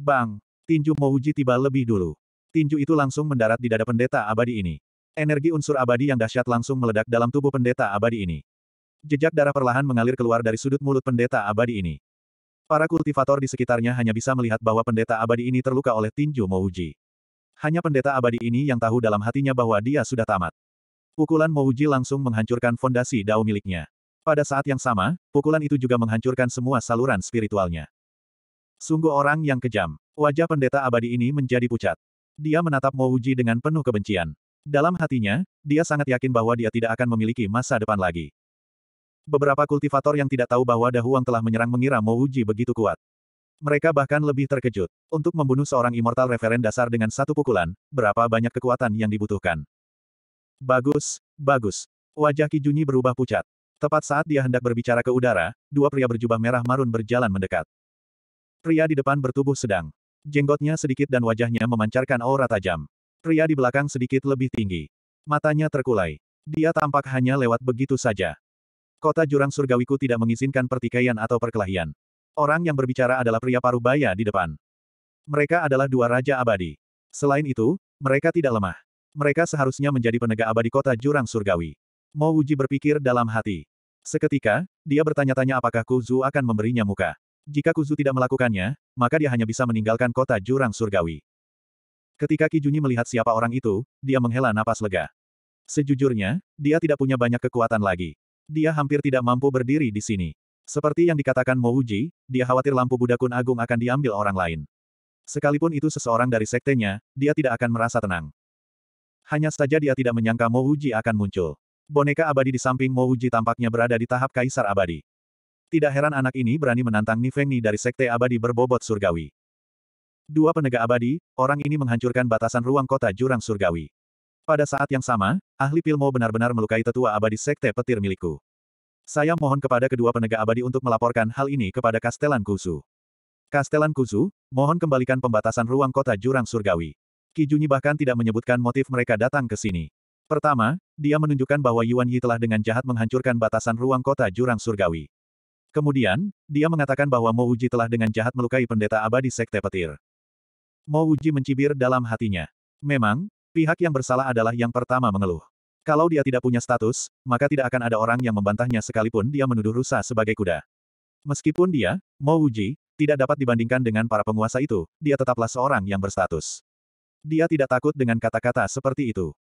Bang! Tinju Mouji tiba lebih dulu. Tinju itu langsung mendarat di dada pendeta abadi ini. Energi unsur abadi yang dahsyat langsung meledak dalam tubuh pendeta abadi ini. Jejak darah perlahan mengalir keluar dari sudut mulut pendeta abadi ini. Para kultivator di sekitarnya hanya bisa melihat bahwa pendeta abadi ini terluka oleh tinju Mouji. Hanya pendeta abadi ini yang tahu dalam hatinya bahwa dia sudah tamat. Pukulan Mouji langsung menghancurkan fondasi dao miliknya. Pada saat yang sama, pukulan itu juga menghancurkan semua saluran spiritualnya. Sungguh orang yang kejam. Wajah pendeta abadi ini menjadi pucat. Dia menatap Mo Uji dengan penuh kebencian. Dalam hatinya, dia sangat yakin bahwa dia tidak akan memiliki masa depan lagi. Beberapa kultivator yang tidak tahu bahwa Dahuang telah menyerang mengira Mo Uji begitu kuat. Mereka bahkan lebih terkejut. Untuk membunuh seorang immortal referen dasar dengan satu pukulan, berapa banyak kekuatan yang dibutuhkan. Bagus, bagus. Wajah Kijunyi berubah pucat. Tepat saat dia hendak berbicara ke udara, dua pria berjubah merah marun berjalan mendekat. Pria di depan bertubuh sedang. Jenggotnya sedikit dan wajahnya memancarkan aura tajam. Pria di belakang sedikit lebih tinggi. Matanya terkulai. Dia tampak hanya lewat begitu saja. Kota jurang surgawiku tidak mengizinkan pertikaian atau perkelahian. Orang yang berbicara adalah pria paruh baya di depan. Mereka adalah dua raja abadi. Selain itu, mereka tidak lemah. Mereka seharusnya menjadi penegak abadi kota jurang surgawi. Mo Wuji berpikir dalam hati. Seketika, dia bertanya-tanya apakah Kuzu akan memberinya muka. Jika Kuzu tidak melakukannya, maka dia hanya bisa meninggalkan kota jurang surgawi. Ketika Kijunyi melihat siapa orang itu, dia menghela napas lega. Sejujurnya, dia tidak punya banyak kekuatan lagi. Dia hampir tidak mampu berdiri di sini. Seperti yang dikatakan Mo Wuji, dia khawatir lampu Budakun Agung akan diambil orang lain. Sekalipun itu seseorang dari sektenya, dia tidak akan merasa tenang. Hanya saja dia tidak menyangka Mo Wuji akan muncul. Boneka abadi di samping Mo Uji tampaknya berada di tahap kaisar abadi. Tidak heran anak ini berani menantang Nifengni dari sekte abadi berbobot surgawi. Dua penegak abadi, orang ini menghancurkan batasan ruang kota jurang surgawi. Pada saat yang sama, ahli Pilmo benar-benar melukai tetua abadi sekte petir milikku. Saya mohon kepada kedua penegak abadi untuk melaporkan hal ini kepada Kastelan Kusu. Kastelan Kusu, mohon kembalikan pembatasan ruang kota jurang surgawi. Kijunyi bahkan tidak menyebutkan motif mereka datang ke sini. Pertama, dia menunjukkan bahwa Yuan Yi telah dengan jahat menghancurkan batasan ruang kota jurang surgawi. Kemudian, dia mengatakan bahwa Mo Uji telah dengan jahat melukai pendeta abadi sekte petir. Mo Uji mencibir dalam hatinya. Memang, pihak yang bersalah adalah yang pertama mengeluh. Kalau dia tidak punya status, maka tidak akan ada orang yang membantahnya sekalipun dia menuduh rusa sebagai kuda. Meskipun dia, Mo Uji, tidak dapat dibandingkan dengan para penguasa itu, dia tetaplah seorang yang berstatus. Dia tidak takut dengan kata-kata seperti itu.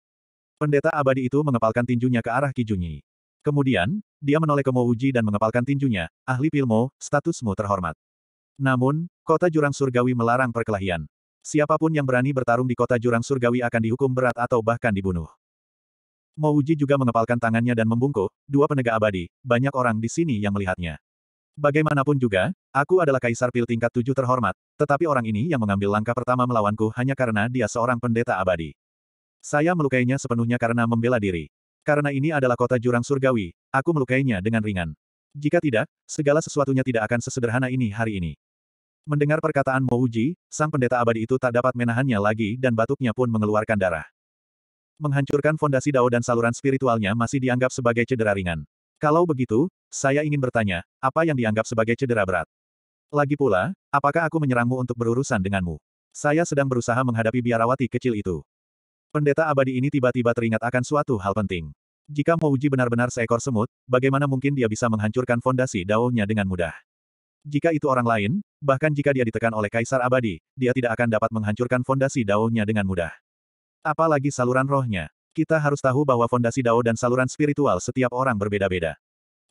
Pendeta abadi itu mengepalkan tinjunya ke arah Kijunyi. Kemudian, dia menoleh ke Mouji dan mengepalkan tinjunya, ahli pilmo, statusmu terhormat. Namun, kota jurang surgawi melarang perkelahian. Siapapun yang berani bertarung di kota jurang surgawi akan dihukum berat atau bahkan dibunuh. Mouji juga mengepalkan tangannya dan membungkuk, dua penegak abadi, banyak orang di sini yang melihatnya. Bagaimanapun juga, aku adalah kaisar pil tingkat tujuh terhormat, tetapi orang ini yang mengambil langkah pertama melawanku hanya karena dia seorang pendeta abadi. Saya melukainya sepenuhnya karena membela diri. Karena ini adalah kota jurang surgawi, aku melukainya dengan ringan. Jika tidak, segala sesuatunya tidak akan sesederhana ini hari ini. Mendengar perkataan Mouji, sang pendeta abadi itu tak dapat menahannya lagi dan batuknya pun mengeluarkan darah. Menghancurkan fondasi dao dan saluran spiritualnya masih dianggap sebagai cedera ringan. Kalau begitu, saya ingin bertanya, apa yang dianggap sebagai cedera berat? Lagi pula, apakah aku menyerangmu untuk berurusan denganmu? Saya sedang berusaha menghadapi biarawati kecil itu. Pendeta abadi ini tiba-tiba teringat akan suatu hal penting. Jika Mouji benar-benar seekor semut, bagaimana mungkin dia bisa menghancurkan fondasi daunnya dengan mudah? Jika itu orang lain, bahkan jika dia ditekan oleh kaisar abadi, dia tidak akan dapat menghancurkan fondasi daunnya dengan mudah. Apalagi saluran rohnya. Kita harus tahu bahwa fondasi dao dan saluran spiritual setiap orang berbeda-beda.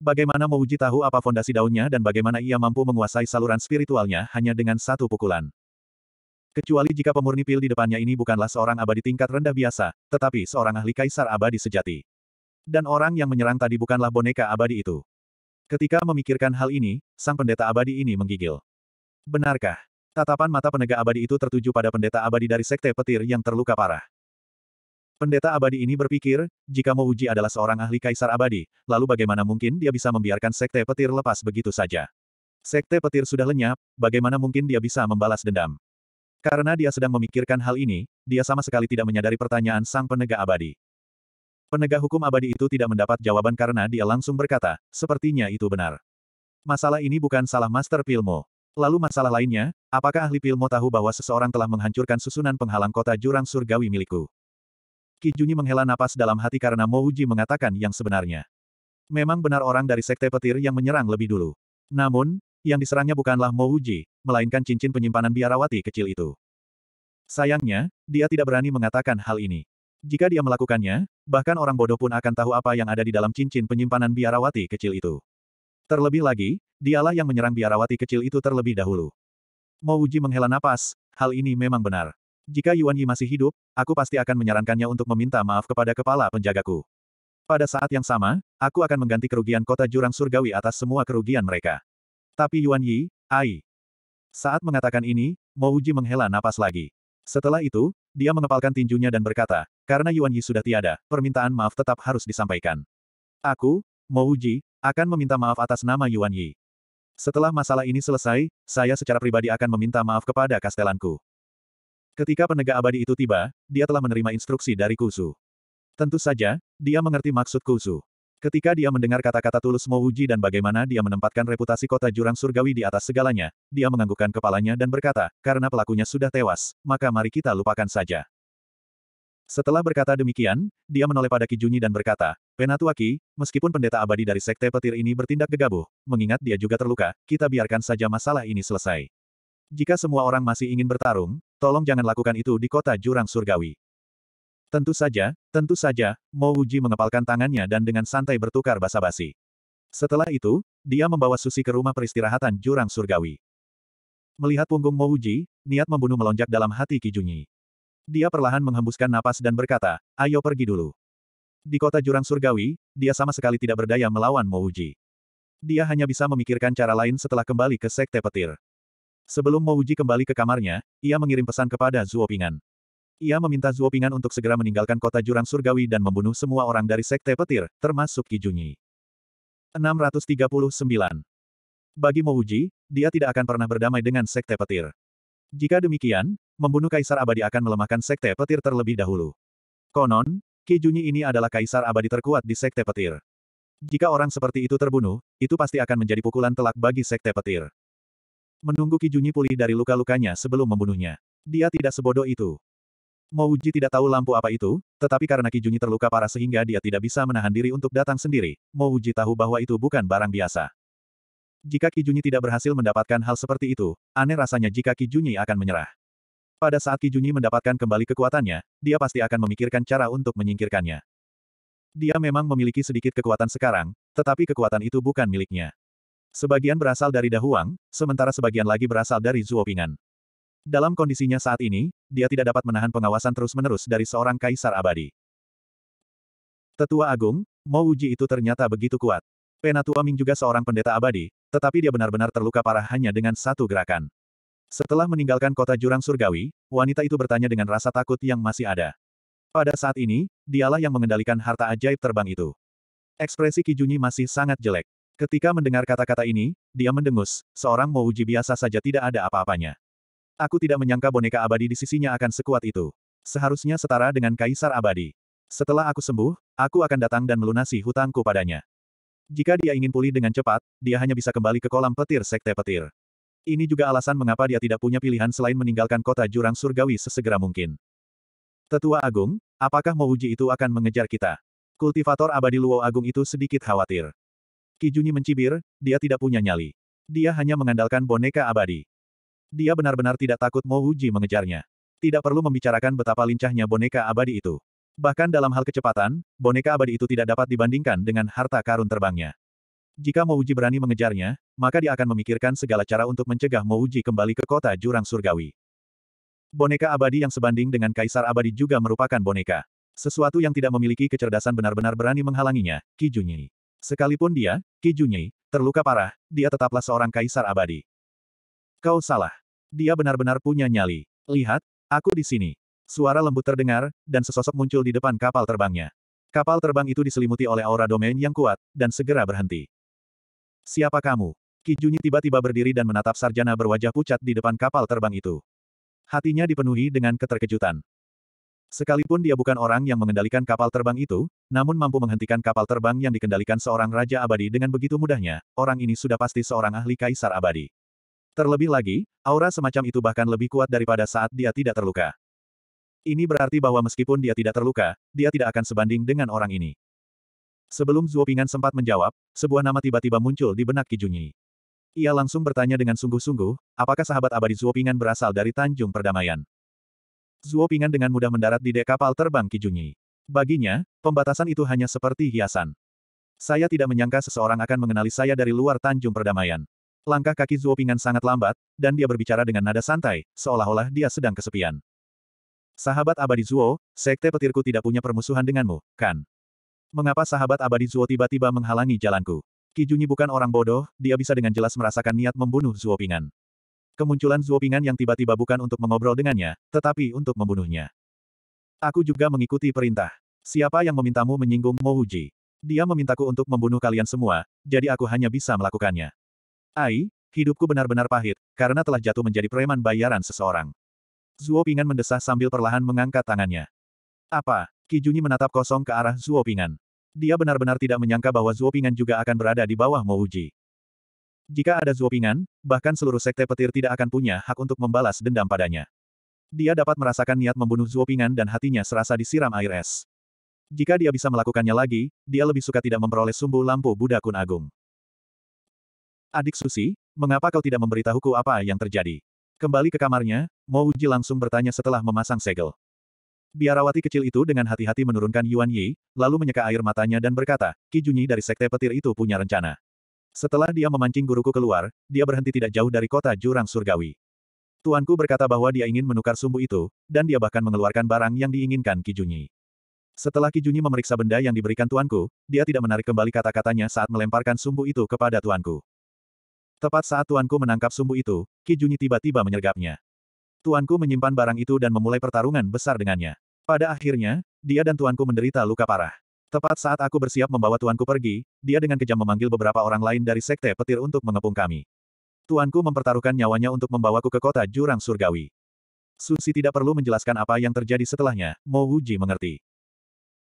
Bagaimana Mouji tahu apa fondasi daunnya dan bagaimana ia mampu menguasai saluran spiritualnya hanya dengan satu pukulan. Kecuali jika pemurni pil di depannya ini bukanlah seorang abadi tingkat rendah biasa, tetapi seorang ahli kaisar abadi sejati. Dan orang yang menyerang tadi bukanlah boneka abadi itu. Ketika memikirkan hal ini, sang pendeta abadi ini menggigil. Benarkah? Tatapan mata penegak abadi itu tertuju pada pendeta abadi dari sekte petir yang terluka parah. Pendeta abadi ini berpikir, jika Uji adalah seorang ahli kaisar abadi, lalu bagaimana mungkin dia bisa membiarkan sekte petir lepas begitu saja? Sekte petir sudah lenyap, bagaimana mungkin dia bisa membalas dendam? Karena dia sedang memikirkan hal ini, dia sama sekali tidak menyadari pertanyaan sang penegak abadi. Penegak hukum abadi itu tidak mendapat jawaban karena dia langsung berkata, sepertinya itu benar. Masalah ini bukan salah Master Pilmo. Lalu masalah lainnya, apakah ahli Pilmo tahu bahwa seseorang telah menghancurkan susunan penghalang kota jurang surgawi milikku? Kijunyi menghela napas dalam hati karena Mo Mouji mengatakan yang sebenarnya. Memang benar orang dari Sekte Petir yang menyerang lebih dulu. Namun, yang diserangnya bukanlah Mo Wuji, melainkan cincin penyimpanan biarawati kecil itu. Sayangnya, dia tidak berani mengatakan hal ini. Jika dia melakukannya, bahkan orang bodoh pun akan tahu apa yang ada di dalam cincin penyimpanan biarawati kecil itu. Terlebih lagi, dialah yang menyerang biarawati kecil itu terlebih dahulu. Mo Wuji menghela napas, hal ini memang benar. Jika Yuan Yi masih hidup, aku pasti akan menyarankannya untuk meminta maaf kepada kepala penjagaku. Pada saat yang sama, aku akan mengganti kerugian kota jurang surgawi atas semua kerugian mereka. Tapi Yuan Yi, ai. Saat mengatakan ini, Mo Uji menghela napas lagi. Setelah itu, dia mengepalkan tinjunya dan berkata, karena Yuan Yi sudah tiada, permintaan maaf tetap harus disampaikan. Aku, Mo Uji, akan meminta maaf atas nama Yuan Yi. Setelah masalah ini selesai, saya secara pribadi akan meminta maaf kepada kastelanku. Ketika penegak abadi itu tiba, dia telah menerima instruksi dari Kusu. Tentu saja, dia mengerti maksud Kusu. Ketika dia mendengar kata-kata tulus Mouji dan bagaimana dia menempatkan reputasi kota jurang surgawi di atas segalanya, dia menganggukkan kepalanya dan berkata, karena pelakunya sudah tewas, maka mari kita lupakan saja. Setelah berkata demikian, dia menoleh pada Kijunyi dan berkata, Penatuaki, meskipun pendeta abadi dari sekte petir ini bertindak gegabah, mengingat dia juga terluka, kita biarkan saja masalah ini selesai. Jika semua orang masih ingin bertarung, tolong jangan lakukan itu di kota jurang surgawi. Tentu saja, tentu saja, Mo Uji mengepalkan tangannya dan dengan santai bertukar basa-basi. Setelah itu, dia membawa Susi ke rumah peristirahatan jurang surgawi. Melihat punggung Mo Uji, niat membunuh melonjak dalam hati Kijunyi. Dia perlahan menghembuskan napas dan berkata, ayo pergi dulu. Di kota jurang surgawi, dia sama sekali tidak berdaya melawan Mo Uji. Dia hanya bisa memikirkan cara lain setelah kembali ke sekte petir. Sebelum Mo Uji kembali ke kamarnya, ia mengirim pesan kepada Zuo Pingan. Ia meminta Zuo Pingan untuk segera meninggalkan kota jurang surgawi dan membunuh semua orang dari sekte petir, termasuk Ki Junyi. 639. Bagi Mo Uji, dia tidak akan pernah berdamai dengan sekte petir. Jika demikian, membunuh Kaisar Abadi akan melemahkan sekte petir terlebih dahulu. Konon, Ki Junyi ini adalah Kaisar Abadi terkuat di sekte petir. Jika orang seperti itu terbunuh, itu pasti akan menjadi pukulan telak bagi sekte petir. Menunggu Ki Junyi pulih dari luka-lukanya sebelum membunuhnya. Dia tidak sebodoh itu. Uji tidak tahu lampu apa itu, tetapi karena Kijunyi terluka parah sehingga dia tidak bisa menahan diri untuk datang sendiri, Uji tahu bahwa itu bukan barang biasa. Jika Kijunyi tidak berhasil mendapatkan hal seperti itu, aneh rasanya jika Kijunyi akan menyerah. Pada saat Kijunyi mendapatkan kembali kekuatannya, dia pasti akan memikirkan cara untuk menyingkirkannya. Dia memang memiliki sedikit kekuatan sekarang, tetapi kekuatan itu bukan miliknya. Sebagian berasal dari Dahuang, sementara sebagian lagi berasal dari Zuopingan. Dalam kondisinya saat ini, dia tidak dapat menahan pengawasan terus-menerus dari seorang kaisar abadi. Tetua Agung, Mo Uji itu ternyata begitu kuat. Penatua Ming juga seorang pendeta abadi, tetapi dia benar-benar terluka parah hanya dengan satu gerakan. Setelah meninggalkan kota jurang surgawi, wanita itu bertanya dengan rasa takut yang masih ada. Pada saat ini, dialah yang mengendalikan harta ajaib terbang itu. Ekspresi Kijunyi masih sangat jelek. Ketika mendengar kata-kata ini, dia mendengus, seorang Uji biasa saja tidak ada apa-apanya. Aku tidak menyangka boneka abadi di sisinya akan sekuat itu. Seharusnya setara dengan kaisar abadi. Setelah aku sembuh, aku akan datang dan melunasi hutangku padanya. Jika dia ingin pulih dengan cepat, dia hanya bisa kembali ke kolam petir sekte petir. Ini juga alasan mengapa dia tidak punya pilihan selain meninggalkan kota jurang surgawi sesegera mungkin. Tetua Agung, apakah Mouji itu akan mengejar kita? Kultivator abadi Luo Agung itu sedikit khawatir. Kijuni mencibir, dia tidak punya nyali. Dia hanya mengandalkan boneka abadi. Dia benar-benar tidak takut Mo Wuji mengejarnya. Tidak perlu membicarakan betapa lincahnya boneka abadi itu. Bahkan dalam hal kecepatan, boneka abadi itu tidak dapat dibandingkan dengan harta karun terbangnya. Jika Mo Wuji berani mengejarnya, maka dia akan memikirkan segala cara untuk mencegah Mo Wuji kembali ke kota jurang surgawi. Boneka abadi yang sebanding dengan kaisar abadi juga merupakan boneka. Sesuatu yang tidak memiliki kecerdasan benar-benar berani menghalanginya, Ki Junyi. Sekalipun dia, Ki Junyi, terluka parah, dia tetaplah seorang kaisar abadi. Kau salah. Dia benar-benar punya nyali. Lihat, aku di sini. Suara lembut terdengar, dan sesosok muncul di depan kapal terbangnya. Kapal terbang itu diselimuti oleh aura domain yang kuat, dan segera berhenti. Siapa kamu? Kijunyi tiba-tiba berdiri dan menatap sarjana berwajah pucat di depan kapal terbang itu. Hatinya dipenuhi dengan keterkejutan. Sekalipun dia bukan orang yang mengendalikan kapal terbang itu, namun mampu menghentikan kapal terbang yang dikendalikan seorang raja abadi dengan begitu mudahnya, orang ini sudah pasti seorang ahli kaisar abadi. Terlebih lagi, aura semacam itu bahkan lebih kuat daripada saat dia tidak terluka. Ini berarti bahwa meskipun dia tidak terluka, dia tidak akan sebanding dengan orang ini. Sebelum Zuopingan sempat menjawab, sebuah nama tiba-tiba muncul di benak Kijunyi. Ia langsung bertanya dengan sungguh-sungguh, apakah sahabat abadi Zuopingan berasal dari Tanjung Perdamaian. Zuopingan dengan mudah mendarat di dek kapal terbang Kijunyi. Baginya, pembatasan itu hanya seperti hiasan. Saya tidak menyangka seseorang akan mengenali saya dari luar Tanjung Perdamaian. Langkah kaki Pingan sangat lambat, dan dia berbicara dengan nada santai, seolah-olah dia sedang kesepian. Sahabat abadi Zuo, sekte petirku tidak punya permusuhan denganmu, kan? Mengapa sahabat abadi Zuo tiba-tiba menghalangi jalanku? Kijunyi bukan orang bodoh, dia bisa dengan jelas merasakan niat membunuh Pingan. Kemunculan Pingan yang tiba-tiba bukan untuk mengobrol dengannya, tetapi untuk membunuhnya. Aku juga mengikuti perintah. Siapa yang memintamu menyinggung Mo Uji? Dia memintaku untuk membunuh kalian semua, jadi aku hanya bisa melakukannya. Ai, hidupku benar-benar pahit, karena telah jatuh menjadi preman bayaran seseorang. Zuo Pingan mendesah sambil perlahan mengangkat tangannya. Apa? Kijunyi menatap kosong ke arah Zuo Pingan. Dia benar-benar tidak menyangka bahwa Zuo Pingan juga akan berada di bawah Mouji. Jika ada Zuo Pingan, bahkan seluruh sekte petir tidak akan punya hak untuk membalas dendam padanya. Dia dapat merasakan niat membunuh Zuo Pingan dan hatinya serasa disiram air es. Jika dia bisa melakukannya lagi, dia lebih suka tidak memperoleh sumbu lampu Buddha Kun Agung. Adik Susi, mengapa kau tidak memberitahuku apa yang terjadi? Kembali ke kamarnya, Mouji langsung bertanya setelah memasang segel. Biarawati kecil itu dengan hati-hati menurunkan Yuan Yi, lalu menyeka air matanya dan berkata, Ki Junyi dari sekte petir itu punya rencana. Setelah dia memancing guruku keluar, dia berhenti tidak jauh dari kota jurang surgawi. Tuanku berkata bahwa dia ingin menukar sumbu itu, dan dia bahkan mengeluarkan barang yang diinginkan Ki Junyi. Setelah Ki Junyi memeriksa benda yang diberikan tuanku, dia tidak menarik kembali kata-katanya saat melemparkan sumbu itu kepada tuanku. Tepat saat tuanku menangkap sumbu itu, Ki Junyi tiba-tiba menyergapnya. Tuanku menyimpan barang itu dan memulai pertarungan besar dengannya. Pada akhirnya, dia dan tuanku menderita luka parah. Tepat saat aku bersiap membawa tuanku pergi, dia dengan kejam memanggil beberapa orang lain dari sekte petir untuk mengepung kami. Tuanku mempertaruhkan nyawanya untuk membawaku ke kota jurang surgawi. Susi tidak perlu menjelaskan apa yang terjadi setelahnya, Mo Wuji mengerti.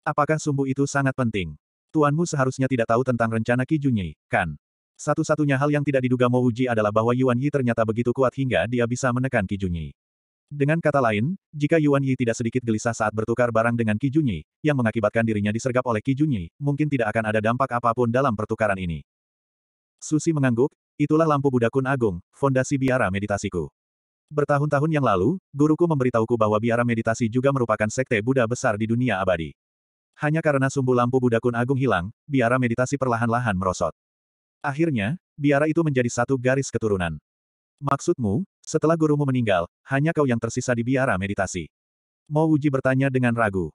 Apakah sumbu itu sangat penting? Tuanmu seharusnya tidak tahu tentang rencana Ki Junyi, kan? Satu-satunya hal yang tidak diduga Mo Uji adalah bahwa Yuan Yi ternyata begitu kuat hingga dia bisa menekan Ki Junyi. Dengan kata lain, jika Yuan Yi tidak sedikit gelisah saat bertukar barang dengan Ki Junyi, yang mengakibatkan dirinya disergap oleh Ki Junyi, mungkin tidak akan ada dampak apapun dalam pertukaran ini. Susi mengangguk, itulah lampu Buddha Kun Agung, fondasi biara meditasiku. Bertahun-tahun yang lalu, guruku memberitahuku bahwa biara meditasi juga merupakan sekte Buddha besar di dunia abadi. Hanya karena sumbu lampu Buddha Kun Agung hilang, biara meditasi perlahan-lahan merosot. Akhirnya, biara itu menjadi satu garis keturunan. Maksudmu, setelah gurumu meninggal, hanya kau yang tersisa di biara meditasi. Mo Wuji bertanya dengan ragu.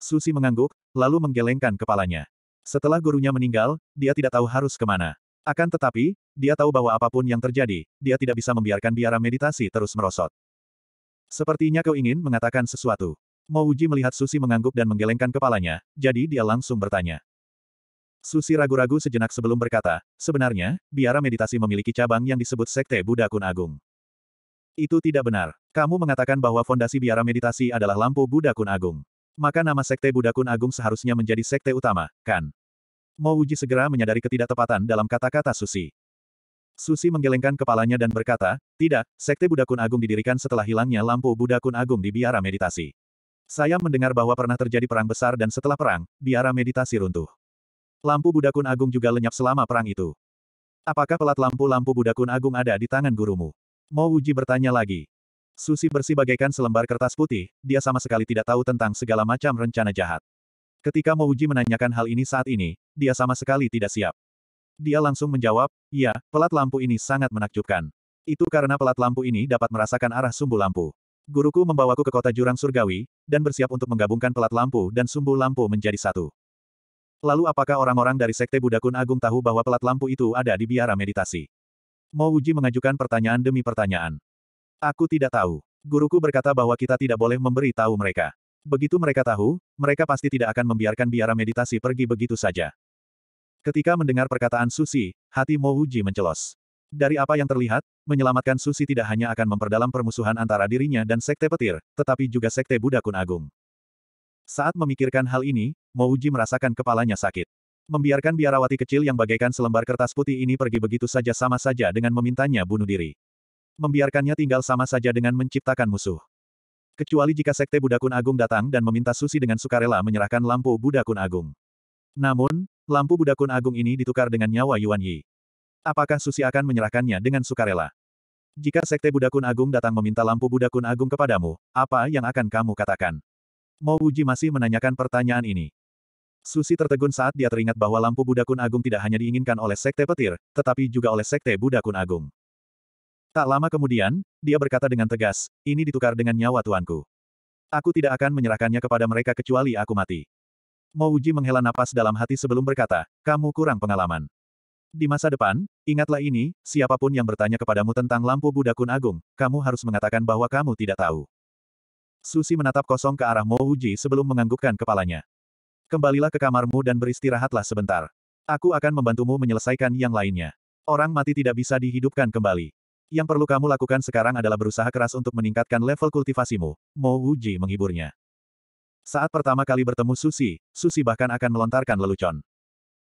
Susi mengangguk, lalu menggelengkan kepalanya. Setelah gurunya meninggal, dia tidak tahu harus kemana. Akan tetapi, dia tahu bahwa apapun yang terjadi, dia tidak bisa membiarkan biara meditasi terus merosot. Sepertinya kau ingin mengatakan sesuatu. Mo Wuji melihat Susi mengangguk dan menggelengkan kepalanya, jadi dia langsung bertanya. Susi ragu-ragu sejenak sebelum berkata, sebenarnya, biara meditasi memiliki cabang yang disebut Sekte Buddha Kun Agung. Itu tidak benar. Kamu mengatakan bahwa fondasi biara meditasi adalah lampu Buddha Kun Agung. Maka nama Sekte Buddha Kun Agung seharusnya menjadi Sekte utama, kan? Mau Uji segera menyadari ketidaktepatan dalam kata-kata Susi. Susi menggelengkan kepalanya dan berkata, tidak, Sekte Buddha Kun Agung didirikan setelah hilangnya lampu Buddha Kun Agung di biara meditasi. Saya mendengar bahwa pernah terjadi perang besar dan setelah perang, biara meditasi runtuh. Lampu Budakun Agung juga lenyap selama perang itu. Apakah pelat lampu-lampu Budakun Agung ada di tangan gurumu? Mo Uji bertanya lagi. Susi bersih bagaikan selembar kertas putih, dia sama sekali tidak tahu tentang segala macam rencana jahat. Ketika Mo Uji menanyakan hal ini saat ini, dia sama sekali tidak siap. Dia langsung menjawab, ya, pelat lampu ini sangat menakjubkan. Itu karena pelat lampu ini dapat merasakan arah sumbu lampu. Guruku membawaku ke kota jurang surgawi, dan bersiap untuk menggabungkan pelat lampu dan sumbu lampu menjadi satu. Lalu apakah orang-orang dari Sekte Buddha Kun Agung tahu bahwa pelat lampu itu ada di biara meditasi? Mo Uji mengajukan pertanyaan demi pertanyaan. Aku tidak tahu. Guruku berkata bahwa kita tidak boleh memberi tahu mereka. Begitu mereka tahu, mereka pasti tidak akan membiarkan biara meditasi pergi begitu saja. Ketika mendengar perkataan Susi, hati Mo Uji mencelos. Dari apa yang terlihat, menyelamatkan Susi tidak hanya akan memperdalam permusuhan antara dirinya dan Sekte Petir, tetapi juga Sekte Buddha Kun Agung. Saat memikirkan hal ini, Mouji merasakan kepalanya sakit. Membiarkan biarawati kecil yang bagaikan selembar kertas putih ini pergi begitu saja sama saja dengan memintanya bunuh diri. Membiarkannya tinggal sama saja dengan menciptakan musuh. Kecuali jika Sekte Budakun Agung datang dan meminta Susi dengan sukarela menyerahkan lampu Budakun Agung. Namun, lampu Budakun Agung ini ditukar dengan nyawa Yuan Yi. Apakah Susi akan menyerahkannya dengan sukarela? Jika Sekte Budakun Agung datang meminta lampu Budakun Agung kepadamu, apa yang akan kamu katakan? Mo Uji masih menanyakan pertanyaan ini. Susi tertegun saat dia teringat bahwa lampu Buddha Kun Agung tidak hanya diinginkan oleh Sekte Petir, tetapi juga oleh Sekte Buddha Kun Agung. Tak lama kemudian, dia berkata dengan tegas, ini ditukar dengan nyawa tuanku. Aku tidak akan menyerahkannya kepada mereka kecuali aku mati. Mouji menghela napas dalam hati sebelum berkata, kamu kurang pengalaman. Di masa depan, ingatlah ini, siapapun yang bertanya kepadamu tentang lampu Buddha Kun Agung, kamu harus mengatakan bahwa kamu tidak tahu. Susi menatap kosong ke arah Mo Uji sebelum menganggukkan kepalanya. Kembalilah ke kamarmu dan beristirahatlah sebentar. Aku akan membantumu menyelesaikan yang lainnya. Orang mati tidak bisa dihidupkan kembali. Yang perlu kamu lakukan sekarang adalah berusaha keras untuk meningkatkan level kultivasimu. Mo Wuji menghiburnya. Saat pertama kali bertemu Susi, Susi bahkan akan melontarkan lelucon.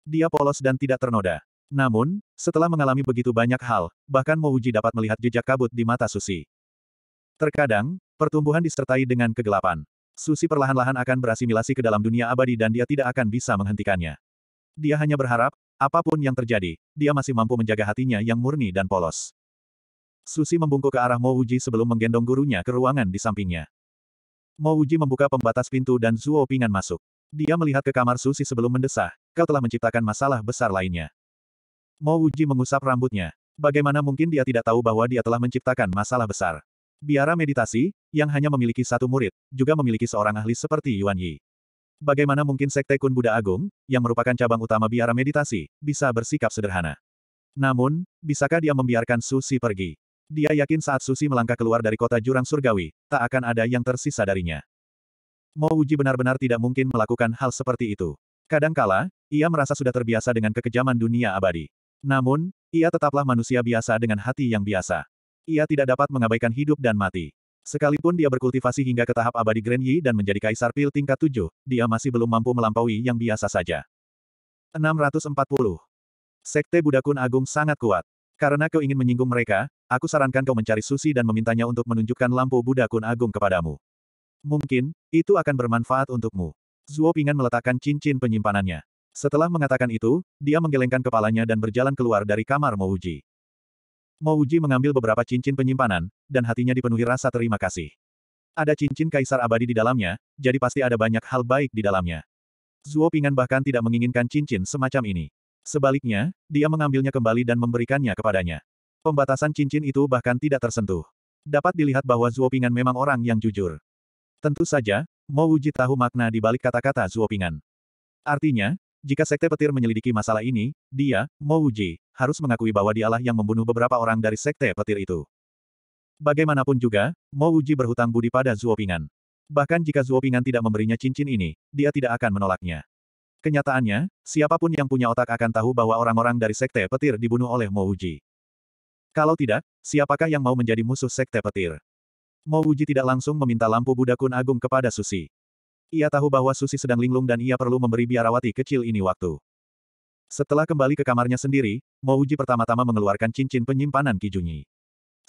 Dia polos dan tidak ternoda. Namun, setelah mengalami begitu banyak hal, bahkan Mo Wuji dapat melihat jejak kabut di mata Susi. Terkadang, pertumbuhan disertai dengan kegelapan. Susi perlahan-lahan akan berasimilasi ke dalam dunia abadi dan dia tidak akan bisa menghentikannya. Dia hanya berharap, apapun yang terjadi, dia masih mampu menjaga hatinya yang murni dan polos. Susi membungkuk ke arah Mo Uji sebelum menggendong gurunya ke ruangan di sampingnya. Mo Uji membuka pembatas pintu dan Zuo Pingan masuk. Dia melihat ke kamar Susi sebelum mendesah, kau telah menciptakan masalah besar lainnya. Mo Uji mengusap rambutnya. Bagaimana mungkin dia tidak tahu bahwa dia telah menciptakan masalah besar? Biara meditasi, yang hanya memiliki satu murid, juga memiliki seorang ahli seperti Yuan Yi. Bagaimana mungkin Sekte Kun Buddha Agung, yang merupakan cabang utama biara meditasi, bisa bersikap sederhana? Namun, bisakah dia membiarkan Susi pergi? Dia yakin saat Susi melangkah keluar dari kota jurang surgawi, tak akan ada yang tersisa darinya. Mo Uji benar-benar tidak mungkin melakukan hal seperti itu. Kadangkala, ia merasa sudah terbiasa dengan kekejaman dunia abadi. Namun, ia tetaplah manusia biasa dengan hati yang biasa. Ia tidak dapat mengabaikan hidup dan mati. Sekalipun dia berkultivasi hingga ke tahap abadi Grand Yi dan menjadi kaisar pil tingkat 7, dia masih belum mampu melampaui yang biasa saja. 640. Sekte Budakun Agung sangat kuat. Karena kau ingin menyinggung mereka, aku sarankan kau mencari Susi dan memintanya untuk menunjukkan lampu Budakun Agung kepadamu. Mungkin, itu akan bermanfaat untukmu. Zuo Pingan meletakkan cincin penyimpanannya. Setelah mengatakan itu, dia menggelengkan kepalanya dan berjalan keluar dari kamar Mouji. Mo Uji mengambil beberapa cincin penyimpanan, dan hatinya dipenuhi rasa terima kasih. Ada cincin kaisar abadi di dalamnya, jadi pasti ada banyak hal baik di dalamnya. Zuo Pingan bahkan tidak menginginkan cincin semacam ini. Sebaliknya, dia mengambilnya kembali dan memberikannya kepadanya. Pembatasan cincin itu bahkan tidak tersentuh. Dapat dilihat bahwa Zuo Pingan memang orang yang jujur. Tentu saja, Mo Uji tahu makna di balik kata-kata Zuo Pingan. Artinya, jika Sekte Petir menyelidiki masalah ini, dia, Mo Wuji, harus mengakui bahwa dialah yang membunuh beberapa orang dari Sekte Petir itu. Bagaimanapun juga, Mo Wuji berhutang budi pada Zuopingan. Bahkan jika Zuopingan tidak memberinya cincin ini, dia tidak akan menolaknya. Kenyataannya, siapapun yang punya otak akan tahu bahwa orang-orang dari Sekte Petir dibunuh oleh Mo Wuji. Kalau tidak, siapakah yang mau menjadi musuh Sekte Petir? Mo Wuji tidak langsung meminta lampu Buddha Kun Agung kepada Susi. Ia tahu bahwa Susi sedang linglung dan ia perlu memberi biarawati kecil ini waktu. Setelah kembali ke kamarnya sendiri, Mouji pertama-tama mengeluarkan cincin penyimpanan Kijunyi.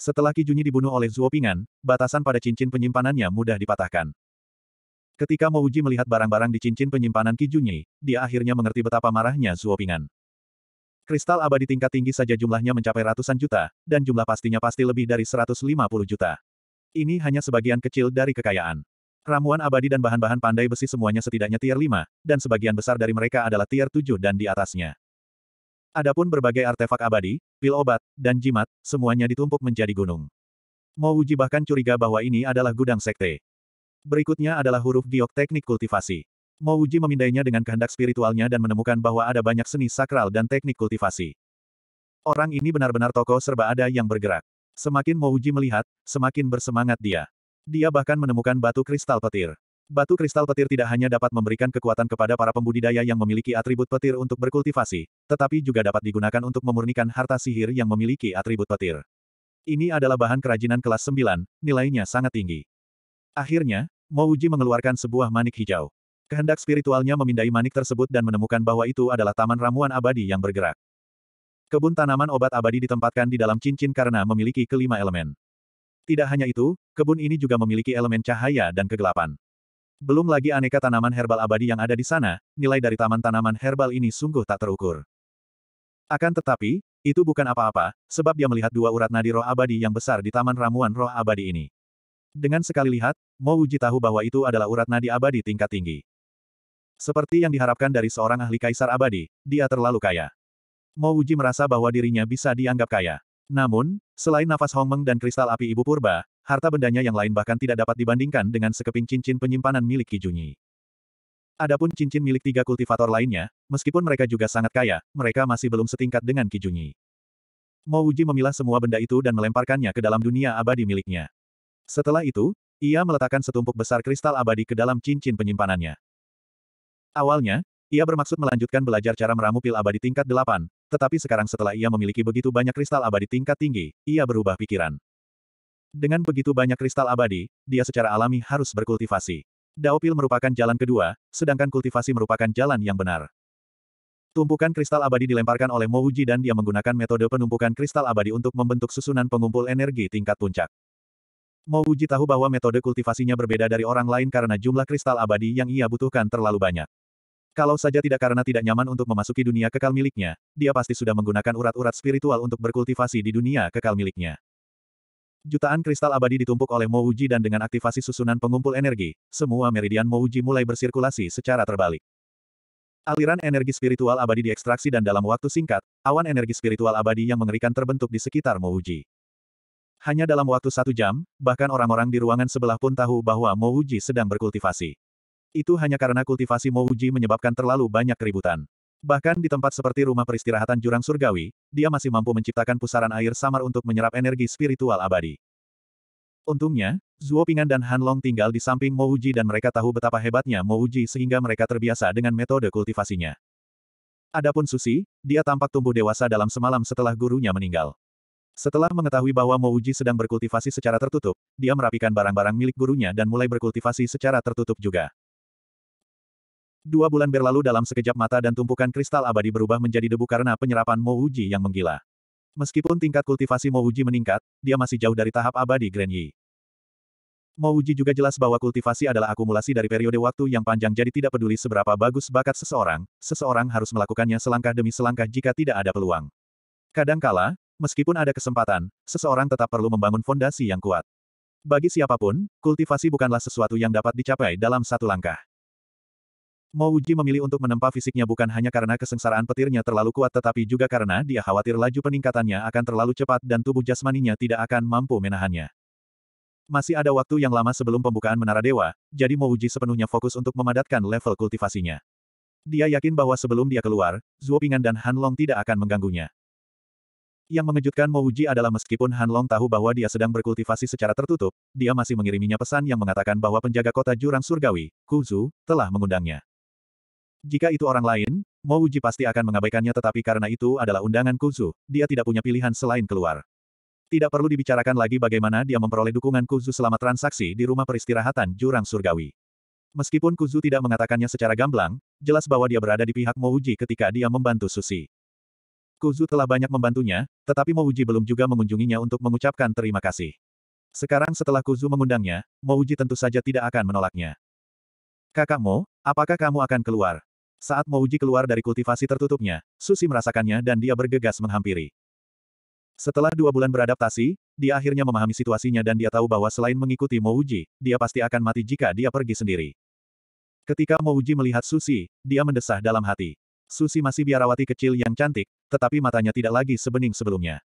Setelah Kijunyi dibunuh oleh Zuopingan, batasan pada cincin penyimpanannya mudah dipatahkan. Ketika Mouji melihat barang-barang di cincin penyimpanan Kijunyi, dia akhirnya mengerti betapa marahnya Zuopingan. Kristal abadi tingkat tinggi saja jumlahnya mencapai ratusan juta, dan jumlah pastinya pasti lebih dari 150 juta. Ini hanya sebagian kecil dari kekayaan. Ramuan abadi dan bahan-bahan pandai besi semuanya setidaknya tier 5, dan sebagian besar dari mereka adalah tier 7 dan di atasnya. Adapun berbagai artefak abadi, pil obat, dan jimat, semuanya ditumpuk menjadi gunung. Mouji bahkan curiga bahwa ini adalah gudang sekte. Berikutnya adalah huruf giok teknik kultivasi. Mouji memindainya dengan kehendak spiritualnya dan menemukan bahwa ada banyak seni sakral dan teknik kultivasi. Orang ini benar-benar tokoh serba ada yang bergerak. Semakin Mouji melihat, semakin bersemangat dia. Dia bahkan menemukan batu kristal petir. Batu kristal petir tidak hanya dapat memberikan kekuatan kepada para pembudidaya yang memiliki atribut petir untuk berkultivasi, tetapi juga dapat digunakan untuk memurnikan harta sihir yang memiliki atribut petir. Ini adalah bahan kerajinan kelas 9, nilainya sangat tinggi. Akhirnya, Mouji mengeluarkan sebuah manik hijau. Kehendak spiritualnya memindai manik tersebut dan menemukan bahwa itu adalah taman ramuan abadi yang bergerak. Kebun tanaman obat abadi ditempatkan di dalam cincin karena memiliki kelima elemen. Tidak hanya itu, kebun ini juga memiliki elemen cahaya dan kegelapan. Belum lagi aneka tanaman herbal abadi yang ada di sana, nilai dari taman tanaman herbal ini sungguh tak terukur. Akan tetapi, itu bukan apa-apa, sebab dia melihat dua urat nadi roh abadi yang besar di taman ramuan roh abadi ini. Dengan sekali lihat, Mo Uji tahu bahwa itu adalah urat nadi abadi tingkat tinggi. Seperti yang diharapkan dari seorang ahli kaisar abadi, dia terlalu kaya. Mo Uji merasa bahwa dirinya bisa dianggap kaya. Namun, selain nafas Hong Meng dan kristal api ibu purba, harta bendanya yang lain bahkan tidak dapat dibandingkan dengan sekeping cincin penyimpanan milik Ki Kijunyi. Adapun cincin milik tiga kultivator lainnya, meskipun mereka juga sangat kaya, mereka masih belum setingkat dengan Kijunyi. Mo Wuji memilah semua benda itu dan melemparkannya ke dalam dunia abadi miliknya. Setelah itu, ia meletakkan setumpuk besar kristal abadi ke dalam cincin penyimpanannya. Awalnya, ia bermaksud melanjutkan belajar cara meramu pil abadi tingkat 8, tetapi sekarang setelah ia memiliki begitu banyak kristal abadi tingkat tinggi, ia berubah pikiran. Dengan begitu banyak kristal abadi, dia secara alami harus berkultivasi. Dao pil merupakan jalan kedua, sedangkan kultivasi merupakan jalan yang benar. Tumpukan kristal abadi dilemparkan oleh Mo Uji dan dia menggunakan metode penumpukan kristal abadi untuk membentuk susunan pengumpul energi tingkat puncak. Mo Uji tahu bahwa metode kultivasinya berbeda dari orang lain karena jumlah kristal abadi yang ia butuhkan terlalu banyak. Kalau saja tidak karena tidak nyaman untuk memasuki dunia kekal miliknya, dia pasti sudah menggunakan urat-urat spiritual untuk berkultivasi di dunia kekal miliknya. Jutaan kristal abadi ditumpuk oleh Mouji dan dengan aktivasi susunan pengumpul energi, semua meridian Mouji mulai bersirkulasi secara terbalik. Aliran energi spiritual abadi diekstraksi dan dalam waktu singkat, awan energi spiritual abadi yang mengerikan terbentuk di sekitar Mouji. Hanya dalam waktu satu jam, bahkan orang-orang di ruangan sebelah pun tahu bahwa Mouji sedang berkultivasi. Itu hanya karena kultivasi Mouji menyebabkan terlalu banyak keributan. Bahkan di tempat seperti rumah peristirahatan jurang surgawi, dia masih mampu menciptakan pusaran air samar untuk menyerap energi spiritual abadi. Untungnya, Zuo Pingan dan Han Long tinggal di samping Mouji dan mereka tahu betapa hebatnya Mouji sehingga mereka terbiasa dengan metode kultivasinya. Adapun Susi, dia tampak tumbuh dewasa dalam semalam setelah gurunya meninggal. Setelah mengetahui bahwa Mouji sedang berkultivasi secara tertutup, dia merapikan barang-barang milik gurunya dan mulai berkultivasi secara tertutup juga. Dua bulan berlalu dalam sekejap mata dan tumpukan kristal abadi berubah menjadi debu karena penyerapan Mouji yang menggila. Meskipun tingkat kultivasi Mouji meningkat, dia masih jauh dari tahap abadi Grand Yi. Mouji juga jelas bahwa kultivasi adalah akumulasi dari periode waktu yang panjang jadi tidak peduli seberapa bagus bakat seseorang, seseorang harus melakukannya selangkah demi selangkah jika tidak ada peluang. Kadangkala, meskipun ada kesempatan, seseorang tetap perlu membangun fondasi yang kuat. Bagi siapapun, kultivasi bukanlah sesuatu yang dapat dicapai dalam satu langkah. Mo Uji memilih untuk menempa fisiknya bukan hanya karena kesengsaraan petirnya terlalu kuat tetapi juga karena dia khawatir laju peningkatannya akan terlalu cepat dan tubuh jasmaninya tidak akan mampu menahannya. Masih ada waktu yang lama sebelum pembukaan Menara Dewa, jadi Mo Uji sepenuhnya fokus untuk memadatkan level kultivasinya. Dia yakin bahwa sebelum dia keluar, Zuo Pingan dan Han Long tidak akan mengganggunya. Yang mengejutkan Mo Uji adalah meskipun Han Long tahu bahwa dia sedang berkultivasi secara tertutup, dia masih mengiriminya pesan yang mengatakan bahwa penjaga kota jurang surgawi, Ku Zu, telah mengundangnya. Jika itu orang lain, Mo Uji pasti akan mengabaikannya tetapi karena itu adalah undangan Kuzu, dia tidak punya pilihan selain keluar. Tidak perlu dibicarakan lagi bagaimana dia memperoleh dukungan Kuzu selama transaksi di rumah peristirahatan Jurang Surgawi. Meskipun Kuzu tidak mengatakannya secara gamblang, jelas bahwa dia berada di pihak Mo Uji ketika dia membantu Susi. Kuzu telah banyak membantunya, tetapi Mo Uji belum juga mengunjunginya untuk mengucapkan terima kasih. Sekarang setelah Kuzu mengundangnya, Mo Uji tentu saja tidak akan menolaknya. Kakak Mo, Apakah kamu akan keluar? Saat Mouji keluar dari kultivasi tertutupnya, Susi merasakannya dan dia bergegas menghampiri. Setelah dua bulan beradaptasi, dia akhirnya memahami situasinya dan dia tahu bahwa selain mengikuti Mouji, dia pasti akan mati jika dia pergi sendiri. Ketika Mouji melihat Susi, dia mendesah dalam hati. Susi masih biarawati kecil yang cantik, tetapi matanya tidak lagi sebening sebelumnya.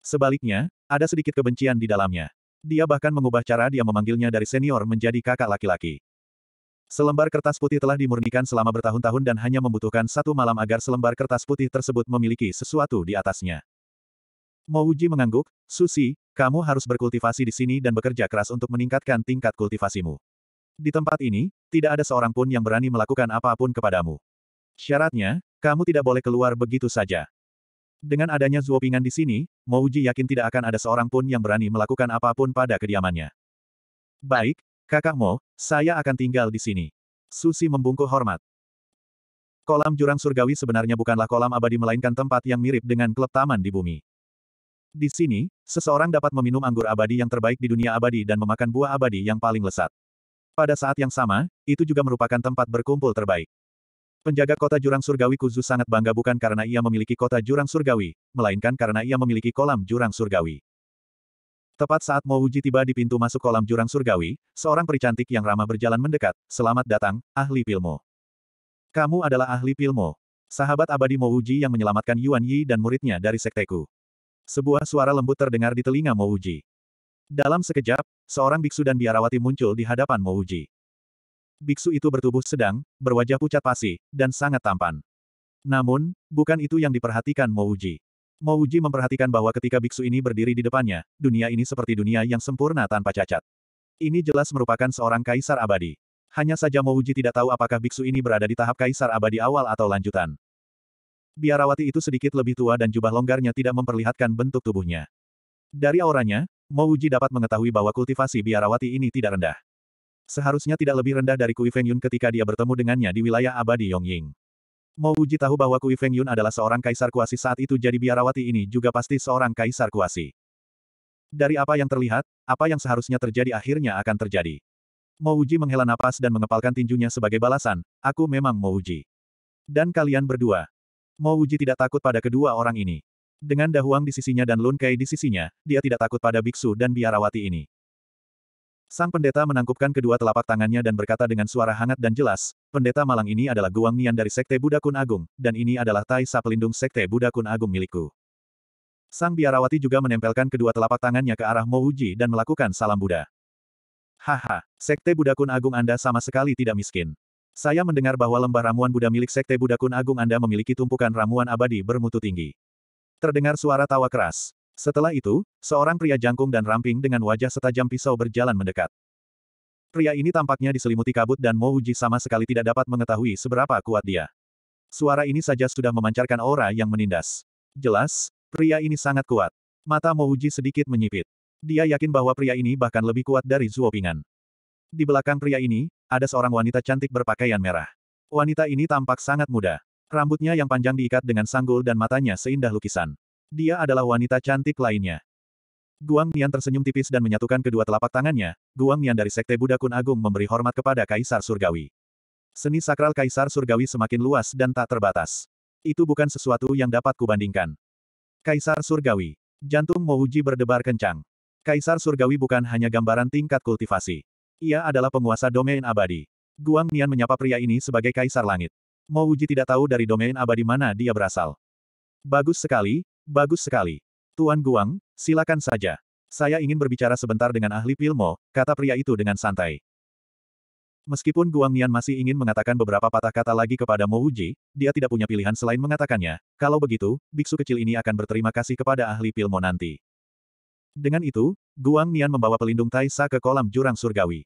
Sebaliknya, ada sedikit kebencian di dalamnya. Dia bahkan mengubah cara dia memanggilnya dari senior menjadi kakak laki-laki. Selembar kertas putih telah dimurnikan selama bertahun-tahun dan hanya membutuhkan satu malam agar selembar kertas putih tersebut memiliki sesuatu di atasnya. Mouji mengangguk, Susi, kamu harus berkultivasi di sini dan bekerja keras untuk meningkatkan tingkat kultivasimu. Di tempat ini, tidak ada seorang pun yang berani melakukan apapun kepadamu. Syaratnya, kamu tidak boleh keluar begitu saja. Dengan adanya Zuopingan di sini, Mouji yakin tidak akan ada seorang pun yang berani melakukan apapun pada kediamannya. Baik, Kakak Mo, saya akan tinggal di sini. Susi membungkuk hormat. Kolam jurang surgawi sebenarnya bukanlah kolam abadi melainkan tempat yang mirip dengan klub taman di bumi. Di sini, seseorang dapat meminum anggur abadi yang terbaik di dunia abadi dan memakan buah abadi yang paling lesat. Pada saat yang sama, itu juga merupakan tempat berkumpul terbaik. Penjaga kota jurang surgawi Kuzu sangat bangga bukan karena ia memiliki kota jurang surgawi, melainkan karena ia memiliki kolam jurang surgawi. Tepat saat Mo Uji tiba di pintu masuk kolam jurang surgawi, seorang peri yang ramah berjalan mendekat, selamat datang, ahli pilmo. Kamu adalah ahli pilmo. Sahabat abadi Mo Uji yang menyelamatkan Yuan Yi dan muridnya dari sekteku. Sebuah suara lembut terdengar di telinga Mo Uji. Dalam sekejap, seorang biksu dan biarawati muncul di hadapan Mo Uji. Biksu itu bertubuh sedang, berwajah pucat pasi, dan sangat tampan. Namun, bukan itu yang diperhatikan Mo Uji. Mo memperhatikan bahwa ketika biksu ini berdiri di depannya, dunia ini seperti dunia yang sempurna tanpa cacat. Ini jelas merupakan seorang kaisar abadi. Hanya saja Mo tidak tahu apakah biksu ini berada di tahap kaisar abadi awal atau lanjutan. Biarawati itu sedikit lebih tua dan jubah longgarnya tidak memperlihatkan bentuk tubuhnya. Dari auranya, Mo dapat mengetahui bahwa kultivasi biarawati ini tidak rendah. Seharusnya tidak lebih rendah dari Kui Feng Yun ketika dia bertemu dengannya di wilayah abadi Yongying. Mo Uji tahu bahwa Kui Feng Yun adalah seorang kaisar kuasi saat itu jadi biarawati ini juga pasti seorang kaisar kuasi. Dari apa yang terlihat, apa yang seharusnya terjadi akhirnya akan terjadi. Mo Uji menghela napas dan mengepalkan tinjunya sebagai balasan, aku memang Mo Uji. Dan kalian berdua. Mo Uji tidak takut pada kedua orang ini. Dengan Dahuang di sisinya dan Lun Kai di sisinya, dia tidak takut pada biksu dan biarawati ini. Sang pendeta menangkupkan kedua telapak tangannya dan berkata dengan suara hangat dan jelas, pendeta malang ini adalah Guang Nian dari Sekte Buddha Kun Agung, dan ini adalah Tai Sa Pelindung Sekte Buddha Kun Agung milikku. Sang biarawati juga menempelkan kedua telapak tangannya ke arah Uji dan melakukan salam Buddha. Haha, Sekte Buddha Kun Agung Anda sama sekali tidak miskin. Saya mendengar bahwa lembah ramuan Buddha milik Sekte Buddha Kun Agung Anda memiliki tumpukan ramuan abadi bermutu tinggi. Terdengar suara tawa keras. Setelah itu, seorang pria jangkung dan ramping dengan wajah setajam pisau berjalan mendekat. Pria ini tampaknya diselimuti kabut dan Mo Uji sama sekali tidak dapat mengetahui seberapa kuat dia. Suara ini saja sudah memancarkan aura yang menindas. Jelas, pria ini sangat kuat. Mata Mo Uji sedikit menyipit. Dia yakin bahwa pria ini bahkan lebih kuat dari Zuo Pingan. Di belakang pria ini, ada seorang wanita cantik berpakaian merah. Wanita ini tampak sangat muda. Rambutnya yang panjang diikat dengan sanggul dan matanya seindah lukisan. Dia adalah wanita cantik lainnya. Guang Nian tersenyum tipis dan menyatukan kedua telapak tangannya. Guang Nian dari Sekte Buddha Kun Agung memberi hormat kepada Kaisar Surgawi. Seni sakral Kaisar Surgawi semakin luas dan tak terbatas. Itu bukan sesuatu yang dapat kubandingkan. Kaisar Surgawi. Jantung Mouji berdebar kencang. Kaisar Surgawi bukan hanya gambaran tingkat kultivasi. Ia adalah penguasa domain abadi. Guang Nian menyapa pria ini sebagai Kaisar Langit. Mouji tidak tahu dari domain abadi mana dia berasal. Bagus sekali, Bagus sekali. Tuan Guang, silakan saja. Saya ingin berbicara sebentar dengan ahli Pilmo, kata pria itu dengan santai. Meskipun Guang Nian masih ingin mengatakan beberapa patah kata lagi kepada Mo Uji, dia tidak punya pilihan selain mengatakannya, kalau begitu, biksu kecil ini akan berterima kasih kepada ahli Pilmo nanti. Dengan itu, Guang Nian membawa pelindung Taisa ke kolam jurang surgawi.